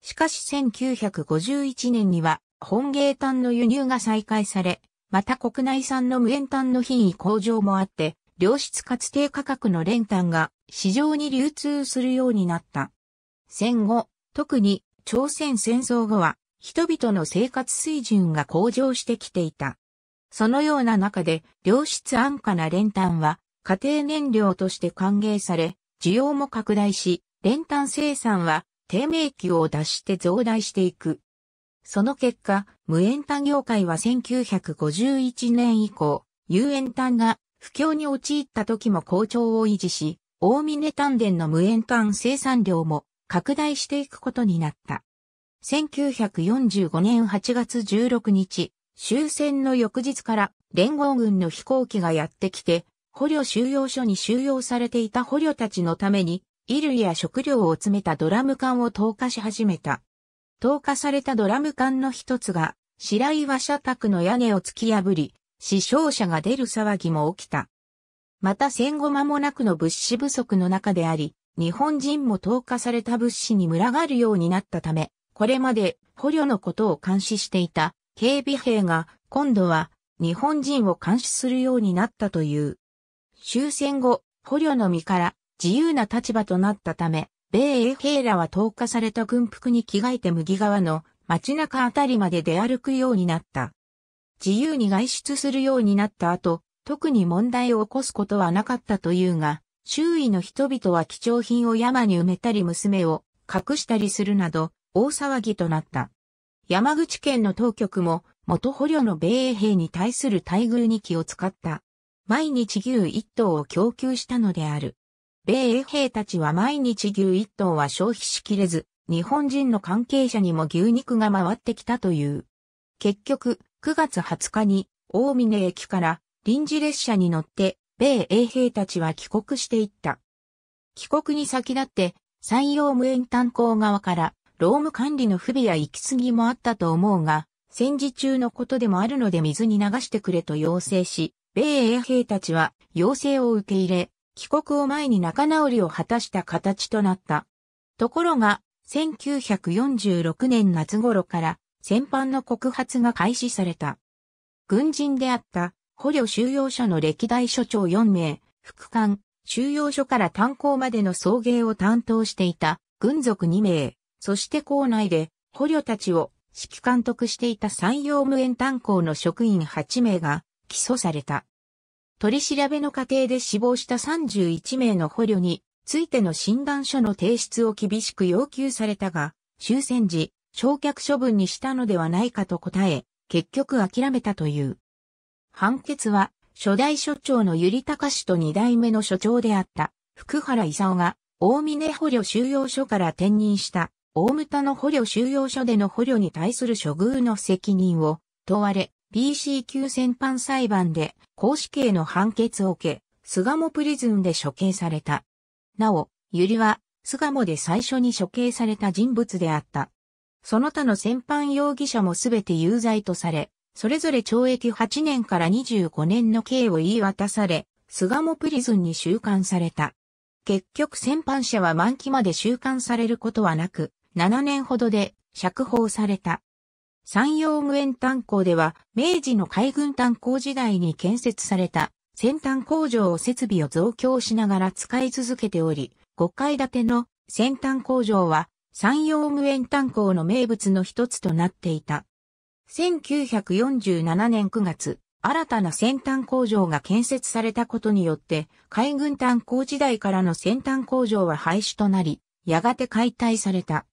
しかし1951年には本芸炭の輸入が再開され、また国内産の無塩炭の品位向上もあって、良質かつ低価格の練炭が市場に流通するようになった。戦後、特に朝鮮戦争後は人々の生活水準が向上してきていた。そのような中で良質安価な練炭は家庭燃料として歓迎され、需要も拡大し、練炭生産は低迷期を脱して増大していく。その結果、無塩炭業界は1951年以降、有塩炭が不況に陥った時も好調を維持し、大峰炭田の無塩炭生産量も拡大していくことになった。1945年8月16日、終戦の翌日から連合軍の飛行機がやってきて、捕虜収容所に収容されていた捕虜たちのために衣類や食料を詰めたドラム缶を投下し始めた。投下されたドラム缶の一つが、白岩社宅の屋根を突き破り、死傷者が出る騒ぎも起きた。また戦後間もなくの物資不足の中であり、日本人も投下された物資に群がるようになったため、これまで捕虜のことを監視していた警備兵が今度は日本人を監視するようになったという。終戦後、捕虜の身から自由な立場となったため、米英兵らは投下された軍服に着替えて麦川の街中あたりまで出歩くようになった。自由に外出するようになった後、特に問題を起こすことはなかったというが、周囲の人々は貴重品を山に埋めたり娘を隠したりするなど、大騒ぎとなった。山口県の当局も、元捕虜の米英兵に対する待遇に気を使った。毎日牛一頭を供給したのである。米英兵たちは毎日牛一頭は消費しきれず、日本人の関係者にも牛肉が回ってきたという。結局、9月20日に、大峰駅から臨時列車に乗って、米英兵たちは帰国していった。帰国に先立って、山陽無縁炭鉱側から、労務管理の不備や行き過ぎもあったと思うが、戦時中のことでもあるので水に流してくれと要請し、米英兵たちは要請を受け入れ、帰国を前に仲直りを果たした形となった。ところが、1946年夏頃から戦犯の告発が開始された。軍人であった捕虜収容所の歴代所長4名、副官、収容所から炭鉱までの送迎を担当していた軍属2名、そして校内で捕虜たちを指揮監督していた山陽無縁炭鉱の職員8名が起訴された。取り調べの過程で死亡した31名の捕虜についての診断書の提出を厳しく要求されたが、終戦時、焼却処分にしたのではないかと答え、結局諦めたという。判決は、初代所長のゆりたかしと二代目の所長であった福原勲が大峰捕虜収容所から転任した大牟田の捕虜収容所での捕虜に対する処遇の責任を問われ、p c 級戦犯裁判で公死刑の判決を受け、菅もプリズンで処刑された。なお、ゆりは、菅もで最初に処刑された人物であった。その他の戦犯容疑者もすべて有罪とされ、それぞれ懲役8年から25年の刑を言い渡され、菅もプリズンに収監された。結局戦犯者は満期まで収監されることはなく、7年ほどで釈放された。山陽無縁炭鉱では、明治の海軍炭鉱時代に建設された先端工場を設備を増強しながら使い続けており、5階建ての先端工場は山陽無縁炭鉱の名物の一つとなっていた。1947年9月、新たな先端工場が建設されたことによって、海軍炭鉱時代からの先端工場は廃止となり、やがて解体された。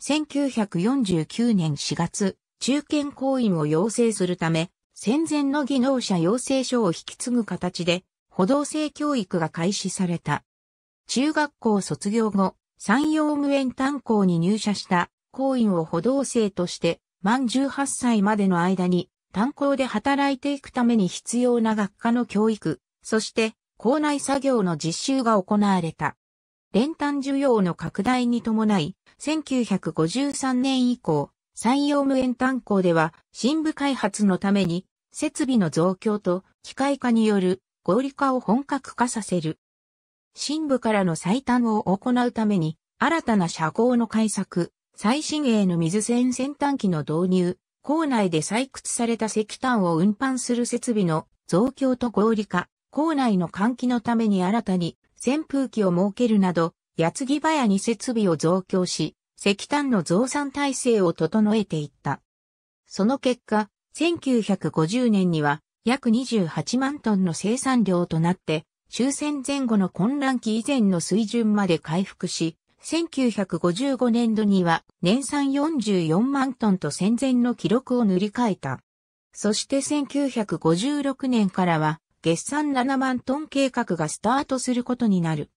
1949年4月、中堅行員を養成するため、戦前の技能者養成所を引き継ぐ形で、補導性教育が開始された。中学校卒業後、山陽無縁炭鉱に入社した行員を補導生として、満18歳までの間に、炭鉱で働いていくために必要な学科の教育、そして校内作業の実習が行われた。練炭需要の拡大に伴い、1953年以降、山陽無塩炭鉱では、深部開発のために、設備の増強と機械化による合理化を本格化させる。深部からの最短を行うために、新たな車高の改作、最新鋭の水栓先端機の導入、校内で採掘された石炭を運搬する設備の増強と合理化、校内の換気のために新たに扇風機を設けるなど、矢継ぎ早に設備を増強し、石炭の増産体制を整えていった。その結果、1950年には約28万トンの生産量となって、終戦前後の混乱期以前の水準まで回復し、1955年度には年産44万トンと戦前の記録を塗り替えた。そして1956年からは月産7万トン計画がスタートすることになる。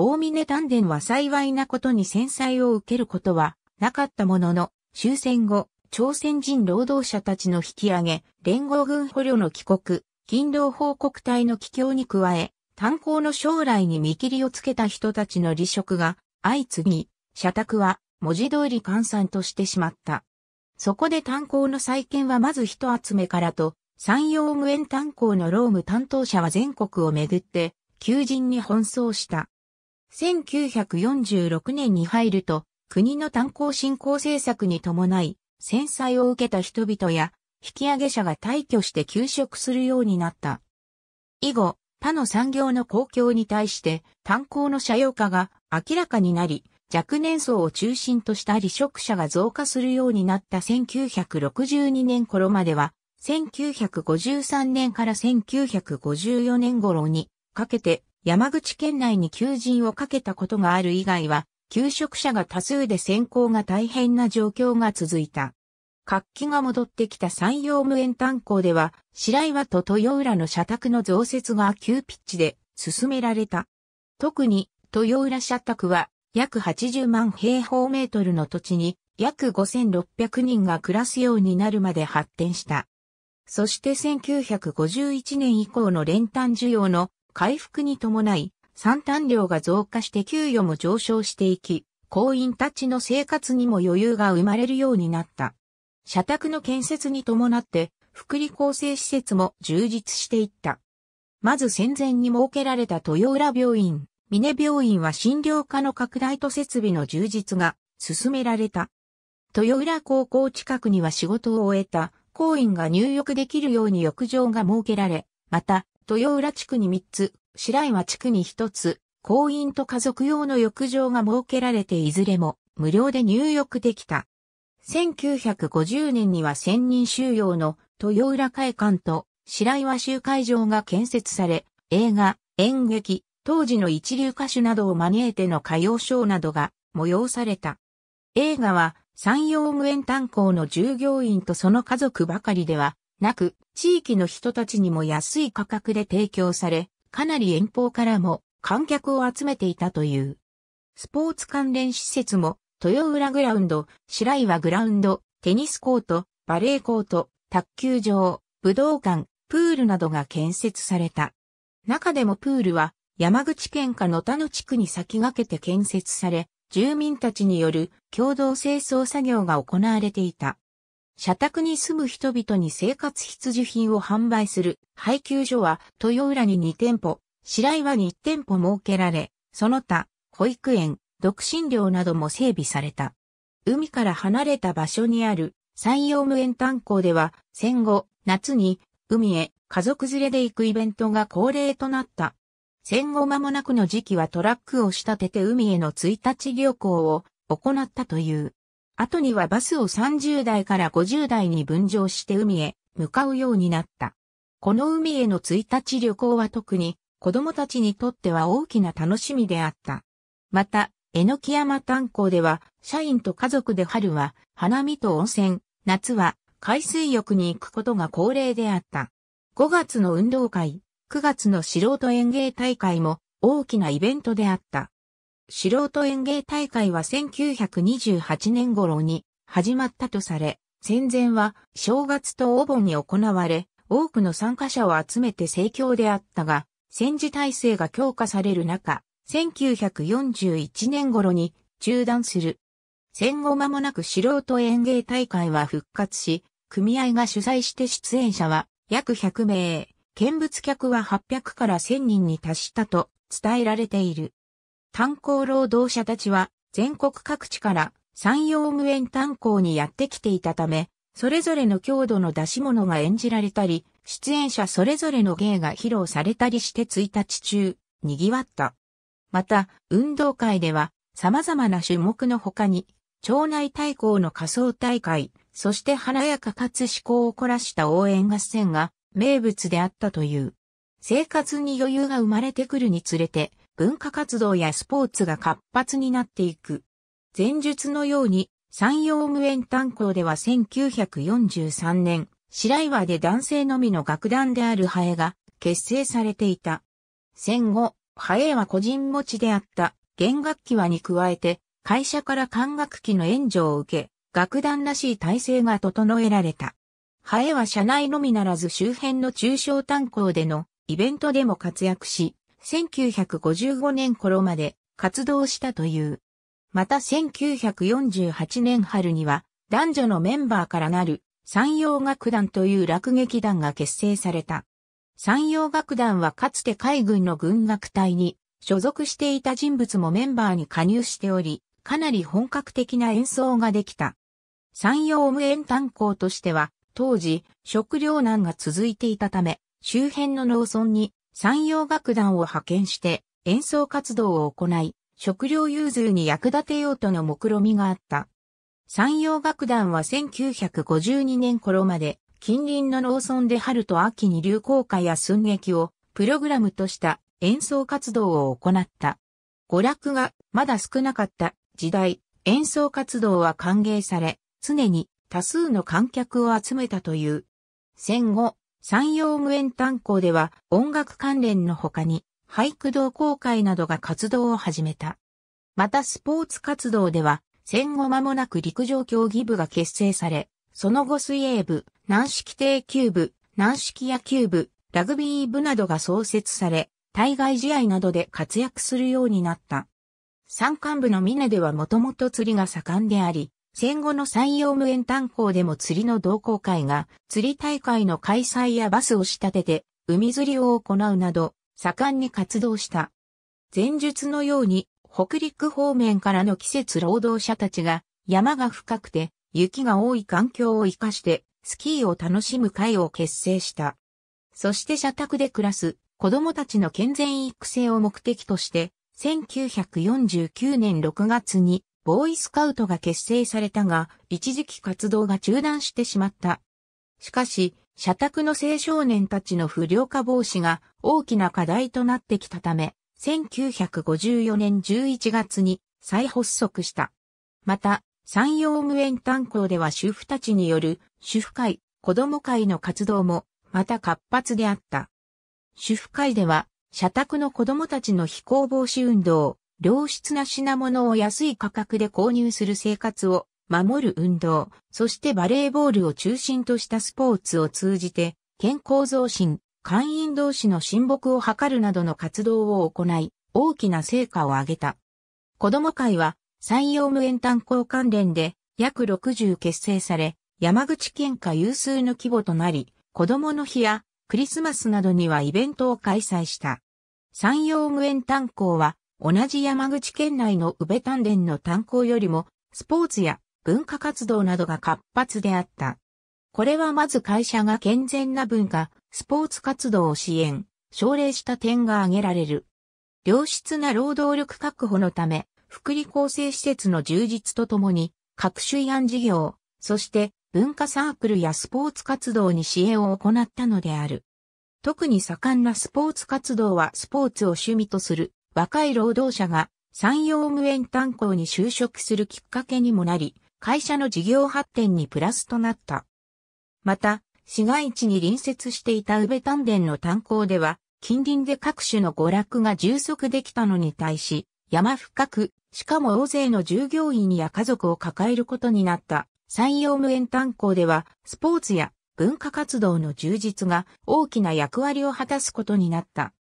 大峰丹田は幸いなことに戦災を受けることはなかったものの、終戦後、朝鮮人労働者たちの引き上げ、連合軍捕虜の帰国、勤労報告隊の帰郷に加え、炭鉱の将来に見切りをつけた人たちの離職が相次ぎ、社宅は文字通り換算としてしまった。そこで炭鉱の再建はまず人集めからと、山陽無縁炭鉱の労務担当者は全国をめぐって、求人に奔走した。1946年に入ると、国の炭鉱振興政策に伴い、戦災を受けた人々や、引き上げ者が退去して休職するようになった。以後、他の産業の公共に対して炭鉱の社用化が明らかになり、若年層を中心とした離職者が増加するようになった1962年頃までは、1953年から1954年頃にかけて山口県内に求人をかけたことがある以外は、求職者が多数で選考が大変な状況が続いた。活気が戻ってきた山陽無縁炭鉱では、白岩と豊浦の社宅の増設が急ピッチで進められた。特に、豊浦社宅は、約80万平方メートルの土地に、約5600人が暮らすようになるまで発展した。そして1951年以降の練炭需要の回復に伴い、産単量が増加して給与も上昇していき、工員たちの生活にも余裕が生まれるようになった。社宅の建設に伴って、福利厚生施設も充実していった。まず戦前に設けられた豊浦病院、峰病院は診療科の拡大と設備の充実が進められた。豊浦高校近くには仕事を終えた、校員が入浴できるように浴場が設けられ、また、豊浦地区に3つ、白岩地区に1つ、婚姻と家族用の浴場が設けられていずれも無料で入浴できた。1950年には千人収容の豊浦会館と白岩集会場が建設され、映画、演劇、当時の一流歌手などを招いての歌謡ショーなどが催された。映画は山陽無縁炭鉱の従業員とその家族ばかりではなく、地域の人たちにも安い価格で提供され、かなり遠方からも観客を集めていたという。スポーツ関連施設も、豊浦グラウンド、白岩グラウンド、テニスコート、バレーコート、卓球場、武道館、プールなどが建設された。中でもプールは、山口県下野田の地区に先駆けて建設され、住民たちによる共同清掃作業が行われていた。社宅に住む人々に生活必需品を販売する配給所は豊浦に2店舗、白岩に1店舗設けられ、その他、保育園、独身寮なども整備された。海から離れた場所にある山陽無縁炭鉱では戦後、夏に海へ家族連れで行くイベントが恒例となった。戦後間もなくの時期はトラックを仕立てて海への1日旅行を行ったという。後にはバスを30代から50代に分譲して海へ向かうようになった。この海への1日旅行は特に子供たちにとっては大きな楽しみであった。また、の木山炭鉱では社員と家族で春は花見と温泉、夏は海水浴に行くことが恒例であった。5月の運動会、9月の素人園芸大会も大きなイベントであった。素人演芸大会は1928年頃に始まったとされ、戦前は正月とお盆に行われ、多くの参加者を集めて盛況であったが、戦時体制が強化される中、1941年頃に中断する。戦後間もなく素人演芸大会は復活し、組合が主催して出演者は約100名、見物客は800から1000人に達したと伝えられている。炭鉱労働者たちは全国各地から山陽無縁炭鉱にやってきていたため、それぞれの郷土の出し物が演じられたり、出演者それぞれの芸が披露されたりして1日中、賑わった。また、運動会では、様々な種目の他に、町内対抗の仮想大会、そして華やかかつ思考を凝らした応援合戦が名物であったという。生活に余裕が生まれてくるにつれて、文化活動やスポーツが活発になっていく。前述のように、山陽無縁炭鉱では1943年、白岩で男性のみの楽団であるハエが結成されていた。戦後、ハエは個人持ちであった弦楽器はに加えて、会社から管楽器の援助を受け、楽団らしい体制が整えられた。ハエは社内のみならず周辺の中小炭鉱でのイベントでも活躍し、1955年頃まで活動したという。また1948年春には男女のメンバーからなる山陽楽団という落劇団が結成された。山陽楽団はかつて海軍の軍楽隊に所属していた人物もメンバーに加入しており、かなり本格的な演奏ができた。山陽無縁炭鉱としては、当時、食糧難が続いていたため、周辺の農村に山陽楽団を派遣して演奏活動を行い、食料融通に役立てようとの目論みがあった。山陽楽団は1952年頃まで近隣の農村で春と秋に流行歌や寸劇をプログラムとした演奏活動を行った。娯楽がまだ少なかった時代、演奏活動は歓迎され、常に多数の観客を集めたという。戦後、山陽無縁炭鉱では音楽関連の他に俳句同好会などが活動を始めた。またスポーツ活動では戦後間もなく陸上競技部が結成され、その後水泳部、軟式庭球部、軟式野球部、ラグビー部などが創設され、対外試合などで活躍するようになった。山間部の峰ではもともと釣りが盛んであり、戦後の山陽無縁炭鉱でも釣りの同好会が釣り大会の開催やバスを仕立てて海釣りを行うなど盛んに活動した。前述のように北陸方面からの季節労働者たちが山が深くて雪が多い環境を活かしてスキーを楽しむ会を結成した。そして社宅で暮らす子供たちの健全育成を目的として1949年6月にボーイスカウトが結成されたが、一時期活動が中断してしまった。しかし、社宅の青少年たちの不良化防止が大きな課題となってきたため、1954年11月に再発足した。また、山陽無縁炭鉱では主婦たちによる主婦会、子供会の活動もまた活発であった。主婦会では社宅の子供たちの非行防止運動、良質な品物を安い価格で購入する生活を守る運動、そしてバレーボールを中心としたスポーツを通じて、健康増進、会員同士の親睦を図るなどの活動を行い、大きな成果を上げた。子供会は、山陽無縁炭鉱関連で約60結成され、山口県下有数の規模となり、子供の日やクリスマスなどにはイベントを開催した。山陽無縁炭鉱は同じ山口県内の宇部丹田の炭鉱よりも、スポーツや文化活動などが活発であった。これはまず会社が健全な文化、スポーツ活動を支援、奨励した点が挙げられる。良質な労働力確保のため、福利厚生施設の充実とともに、各種慰安事業、そして文化サークルやスポーツ活動に支援を行ったのである。特に盛んなスポーツ活動はスポーツを趣味とする若い労働者が山陽無縁炭鉱に就職するきっかけにもなり、会社の事業発展にプラスとなった。また、市街地に隣接していた宇部丹田の炭鉱では、近隣で各種の娯楽が充足できたのに対し、山深く、しかも大勢の従業員や家族を抱えることになった山陽無縁炭鉱では、スポーツや文化活動の充実が大きな役割を果たすことになった。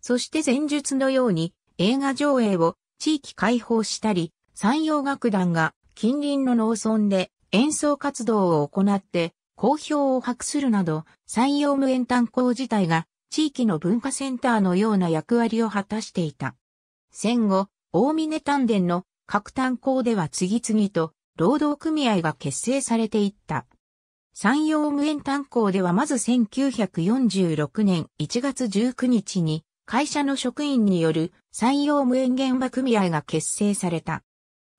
そして前述のように映画上映を地域開放したり、山陽楽団が近隣の農村で演奏活動を行って好評を博するなど、山陽無縁炭鉱自体が地域の文化センターのような役割を果たしていた。戦後、大峰丹田の各炭鉱では次々と労働組合が結成されていった。山陽無縁炭鉱ではまず1946年1月19日に会社の職員による採用無縁現場組合が結成された。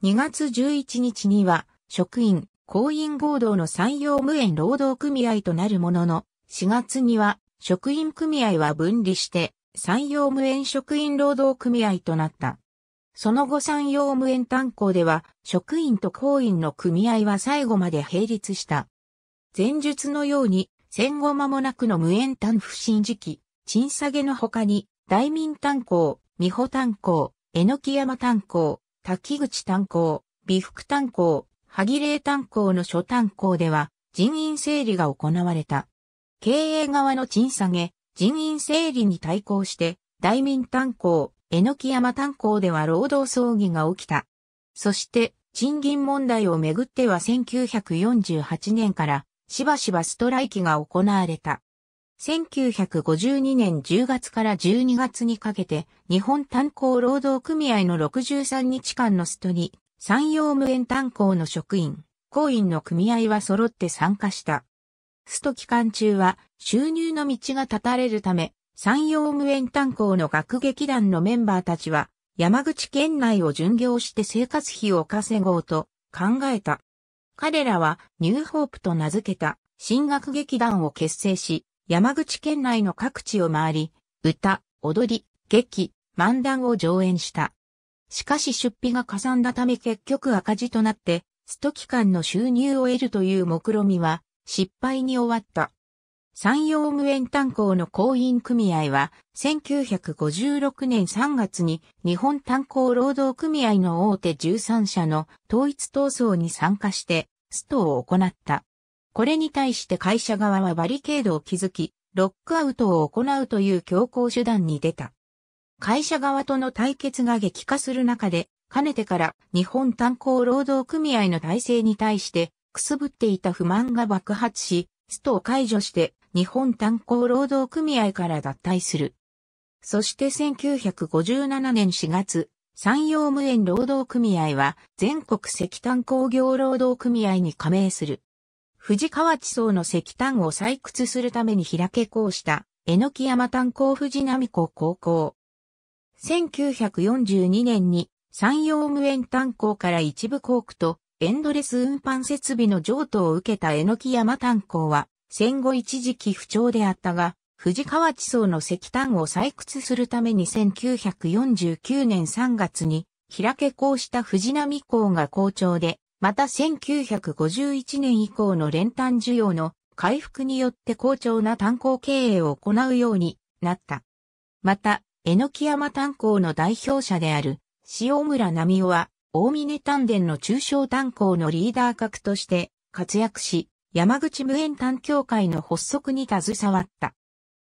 2月11日には、職員、公員合同の採用無縁労働組合となるものの、4月には、職員組合は分離して、採用無縁職員労働組合となった。その後産業無縁炭鉱では、職員と工員の組合は最後まで並立した。前述のように、戦後間もなくの無縁炭不振時期、賃下げの他に、大民炭鉱、美穂炭鉱、榎山炭鉱、滝口炭鉱、美福炭鉱、萩霊炭鉱の諸炭鉱では人員整理が行われた。経営側の賃下げ、人員整理に対抗して、大民炭鉱、榎山炭鉱では労働争議が起きた。そして、賃金問題をめぐっては1948年からしばしばストライキが行われた。1952年10月から12月にかけて、日本炭鉱労働組合の63日間のストに、山陽無縁炭鉱の職員、工員の組合は揃って参加した。スト期間中は、収入の道が断たれるため、山陽無縁炭鉱の学劇団のメンバーたちは、山口県内を巡業して生活費を稼ごうと考えた。彼らはニューホープと名付けた新学劇団を結成し、山口県内の各地を回り、歌、踊り、劇、漫談を上演した。しかし出費がかさんだため結局赤字となって、スト期間の収入を得るという目論みは失敗に終わった。山陽無縁炭鉱の鉱員組合は、1956年3月に日本炭鉱労働組合の大手13社の統一闘争に参加して、ストを行った。これに対して会社側はバリケードを築き、ロックアウトを行うという強行手段に出た。会社側との対決が激化する中で、かねてから日本炭鉱労働組合の体制に対してくすぶっていた不満が爆発し、ストを解除して日本炭鉱労働組合から脱退する。そして1957年4月、山陽無縁労働組合は全国石炭工業労働組合に加盟する。富川地層の石炭を採掘するために開け校した、榎木山炭鉱富士並湖高校。1942年に山陽無縁炭鉱から一部工区とエンドレス運搬設備の譲渡を受けた榎木山炭鉱は戦後一時期不調であったが、富川地層の石炭を採掘するために1949年3月に開け校した富士並港が好調でまた1951年以降の連単需要の回復によって好調な炭鉱経営を行うようになった。また、の木山炭鉱の代表者である塩村奈美夫は、大峰炭田の中小炭鉱のリーダー格として活躍し、山口無縁炭協会の発足に携わった。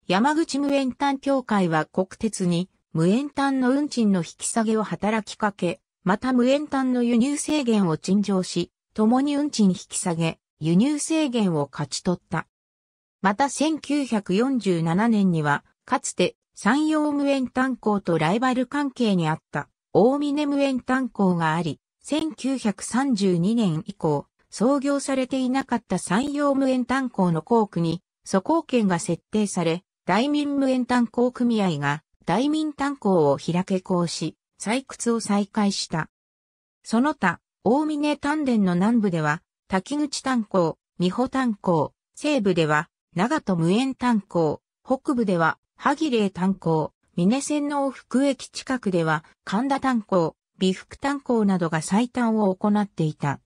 山口無縁炭協会は国鉄に無縁炭の運賃の引き下げを働きかけ、また無塩炭の輸入制限を陳情し、共に運賃引き下げ、輸入制限を勝ち取った。また1947年には、かつて山陽無塩炭鉱とライバル関係にあった大峰無塩炭鉱があり、1932年以降、創業されていなかった山陽無塩炭鉱の鉱区に、素鉱権が設定され、大民無塩炭鉱組合が大民炭鉱を開けうし、採掘を再開した。その他、大峰丹田の南部では、滝口炭鉱、美穂炭鉱、西部では、長戸無縁炭鉱、北部では、萩霊炭鉱、峰線の復駅近くでは、神田炭鉱、美福炭鉱などが採炭を行っていた。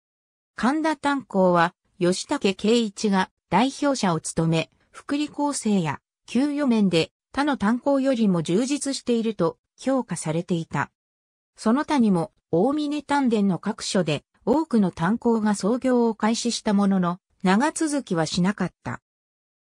神田炭鉱は、吉武圭一が代表者を務め、福利厚生や給与面で他の炭鉱よりも充実していると評価されていた。その他にも、大峰丹田の各所で多くの炭鉱が操業を開始したものの、長続きはしなかった。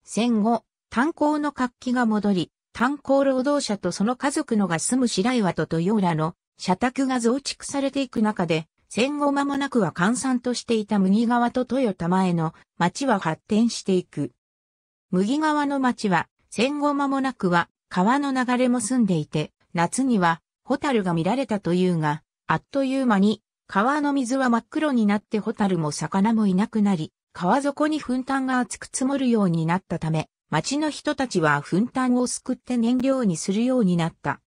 戦後、炭鉱の活気が戻り、炭鉱労働者とその家族のが住む白岩と豊浦の社宅が増築されていく中で、戦後間もなくは閑散としていた麦川と豊玉への町は発展していく。麦川の町は戦後間もなくは川の流れも済んでいて、夏にはホタルが見られたというが、あっという間に、川の水は真っ黒になってホタルも魚もいなくなり、川底に粉炭が厚く積もるようになったため、町の人たちは粉炭をすくって燃料にするようになった。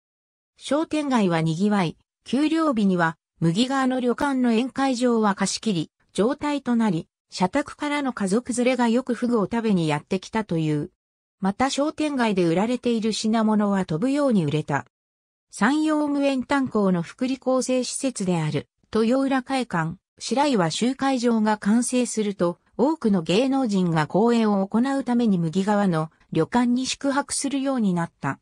商店街は賑わい、給料日には、麦川の旅館の宴会場は貸し切り、状態となり、社宅からの家族連れがよくフグを食べにやってきたという。また商店街で売られている品物は飛ぶように売れた。山陽無縁炭鉱の福利厚生施設である、豊浦会館、白岩集会場が完成すると、多くの芸能人が公演を行うために麦川の旅館に宿泊するようになった。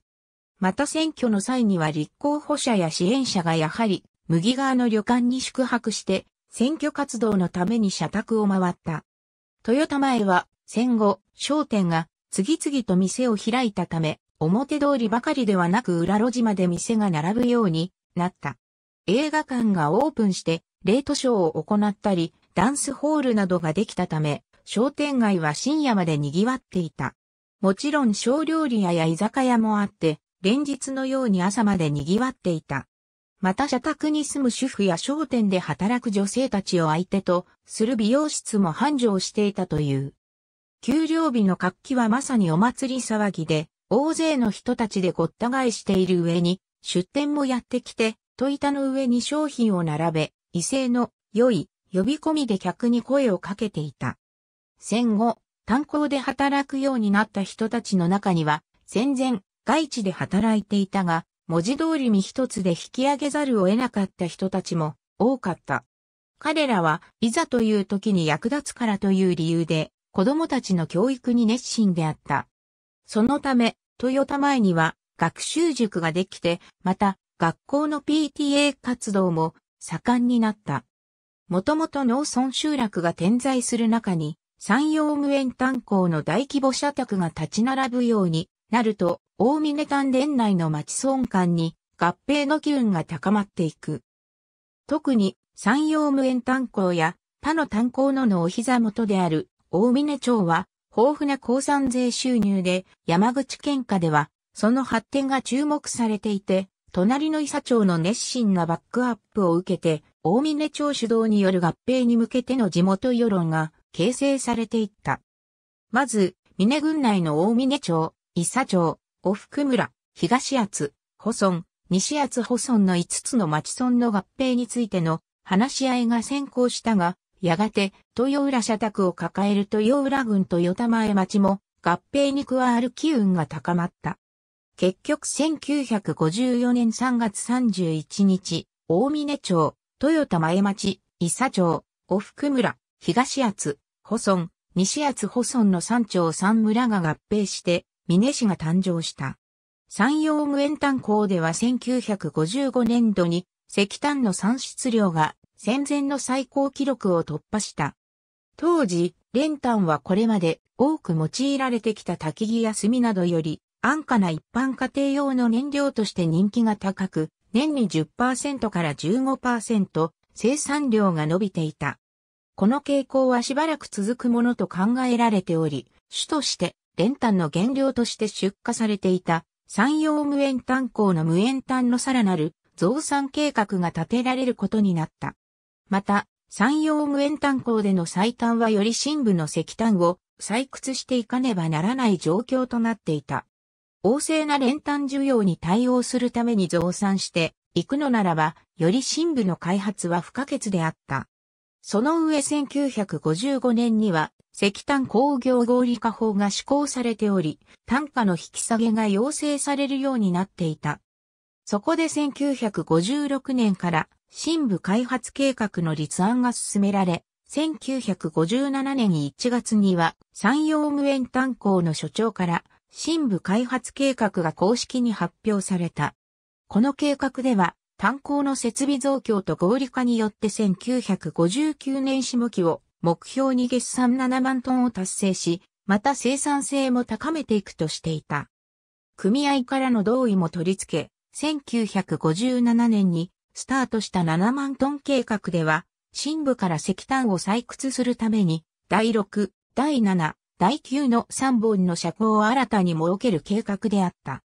また選挙の際には立候補者や支援者がやはり麦川の旅館に宿泊して選挙活動のために社宅を回った。豊田前は戦後商店が次々と店を開いたため表通りばかりではなく裏路地まで店が並ぶようになった。映画館がオープンして、レートショーを行ったり、ダンスホールなどができたため、商店街は深夜まで賑わっていた。もちろん小料理屋や居酒屋もあって、連日のように朝まで賑わっていた。また社宅に住む主婦や商店で働く女性たちを相手とする美容室も繁盛していたという。給料日の活気はまさにお祭り騒ぎで、大勢の人たちでごった返している上に、出店もやってきて、戸板の上に商品を並べ、威勢の良い呼び込みで客に声をかけていた。戦後、炭鉱で働くようになった人たちの中には、戦前、外地で働いていたが、文字通り身一つで引き上げざるを得なかった人たちも多かった。彼らはいざという時に役立つからという理由で、子供たちの教育に熱心であった。そのため、豊田前には学習塾ができて、また学校の PTA 活動も盛んになった。もともと農村集落が点在する中に、山陽無縁炭鉱の大規模社宅が立ち並ぶようになると、大峰炭田内の町村間に合併の機運が高まっていく。特に山陽無縁炭鉱や他の炭鉱ののお膝元である大峰町は豊富な鉱産税収入で、山口県下では、その発展が注目されていて、隣の伊佐町の熱心なバックアップを受けて、大峰町主導による合併に向けての地元世論が形成されていった。まず、峰群内の大峰町、伊佐町、お福村、東厚、保村、西厚保村の5つの町村の合併についての話し合いが先行したが、やがて、豊浦社宅を抱える豊浦郡豊田前町も、合併に加わる機運が高まった。結局1954年3月31日、大峰町、豊田前町、伊佐町、お福村、東厚、保村、西厚保村の三町3村が合併して、峰市が誕生した。山陽無塩炭鉱では1955年度に石炭の産出量が戦前の最高記録を突破した。当時、練炭はこれまで多く用いられてきた焚き木や炭などより安価な一般家庭用の燃料として人気が高く、年に10%から15%生産量が伸びていた。この傾向はしばらく続くものと考えられており、主として練炭の原料として出荷されていた山陽無塩炭鉱の無塩炭のさらなる増産計画が立てられることになった。また、山陽無塩炭鉱での採炭はより深部の石炭を採掘していかねばならない状況となっていた。旺盛な練炭需要に対応するために増産していくのならば、より深部の開発は不可欠であった。その上1955年には石炭工業合理化法が施行されており、単価の引き下げが要請されるようになっていた。そこで1956年から新部開発計画の立案が進められ、1957年1月には山陽無縁炭鉱の所長から新部開発計画が公式に発表された。この計画では炭鉱の設備増強と合理化によって1959年下期を目標に月産7万トンを達成し、また生産性も高めていくとしていた。組合からの同意も取り付け、1957年にスタートした7万トン計画では、深部から石炭を採掘するために、第6、第7、第9の3本の車庫を新たに設ける計画であった。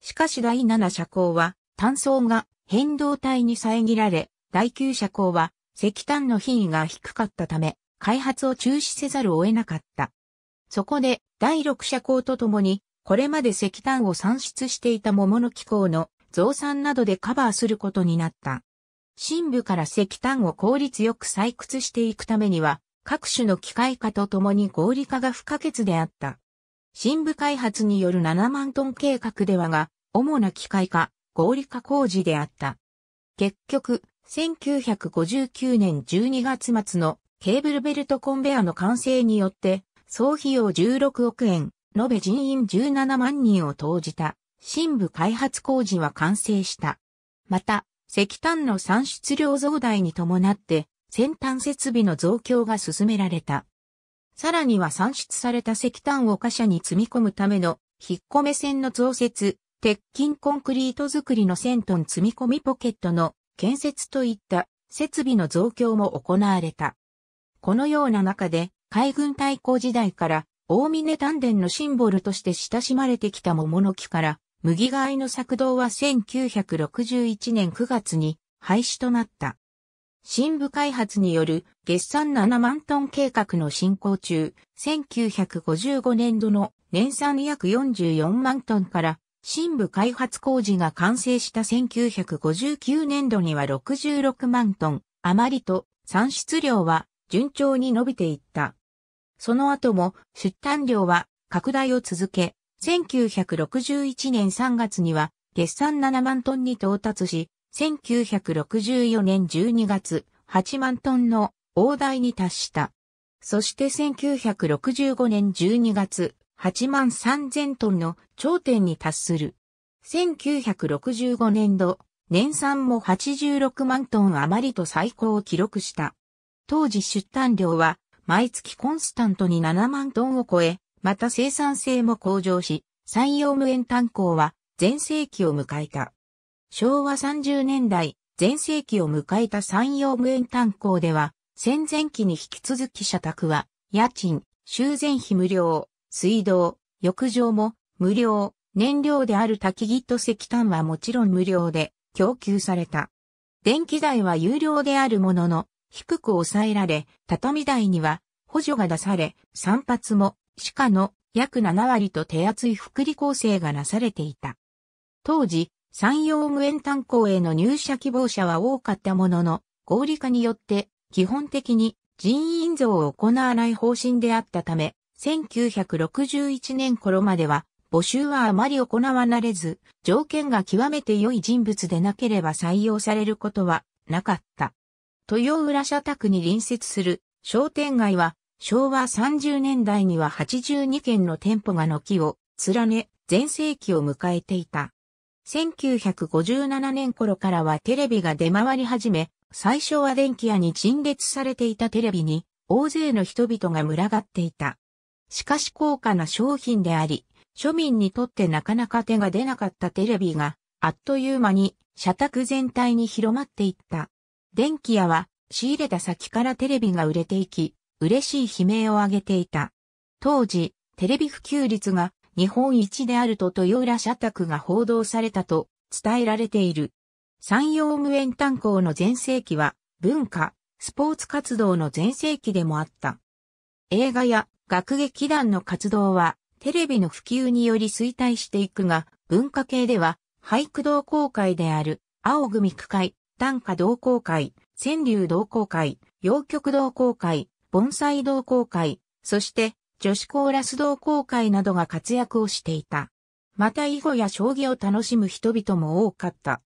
しかし第7車庫は、単層が変動体に遮られ、第9車庫は石炭の品位が低かったため、開発を中止せざるを得なかった。そこで、第6車庫とともに、これまで石炭を産出していた桃の機構の増産などでカバーすることになった。深部から石炭を効率よく採掘していくためには、各種の機械化とともに合理化が不可欠であった。深部開発による7万トン計画ではが、主な機械化、合理化工事であった。結局、1959年12月末のケーブルベルトコンベアの完成によって、総費用16億円、延べ人員17万人を投じた。深部開発工事は完成した。また、石炭の産出量増大に伴って、先端設備の増強が進められた。さらには産出された石炭を貨車に積み込むための、引っ込め線の増設、鉄筋コンクリート作りの1000トン積み込みポケットの建設といった設備の増強も行われた。このような中で、海軍大工時代から、大峰丹田のシンボルとして親しまれてきた桃の木から、麦がいの作動は1961年9月に廃止となった。新部開発による月産7万トン計画の進行中、1955年度の年産約44万トンから新部開発工事が完成した1959年度には66万トン余りと産出量は順調に伸びていった。その後も出単量は拡大を続け、1961年3月には月産7万トンに到達し、1964年12月8万トンの大台に達した。そして1965年12月8万3000トンの頂点に達する。1965年度、年産も86万トン余りと最高を記録した。当時出単量は毎月コンスタントに7万トンを超え、また生産性も向上し、山陽無塩炭鉱は全盛期を迎えた。昭和30年代、全盛期を迎えた山陽無塩炭鉱では、戦前期に引き続き社宅は、家賃、修繕費無料、水道、浴場も無料、燃料である焚き木と石炭はもちろん無料で供給された。電気代は有料であるものの、低く抑えられ、畳台には補助が出され、散髪も歯科の約7割と手厚い福利構成がなされていた。当時、山陽無縁炭鉱への入社希望者は多かったものの、合理化によって基本的に人員増を行わない方針であったため、1961年頃までは募集はあまり行わなれず、条件が極めて良い人物でなければ採用されることはなかった。豊浦社宅に隣接する商店街は昭和30年代には82軒の店舗が軒を連ね、全盛期を迎えていた。1957年頃からはテレビが出回り始め、最初は電気屋に陳列されていたテレビに大勢の人々が群がっていた。しかし高価な商品であり、庶民にとってなかなか手が出なかったテレビが、あっという間に、社宅全体に広まっていった。電気屋は、仕入れた先からテレビが売れていき、嬉しい悲鳴を上げていた。当時、テレビ普及率が日本一であると豊浦社宅が報道されたと伝えられている。山陽無縁炭鉱の前世紀は文化、スポーツ活動の前世紀でもあった。映画や学劇団の活動はテレビの普及により衰退していくが、文化系では俳句同好会である青組区会、短歌同好会、川柳同好会、洋曲同好会、盆栽同好会、そして女子コーラス同好会などが活躍をしていた。また囲碁や将棋を楽しむ人々も多かった。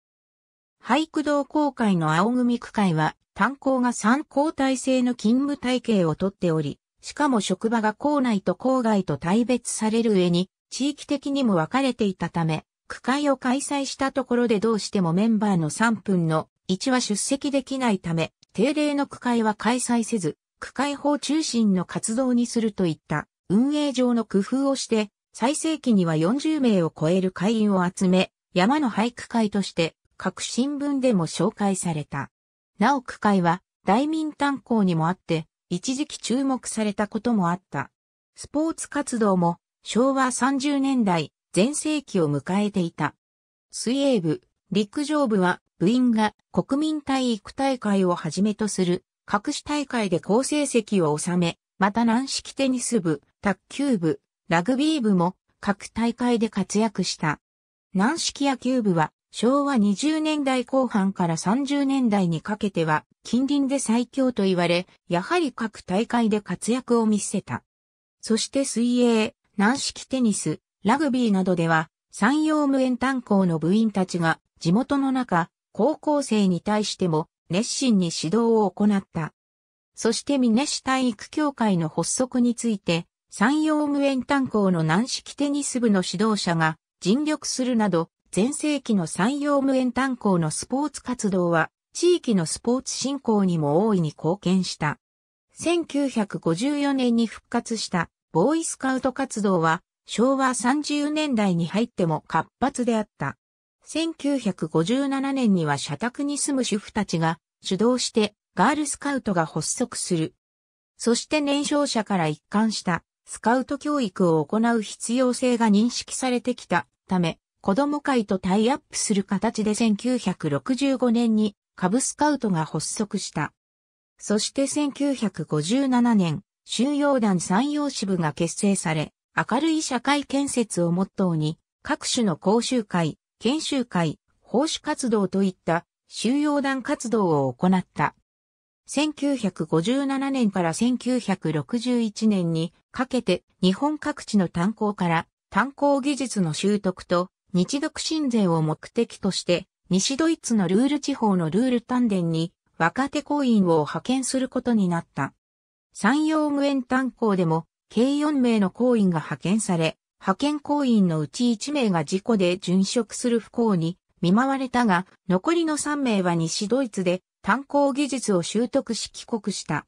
俳句同好会の青組区会は炭鉱が三交代制の勤務体系をとっており、しかも職場が校内と郊外と対別される上に、地域的にも分かれていたため、区会を開催したところでどうしてもメンバーの3分の1は出席できないため、定例の区会は開催せず、区解放中心の活動にするといった運営上の工夫をして、最盛期には40名を超える会員を集め、山の俳句会として各新聞でも紹介された。なお区会は大民炭鉱にもあって、一時期注目されたこともあった。スポーツ活動も昭和30年代前世紀を迎えていた。水泳部、陸上部は部員が国民体育大会をはじめとする各種大会で好成績を収め、また軟式テニス部、卓球部、ラグビー部も各大会で活躍した。軟式野球部は昭和20年代後半から30年代にかけては近隣で最強と言われ、やはり各大会で活躍を見せた。そして水泳、軟式テニス、ラグビーなどでは山陽無縁炭鉱の部員たちが地元の中、高校生に対しても熱心に指導を行った。そしてミネシ体育協会の発足について、山陽無縁炭鉱の軟式テニス部の指導者が尽力するなど、前世紀の山陽無縁炭鉱のスポーツ活動は、地域のスポーツ振興にも大いに貢献した。1954年に復活したボーイスカウト活動は、昭和30年代に入っても活発であった。1957年には社宅に住む主婦たちが主導してガールスカウトが発足する。そして年少者から一貫したスカウト教育を行う必要性が認識されてきたため、子供会とタイアップする形で1965年に株スカウトが発足した。そして1957年、収容団山陽支部が結成され、明るい社会建設をモットーに、各種の講習会、研修会、奉仕活動といった収容団活動を行った。1957年から1961年にかけて日本各地の炭鉱から炭鉱技術の習得と日独親善を目的として西ドイツのルール地方のルール丹田に若手工員を派遣することになった。山陽無縁炭鉱でも計4名の工員が派遣され、派遣工員のうち1名が事故で殉職する不幸に見舞われたが、残りの3名は西ドイツで炭鉱技術を習得し帰国した。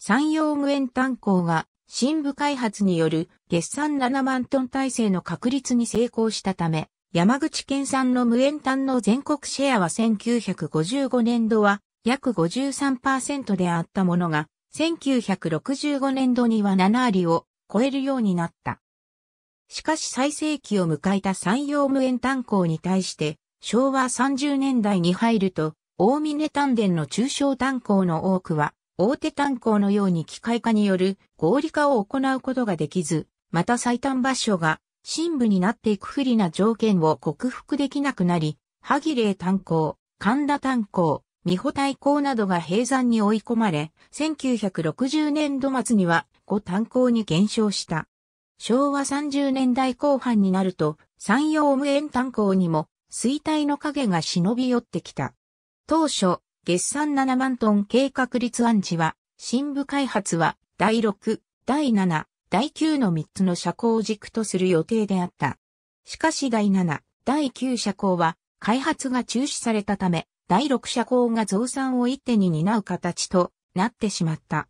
山陽無塩炭鉱が新部開発による月産7万トン体制の確立に成功したため、山口県産の無塩炭の全国シェアは1955年度は約53%であったものが、1965年度には7割を超えるようになった。しかし最盛期を迎えた山陽無塩炭鉱に対して、昭和30年代に入ると、大峰丹田の中小炭鉱の多くは、大手炭鉱のように機械化による合理化を行うことができず、また最短場所が深部になっていく不利な条件を克服できなくなり、ハギれ炭鉱、神田炭鉱、美穂大鉱などが閉山に追い込まれ、1960年度末には5炭鉱に減少した。昭和30年代後半になると、山陽無縁炭鉱にも衰退の影が忍び寄ってきた。当初、月産7万トン計画立案時は、深部開発は第6、第7、第9の3つの車高を軸とする予定であった。しかし第7、第9車高は開発が中止されたため、第6車高が増産を一手に担う形となってしまった。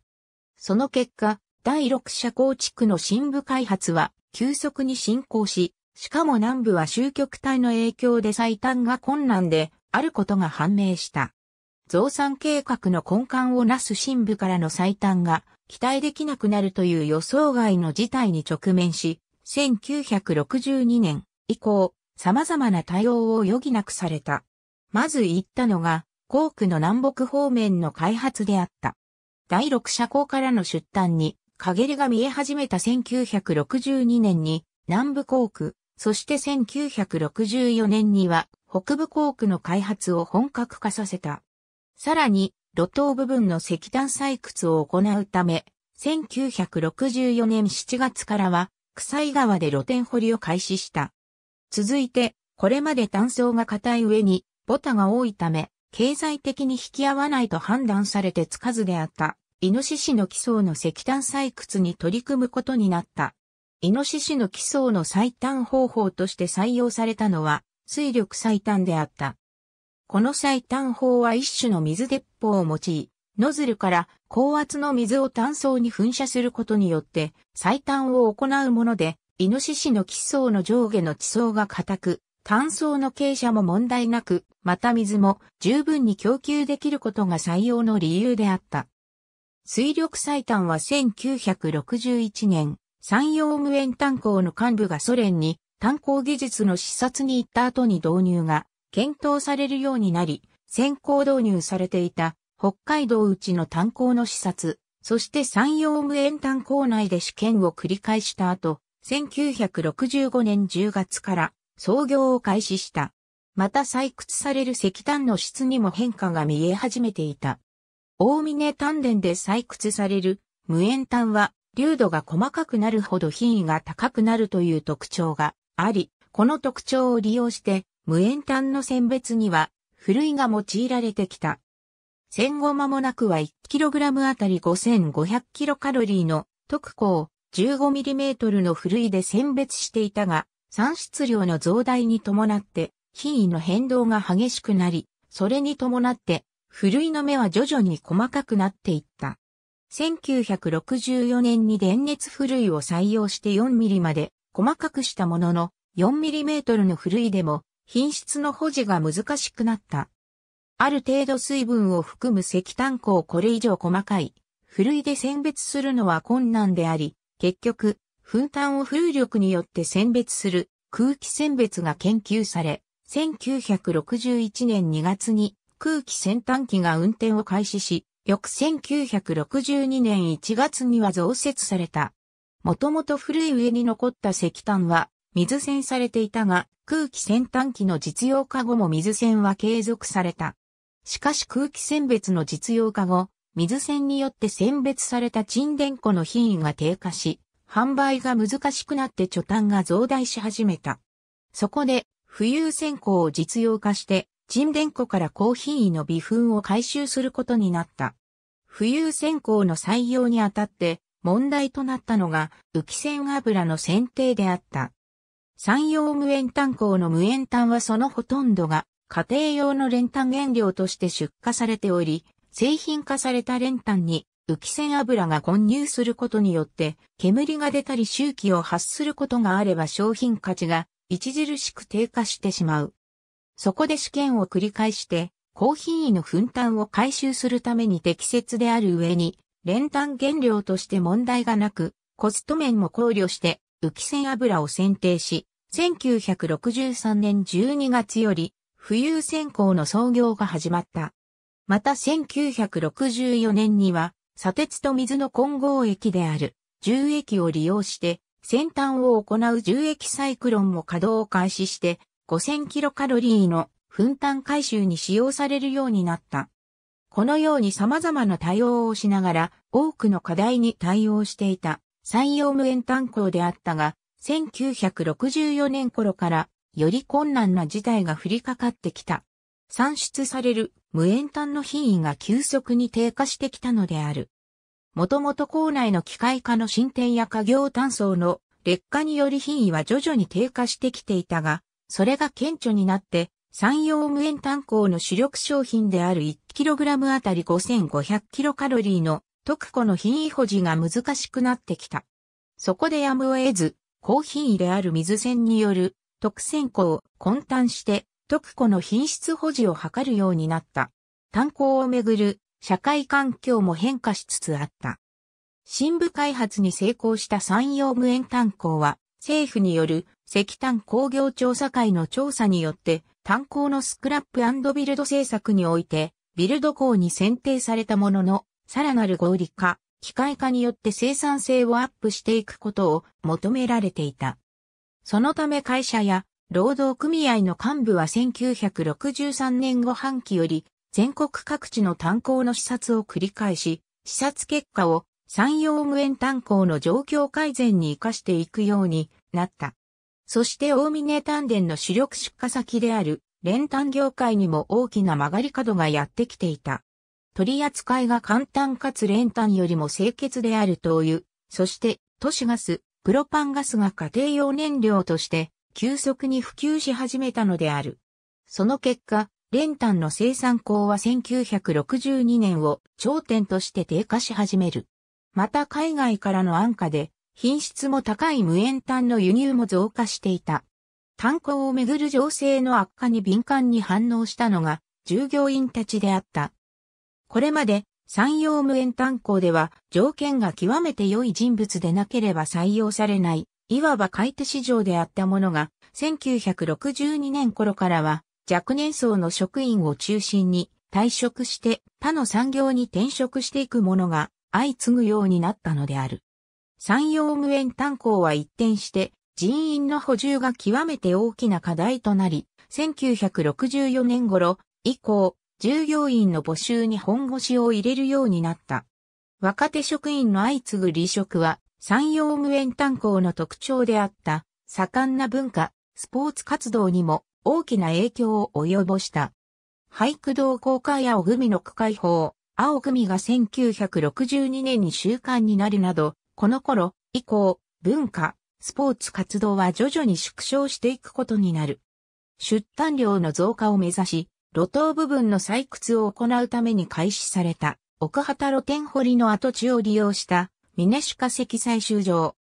その結果、第6車高地区の深部開発は急速に進行し、しかも南部は終局体の影響で採短が困難であることが判明した。増産計画の根幹をなす新部からの採短が期待できなくなるという予想外の事態に直面し、1962年以降、様々な対応を余儀なくされた。まず言ったのが、航空の南北方面の開発であった。第六社港からの出端に、陰りが見え始めた1962年に、南部航空、そして1964年には北部工区の開発を本格化させた。さらに、路頭部分の石炭採掘を行うため、1964年7月からは、草井川で露天掘りを開始した。続いて、これまで炭層が硬い上に、ボタが多いため、経済的に引き合わないと判断されてつかずであった、イノシシの基礎の石炭採掘に取り組むことになった。イノシシの基礎の最短方法として採用されたのは、水力最短であった。この最短法は一種の水鉄砲を用い、ノズルから高圧の水を単層に噴射することによって最短を行うもので、イノシシの基層の上下の地層が硬く、単層の傾斜も問題なく、また水も十分に供給できることが採用の理由であった。水力最短は1961年、山陽無縁炭鉱の幹部がソ連に炭鉱技術の視察に行った後に導入が検討されるようになり、先行導入されていた北海道内の炭鉱の視察、そして山陽無縁炭鉱内で試験を繰り返した後、1965年10月から操業を開始した。また採掘される石炭の質にも変化が見え始めていた。大峰炭田で採掘される無塩炭は粒度が細かくなるほど品位が高くなるという特徴があり、この特徴を利用して無塩炭の選別には古いが用いられてきた。戦後間もなくは 1kg あたり 5500kcal の特効 15mm の古いで選別していたが、産出量の増大に伴って品位の変動が激しくなり、それに伴って、古いの目は徐々に細かくなっていった。1964年に電熱ふるいを採用して4ミリまで細かくしたものの、4ミリメートルのふるいでも品質の保持が難しくなった。ある程度水分を含む石炭鉱をこれ以上細かい、ふるいで選別するのは困難であり、結局、噴炭を風力によって選別する空気選別が研究され、1961年2月に空気先端機が運転を開始し、翌1962年1月には増設された。もともと古い上に残った石炭は水栓されていたが、空気洗炭機の実用化後も水栓は継続された。しかし空気選別の実用化後、水栓によって選別された沈殿庫の品位が低下し、販売が難しくなって貯炭が増大し始めた。そこで、浮遊線香を実用化して、沈殿湖からコーヒーの微粉を回収することになった。浮遊線香の採用にあたって問題となったのが浮き線油の選定であった。山陽無塩炭鉱の無塩炭はそのほとんどが家庭用の練炭原料として出荷されており、製品化された練炭に浮き線油が混入することによって煙が出たり周期を発することがあれば商品価値が著しく低下してしまう。そこで試験を繰り返して、高品位の粉炭を回収するために適切である上に、練炭原料として問題がなく、コスト面も考慮して浮き線油を選定し、1963年12月より浮遊線香の創業が始まった。また1964年には、砂鉄と水の混合液である重液を利用して、先端を行う重液サイクロンも稼働を開始して、5000キロカロリーの粉炭回収に使用されるようになった。このように様々な対応をしながら多くの課題に対応していた採用無塩炭鉱であったが、1964年頃からより困難な事態が降りかかってきた。産出される無塩炭の品位が急速に低下してきたのである。もともと校内の機械化の進展や家業炭素の劣化により品位は徐々に低下してきていたが、それが顕著になって、山陽無塩炭鉱の主力商品である 1kg あたり 5500kcal の特庫の品位保持が難しくなってきた。そこでやむを得ず、高品位である水栓による特選鉱を混沌して特庫の品質保持を図るようになった。炭鉱をめぐる社会環境も変化しつつあった。深部開発に成功した山陽無塩炭鉱は政府による石炭工業調査会の調査によって、炭鉱のスクラップビルド政策において、ビルド工に選定されたものの、さらなる合理化、機械化によって生産性をアップしていくことを求められていた。そのため会社や労働組合の幹部は1963年後半期より全国各地の炭鉱の視察を繰り返し、視察結果を山陽無縁炭鉱の状況改善に活かしていくようになった。そして大峰丹田の主力出荷先である、練炭業界にも大きな曲がり角がやってきていた。取り扱いが簡単かつ練炭よりも清潔である灯油、そして都市ガス、プロパンガスが家庭用燃料として急速に普及し始めたのである。その結果、練炭の生産高は1962年を頂点として低下し始める。また海外からの安価で品質も高い無塩炭の輸入も増加していた。炭鉱をめぐる情勢の悪化に敏感に反応したのが従業員たちであった。これまで山陽無塩炭鉱では条件が極めて良い人物でなければ採用されない、いわば買い手市場であったものが、1962年頃からは若年層の職員を中心に退職して他の産業に転職していくものが相次ぐようになったのである。山陽無縁炭鉱は一転して人員の補充が極めて大きな課題となり、1964年頃以降、従業員の募集に本腰を入れるようになった。若手職員の相次ぐ離職は、山陽無縁炭鉱の特徴であった、盛んな文化、スポーツ活動にも大きな影響を及ぼした。俳句同好会青組の区解法、青組が1962年に習慣になるなど、この頃以降、文化、スポーツ活動は徐々に縮小していくことになる。出炭量の増加を目指し、路頭部分の採掘を行うために開始された、奥畑露天掘りの跡地を利用した、ミネシュカ石採集場。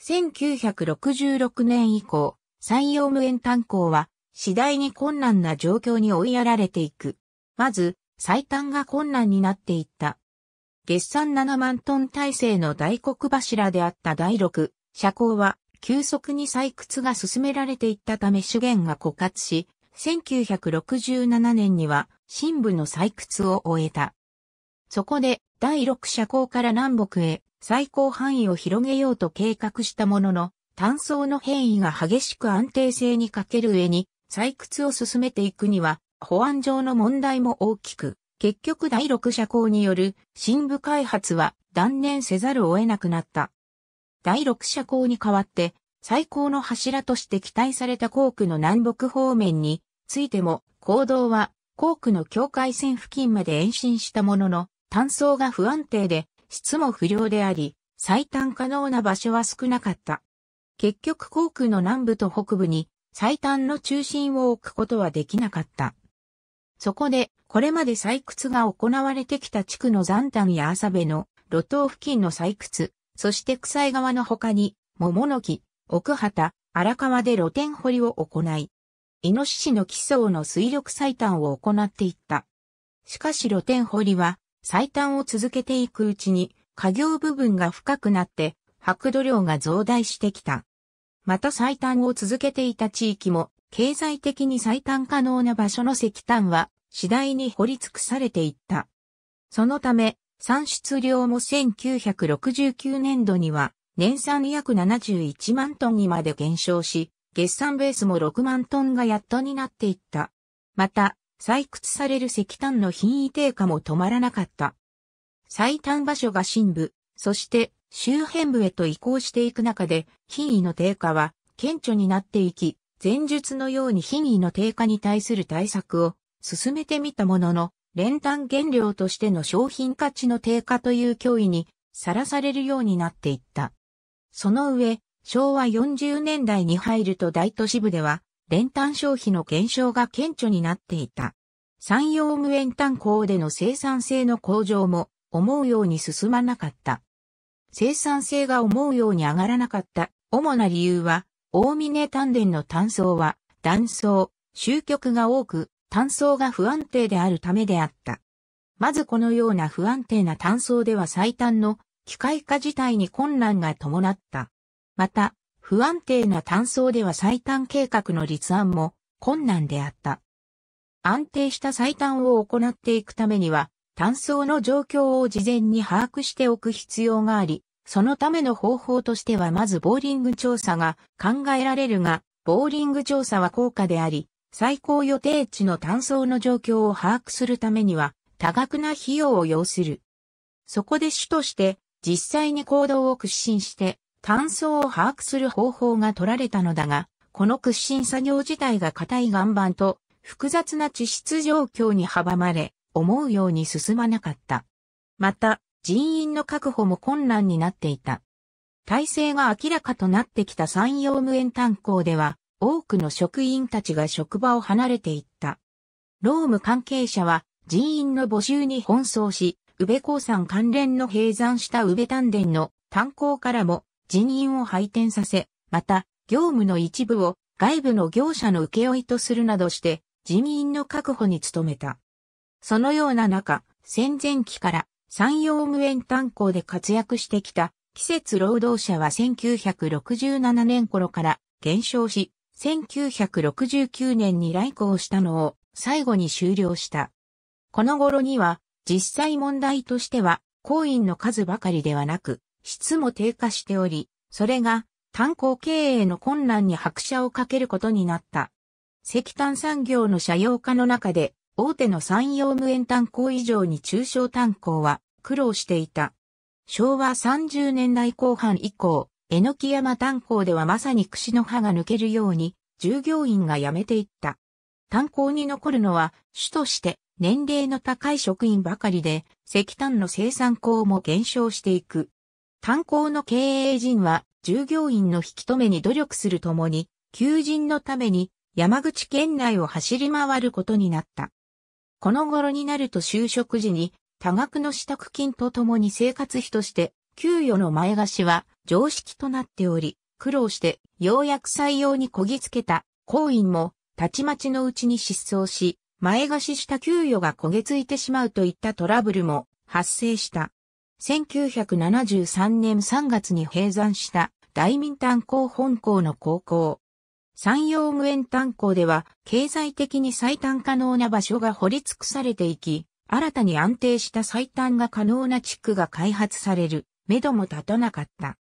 1966年以降、山陽無縁炭鉱は、次第に困難な状況に追いやられていく。まず、採炭が困難になっていった。月産7万トン体制の大黒柱であった第6、社交は、急速に採掘が進められていったため資源が枯渇し、1967年には、新部の採掘を終えた。そこで、第6社交から南北へ、最高範囲を広げようと計画したものの、単層の変異が激しく安定性に欠ける上に、採掘を進めていくには、保安上の問題も大きく、結局第六社交による新部開発は断念せざるを得なくなった。第六社交に代わって、最高の柱として期待された航空の南北方面についても、行動は航空の境界線付近まで延伸したものの、単層が不安定で、質も不良であり、最短可能な場所は少なかった。結局航空の南部と北部に最短の中心を置くことはできなかった。そこで、これまで採掘が行われてきた地区の残炭や浅部の路頭付近の採掘、そして草井川の他に、桃の木、奥畑、荒川で露天掘りを行い、イノシシの基礎の水力採炭を行っていった。しかし露天掘りは、採炭を続けていくうちに、家業部分が深くなって、白土量が増大してきた。また採炭を続けていた地域も経済的に最短可能な場所の石炭は次第に掘り尽くされていった。そのため、産出量も1969年度には年産約71万トンにまで減少し、月産ベースも6万トンがやっとになっていった。また、採掘される石炭の品位低下も止まらなかった。最短場所が深部、そして周辺部へと移行していく中で、品位の低下は顕著になっていき、前述のように品位の低下に対する対策を進めてみたものの、練炭原料としての商品価値の低下という脅威にさらされるようになっていった。その上、昭和40年代に入ると大都市部では、練炭消費の減少が顕著になっていた。山陽無塩炭鉱での生産性の向上も思うように進まなかった。生産性が思うように上がらなかった主な理由は大峰丹田の単層は、断層、終局が多く、単層が不安定であるためであった。まずこのような不安定な単層では最短の機械化自体に困難が伴った。また、不安定な単層では最短計画の立案も困難であった。安定した最短を行っていくためには、単層の状況を事前に把握しておく必要があり、そのための方法としてはまずボーリング調査が考えられるが、ボーリング調査は効果であり、最高予定値の単層の状況を把握するためには多額な費用を要する。そこで主として実際に行動を屈伸して単層を把握する方法が取られたのだが、この屈伸作業自体が硬い岩盤と複雑な地質状況に阻まれ、思うように進まなかった。また、人員の確保も困難になっていた。体制が明らかとなってきた山陽無縁炭鉱では、多くの職員たちが職場を離れていった。労務関係者は人員の募集に奔走し、宇部鉱山関連の閉山した宇部丹田の炭鉱からも人員を配転させ、また業務の一部を外部の業者の請負とするなどして人員の確保に努めた。そのような中、戦前期から山陽無縁炭鉱で活躍してきた季節労働者は1967年頃から減少し、1969年に来航したのを最後に終了した。この頃には実際問題としては行員の数ばかりではなく質も低下しており、それが炭鉱経営の困難に拍車をかけることになった。石炭産業の社用化の中で大手の山陽無縁炭鉱以上に中小炭鉱は苦労していた。昭和30年代後半以降、えのき山炭鉱ではまさに櫛の葉が抜けるように、従業員が辞めていった。炭鉱に残るのは、主として年齢の高い職員ばかりで、石炭の生産鉱も減少していく。炭鉱の経営陣は、従業員の引き止めに努力するともに、求人のために山口県内を走り回ることになった。この頃になると就職時に多額の支度金とともに生活費として給与の前貸しは常識となっており、苦労してようやく採用にこぎつけた行員もたちまちのうちに失踪し、前貸しした給与が焦げついてしまうといったトラブルも発生した。1973年3月に閉山した大民炭鉱本校の高校、山陽無縁炭鉱では、経済的に最短可能な場所が掘り尽くされていき、新たに安定した最短が可能な地区が開発される、目処も立たなかった。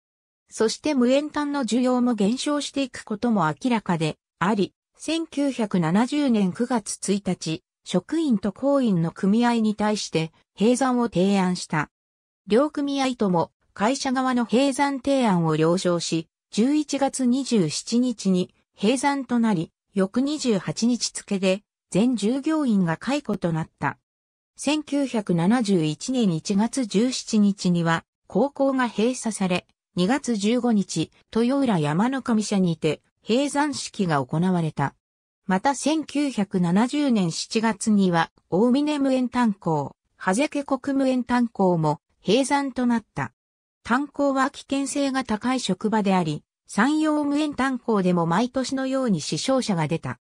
そして無縁炭の需要も減少していくことも明らかであり、1970年9月1日、職員と工員の組合に対して閉山を提案した。両組合とも会社側の閉山提案を了承し、11月27日に閉山となり、翌28日付で全従業員が解雇となった。1971年1月17日には高校が閉鎖され、2月15日、豊浦山の上社にて閉山式が行われた。また1970年7月には大峰無縁炭鉱、はぜけ国無縁炭鉱も閉山となった。炭鉱は危険性が高い職場であり、山陽無縁炭鉱でも毎年のように死傷者が出た。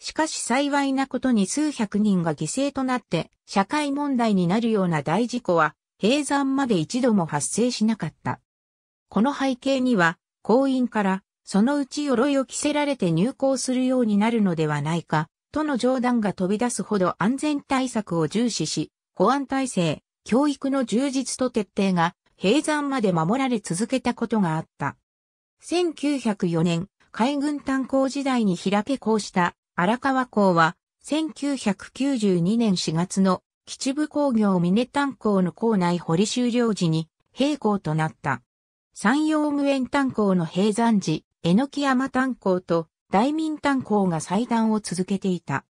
しかし幸いなことに数百人が犠牲となって社会問題になるような大事故は閉山まで一度も発生しなかった。この背景には、行員からそのうち鎧を着せられて入港するようになるのではないか、との冗談が飛び出すほど安全対策を重視し、保安体制、教育の充実と徹底が閉山まで守られ続けたことがあった。1904年、海軍炭鉱時代に開け港した荒川港は、1992年4月の吉部工業ミネ炭鉱の港内掘り終了時に閉港となった。山陽無縁炭鉱の閉山時、榎木山炭鉱と大民炭鉱が祭壇を続けていた。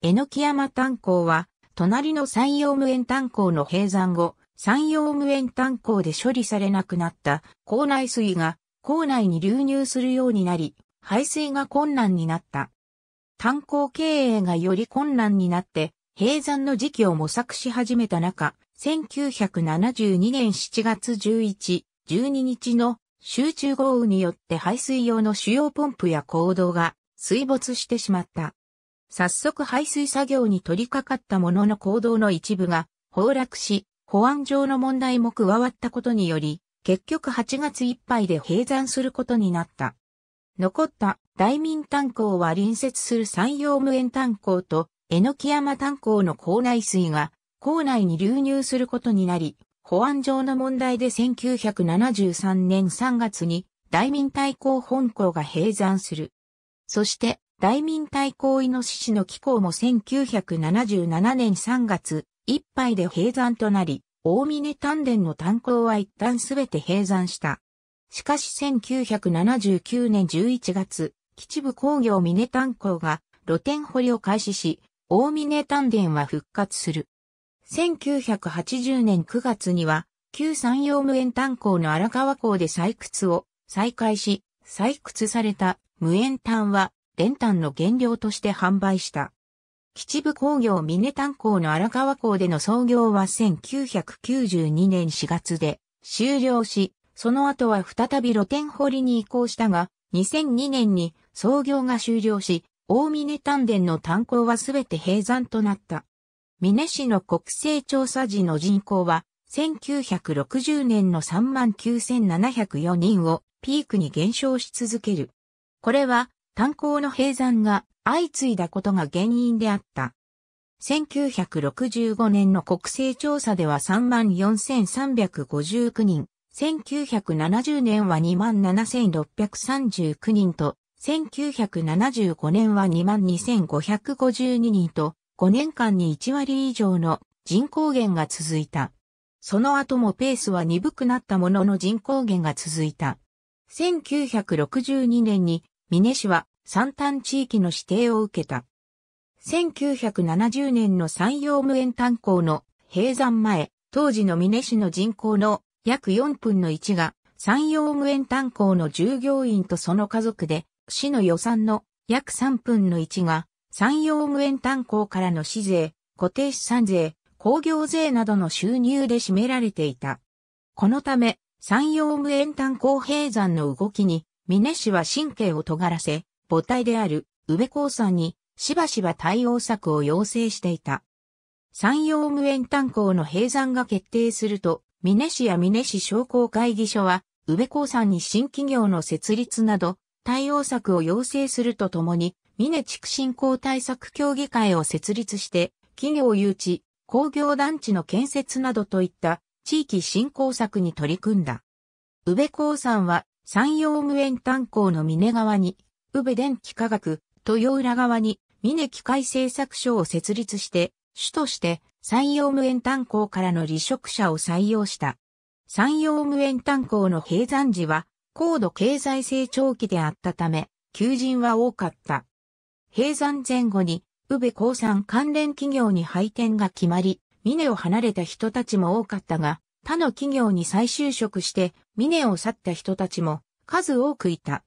榎木山炭鉱は、隣の山陽無縁炭鉱の閉山後、山陽無縁炭鉱で処理されなくなった港内水が校内に流入するようになり、排水が困難になった。炭鉱経営がより困難になって、閉山の時期を模索し始めた中、1972年7月11、12日の集中豪雨によって排水用の主要ポンプや坑道が水没してしまった。早速排水作業に取り掛かったものの坑道の一部が崩落し、保安上の問題も加わったことにより、結局8月いっぱいで閉山することになった。残った大民炭鉱は隣接する山陽無縁炭鉱と榎木山炭鉱の港内水が港内に流入することになり、保安上の問題で1973年3月に大民対抗本校が閉山する。そして大民対抗イノシシの機構も1977年3月いっぱいで閉山となり、大峰丹田の炭鉱は一旦すべて閉山した。しかし1979年11月、吉部工業峰炭鉱が露天掘りを開始し、大峰丹田は復活する。1980年9月には、旧山陽無縁炭鉱の荒川港で採掘を再開し、採掘された無縁炭は、練炭の原料として販売した。吉部工業峰炭鉱の荒川港での創業は1992年4月で終了し、その後は再び露天掘りに移行したが、2002年に創業が終了し、大峰炭田の炭鉱はすべて閉山となった。峰市の国勢調査時の人口は、1960年の39,704人をピークに減少し続ける。これは炭鉱の閉山が相次いだことが原因であった。1965年の国勢調査では34,359人、1970年は27,639人と、1975年は22,552人と、5年間に1割以上の人口減が続いた。その後もペースは鈍くなったものの人口減が続いた。1962年に、ミネ市は山端地域の指定を受けた。1970年の山陽無縁炭鉱の閉山前、当時の峰市の人口の約4分の1が山陽無縁炭鉱の従業員とその家族で、市の予算の約3分の1が山陽無縁炭鉱からの市税、固定資産税、工業税などの収入で占められていた。このため、山陽無縁炭鉱閉山の動きに、ミネ市は神経を尖らせ、母体である宇部興産にしばしば対応策を要請していた。山陽無縁炭鉱の閉山が決定すると、峰市や峰市商工会議所は、宇部興産に新企業の設立など、対応策を要請するとともに、峰地区振興対策協議会を設立して、企業誘致、工業団地の建設などといった地域振興策に取り組んだ。宇部興産は山陽無縁炭鉱の峰側に宇部電気科学、豊浦側に、峰機械製作所を設立して、主として山陽無縁炭鉱からの離職者を採用した。山陽無縁炭鉱の閉山時は高度経済成長期であったため、求人は多かった。閉山前後に、宇部鉱山関連企業に配転が決まり、峰を離れた人たちも多かったが、他の企業に再就職して、峰を去った人たちも数多くいた。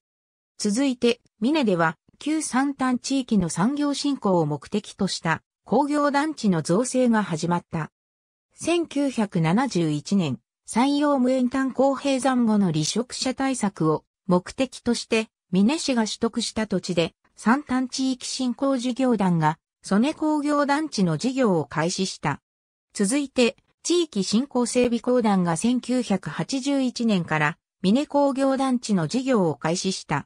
続いて、ミネでは、旧三端地域の産業振興を目的とした工業団地の造成が始まった。1971年、山陽無縁炭鉱閉山後の離職者対策を目的として、ミネ市が取得した土地で、三端地域振興事業団が、曽根工業団地の事業を開始した。続いて、地域振興整備公団が1981年から、ミネ工業団地の事業を開始した。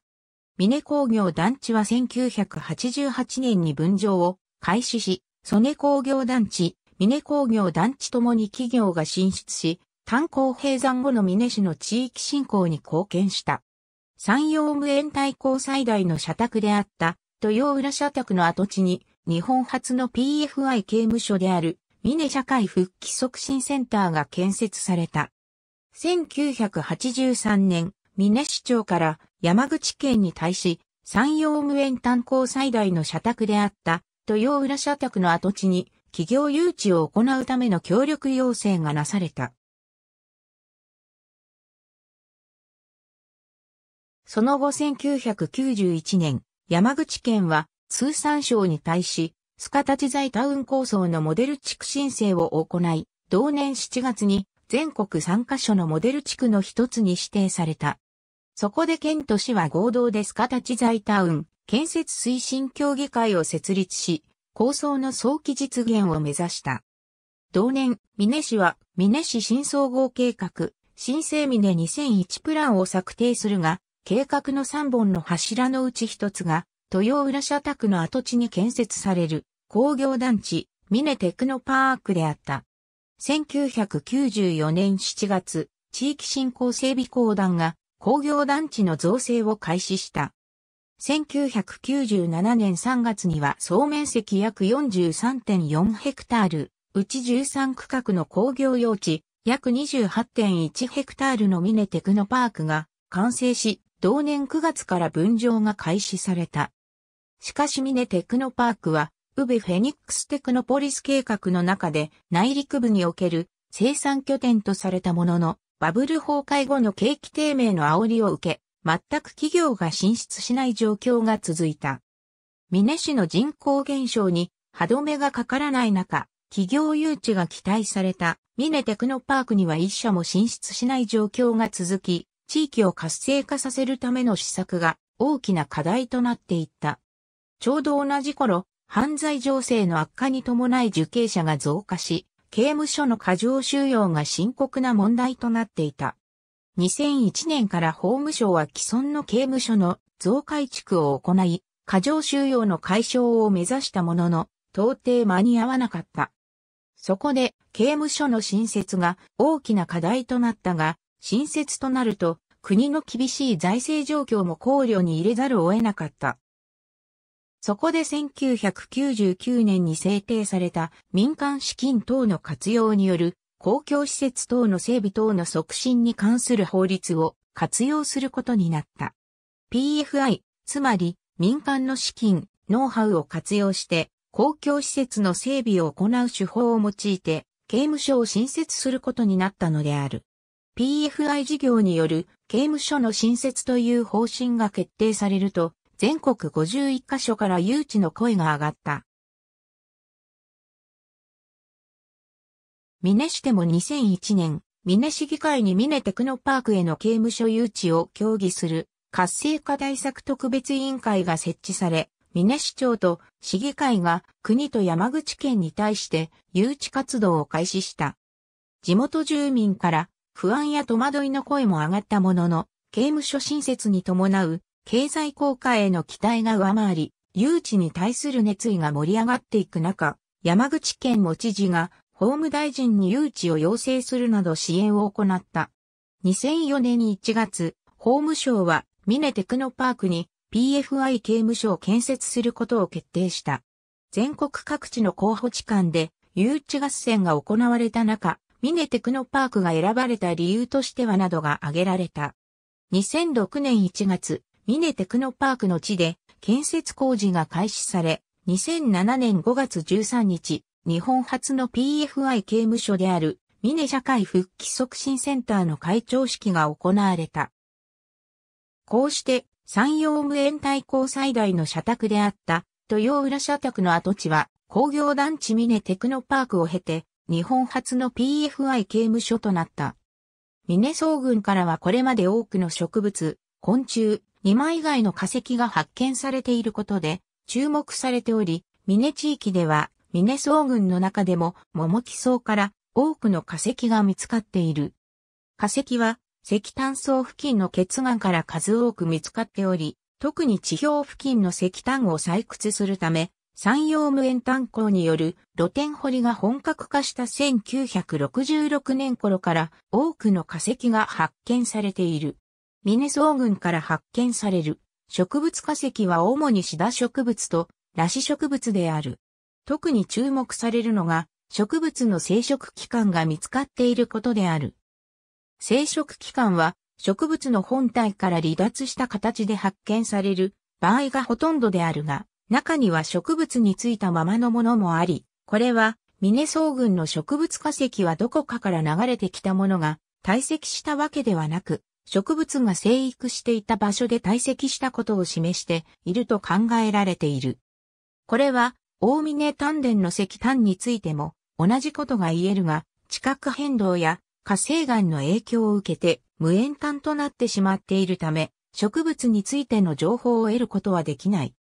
峰工業団地は1988年に分譲を開始し、曽根工業団地、峰工業団地ともに企業が進出し、炭鉱閉山後の峰市の地域振興に貢献した。山陽無縁対抗最大の社宅であった豊浦社宅の跡地に日本初の PFI 刑務所である峰社会復帰促進センターが建設された。1983年、峰市長から山口県に対し、山陽無縁炭鉱最大の社宅であった豊浦社宅の跡地に企業誘致を行うための協力要請がなされた。その後1991年、山口県は通産省に対し、スカタチ材タウン構想のモデル地区申請を行い、同年7月に全国3カ所のモデル地区の一つに指定された。そこで県と市は合同でスカタチ財タウン建設推進協議会を設立し、構想の早期実現を目指した。同年、峰市は、峰市新総合計画、新生峰2001プランを策定するが、計画の3本の柱のうち1つが、豊浦社宅の跡地に建設される工業団地、峰テクノパークであった。1994年7月、地域振興整備公団が工業団地の造成を開始した。1997年3月には総面積約43.4ヘクタール、うち13区画の工業用地、約28.1ヘクタールのミネテクノパークが完成し、同年9月から分譲が開始された。しかしミネテクノパークは、ウベフェニックステクノポリス計画の中で内陸部における生産拠点とされたものの、バブル崩壊後の景気低迷の煽りを受け、全く企業が進出しない状況が続いた。ミネ市の人口減少に歯止めがかからない中、企業誘致が期待されたミネテクノパークには一社も進出しない状況が続き、地域を活性化させるための施策が大きな課題となっていった。ちょうど同じ頃、犯罪情勢の悪化に伴い受刑者が増加し、刑務所の過剰収容が深刻な問題となっていた。2001年から法務省は既存の刑務所の増改築を行い、過剰収容の解消を目指したものの、到底間に合わなかった。そこで、刑務所の新設が大きな課題となったが、新設となると、国の厳しい財政状況も考慮に入れざるを得なかった。そこで1999年に制定された民間資金等の活用による公共施設等の整備等の促進に関する法律を活用することになった。PFI、つまり民間の資金、ノウハウを活用して公共施設の整備を行う手法を用いて刑務所を新設することになったのである。PFI 事業による刑務所の新設という方針が決定されると、全国51カ所から誘致の声が上がった。ミネ市でも2001年、ミネ市議会にミネテクノパークへの刑務所誘致を協議する活性化対策特別委員会が設置され、ミネ市長と市議会が国と山口県に対して誘致活動を開始した。地元住民から不安や戸惑いの声も上がったものの、刑務所新設に伴う経済効果への期待が上回り、誘致に対する熱意が盛り上がっていく中、山口県も知事が法務大臣に誘致を要請するなど支援を行った。2004年1月、法務省はミネテクノパークに PFI 刑務所を建設することを決定した。全国各地の候補地間で誘致合戦が行われた中、ミネテクノパークが選ばれた理由としてはなどが挙げられた。2006年1月、ミネテクノパークの地で建設工事が開始され、2007年5月13日、日本初の PFI 刑務所であるミネ社会復帰促進センターの会長式が行われた。こうして、山陽無縁対抗最大の社宅であった豊浦社宅の跡地は工業団地ミネテクノパークを経て日本初の PFI 刑務所となった。ミネ総群からはこれまで多くの植物、昆虫、2枚以外の化石が発見されていることで注目されており、ミネ地域ではミネ層群の中でも桃木層から多くの化石が見つかっている。化石は石炭層付近の血岩から数多く見つかっており、特に地表付近の石炭を採掘するため、山陽無塩炭鉱による露天掘りが本格化した1966年頃から多くの化石が発見されている。ミネソー群から発見される植物化石は主にシダ植物とラシ植物である。特に注目されるのが植物の生殖器官が見つかっていることである。生殖器官は植物の本体から離脱した形で発見される場合がほとんどであるが、中には植物についたままのものもあり、これはミネソー群の植物化石はどこかから流れてきたものが堆積したわけではなく、植物が生育していた場所で堆積したことを示していると考えられている。これは、大峰丹田の石炭についても同じことが言えるが、地殻変動や火成岩の影響を受けて無塩炭となってしまっているため、植物についての情報を得ることはできない。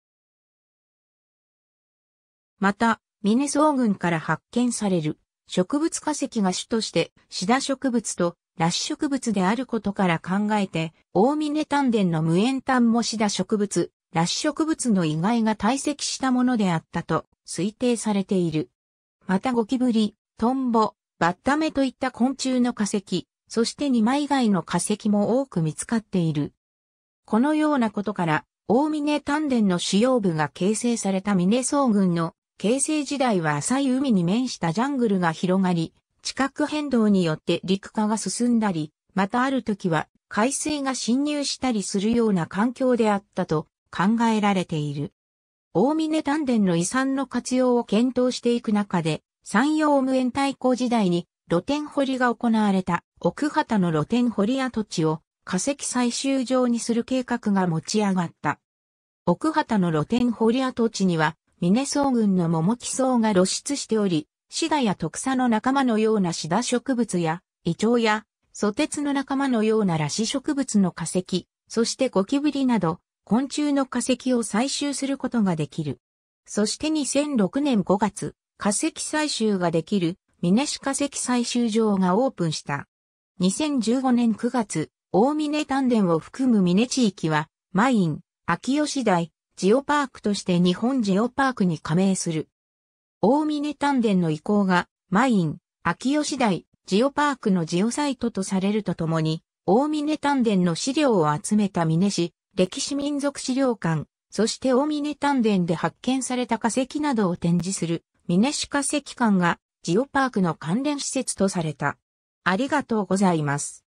また、ミネソー群から発見される植物化石が主としてシダ植物と裸子植物であることから考えて、大峰丹田の無縁丹模シダ植物、裸子植物の意外が堆積したものであったと推定されている。またゴキブリ、トンボ、バッタメといった昆虫の化石、そして二枚以外の化石も多く見つかっている。このようなことから、大峰丹田の主要部が形成された峰総群の形成時代は浅い海に面したジャングルが広がり、地殻変動によって陸化が進んだり、またある時は海水が侵入したりするような環境であったと考えられている。大峰丹田の遺産の活用を検討していく中で、山陽無縁太公時代に露天掘りが行われた奥畑の露天掘り跡地を化石採集場にする計画が持ち上がった。奥畑の露天掘り跡地には、峰草群の桃木層が露出しており、シダや特サの仲間のようなシダ植物や、イチョウや、ソテツの仲間のようなラシ植物の化石、そしてゴキブリなど、昆虫の化石を採集することができる。そして2006年5月、化石採集ができる、ミネシ化石採集場がオープンした。2015年9月、大峰丹田を含むミネ地域は、マイン、秋吉台、ジオパークとして日本ジオパークに加盟する。大峰丹田の遺構が、マイン、秋吉台、ジオパークのジオサイトとされるとともに、大峰丹田の資料を集めた峰市、歴史民族資料館、そして大峰丹田で発見された化石などを展示する、峰市化石館が、ジオパークの関連施設とされた。ありがとうございます。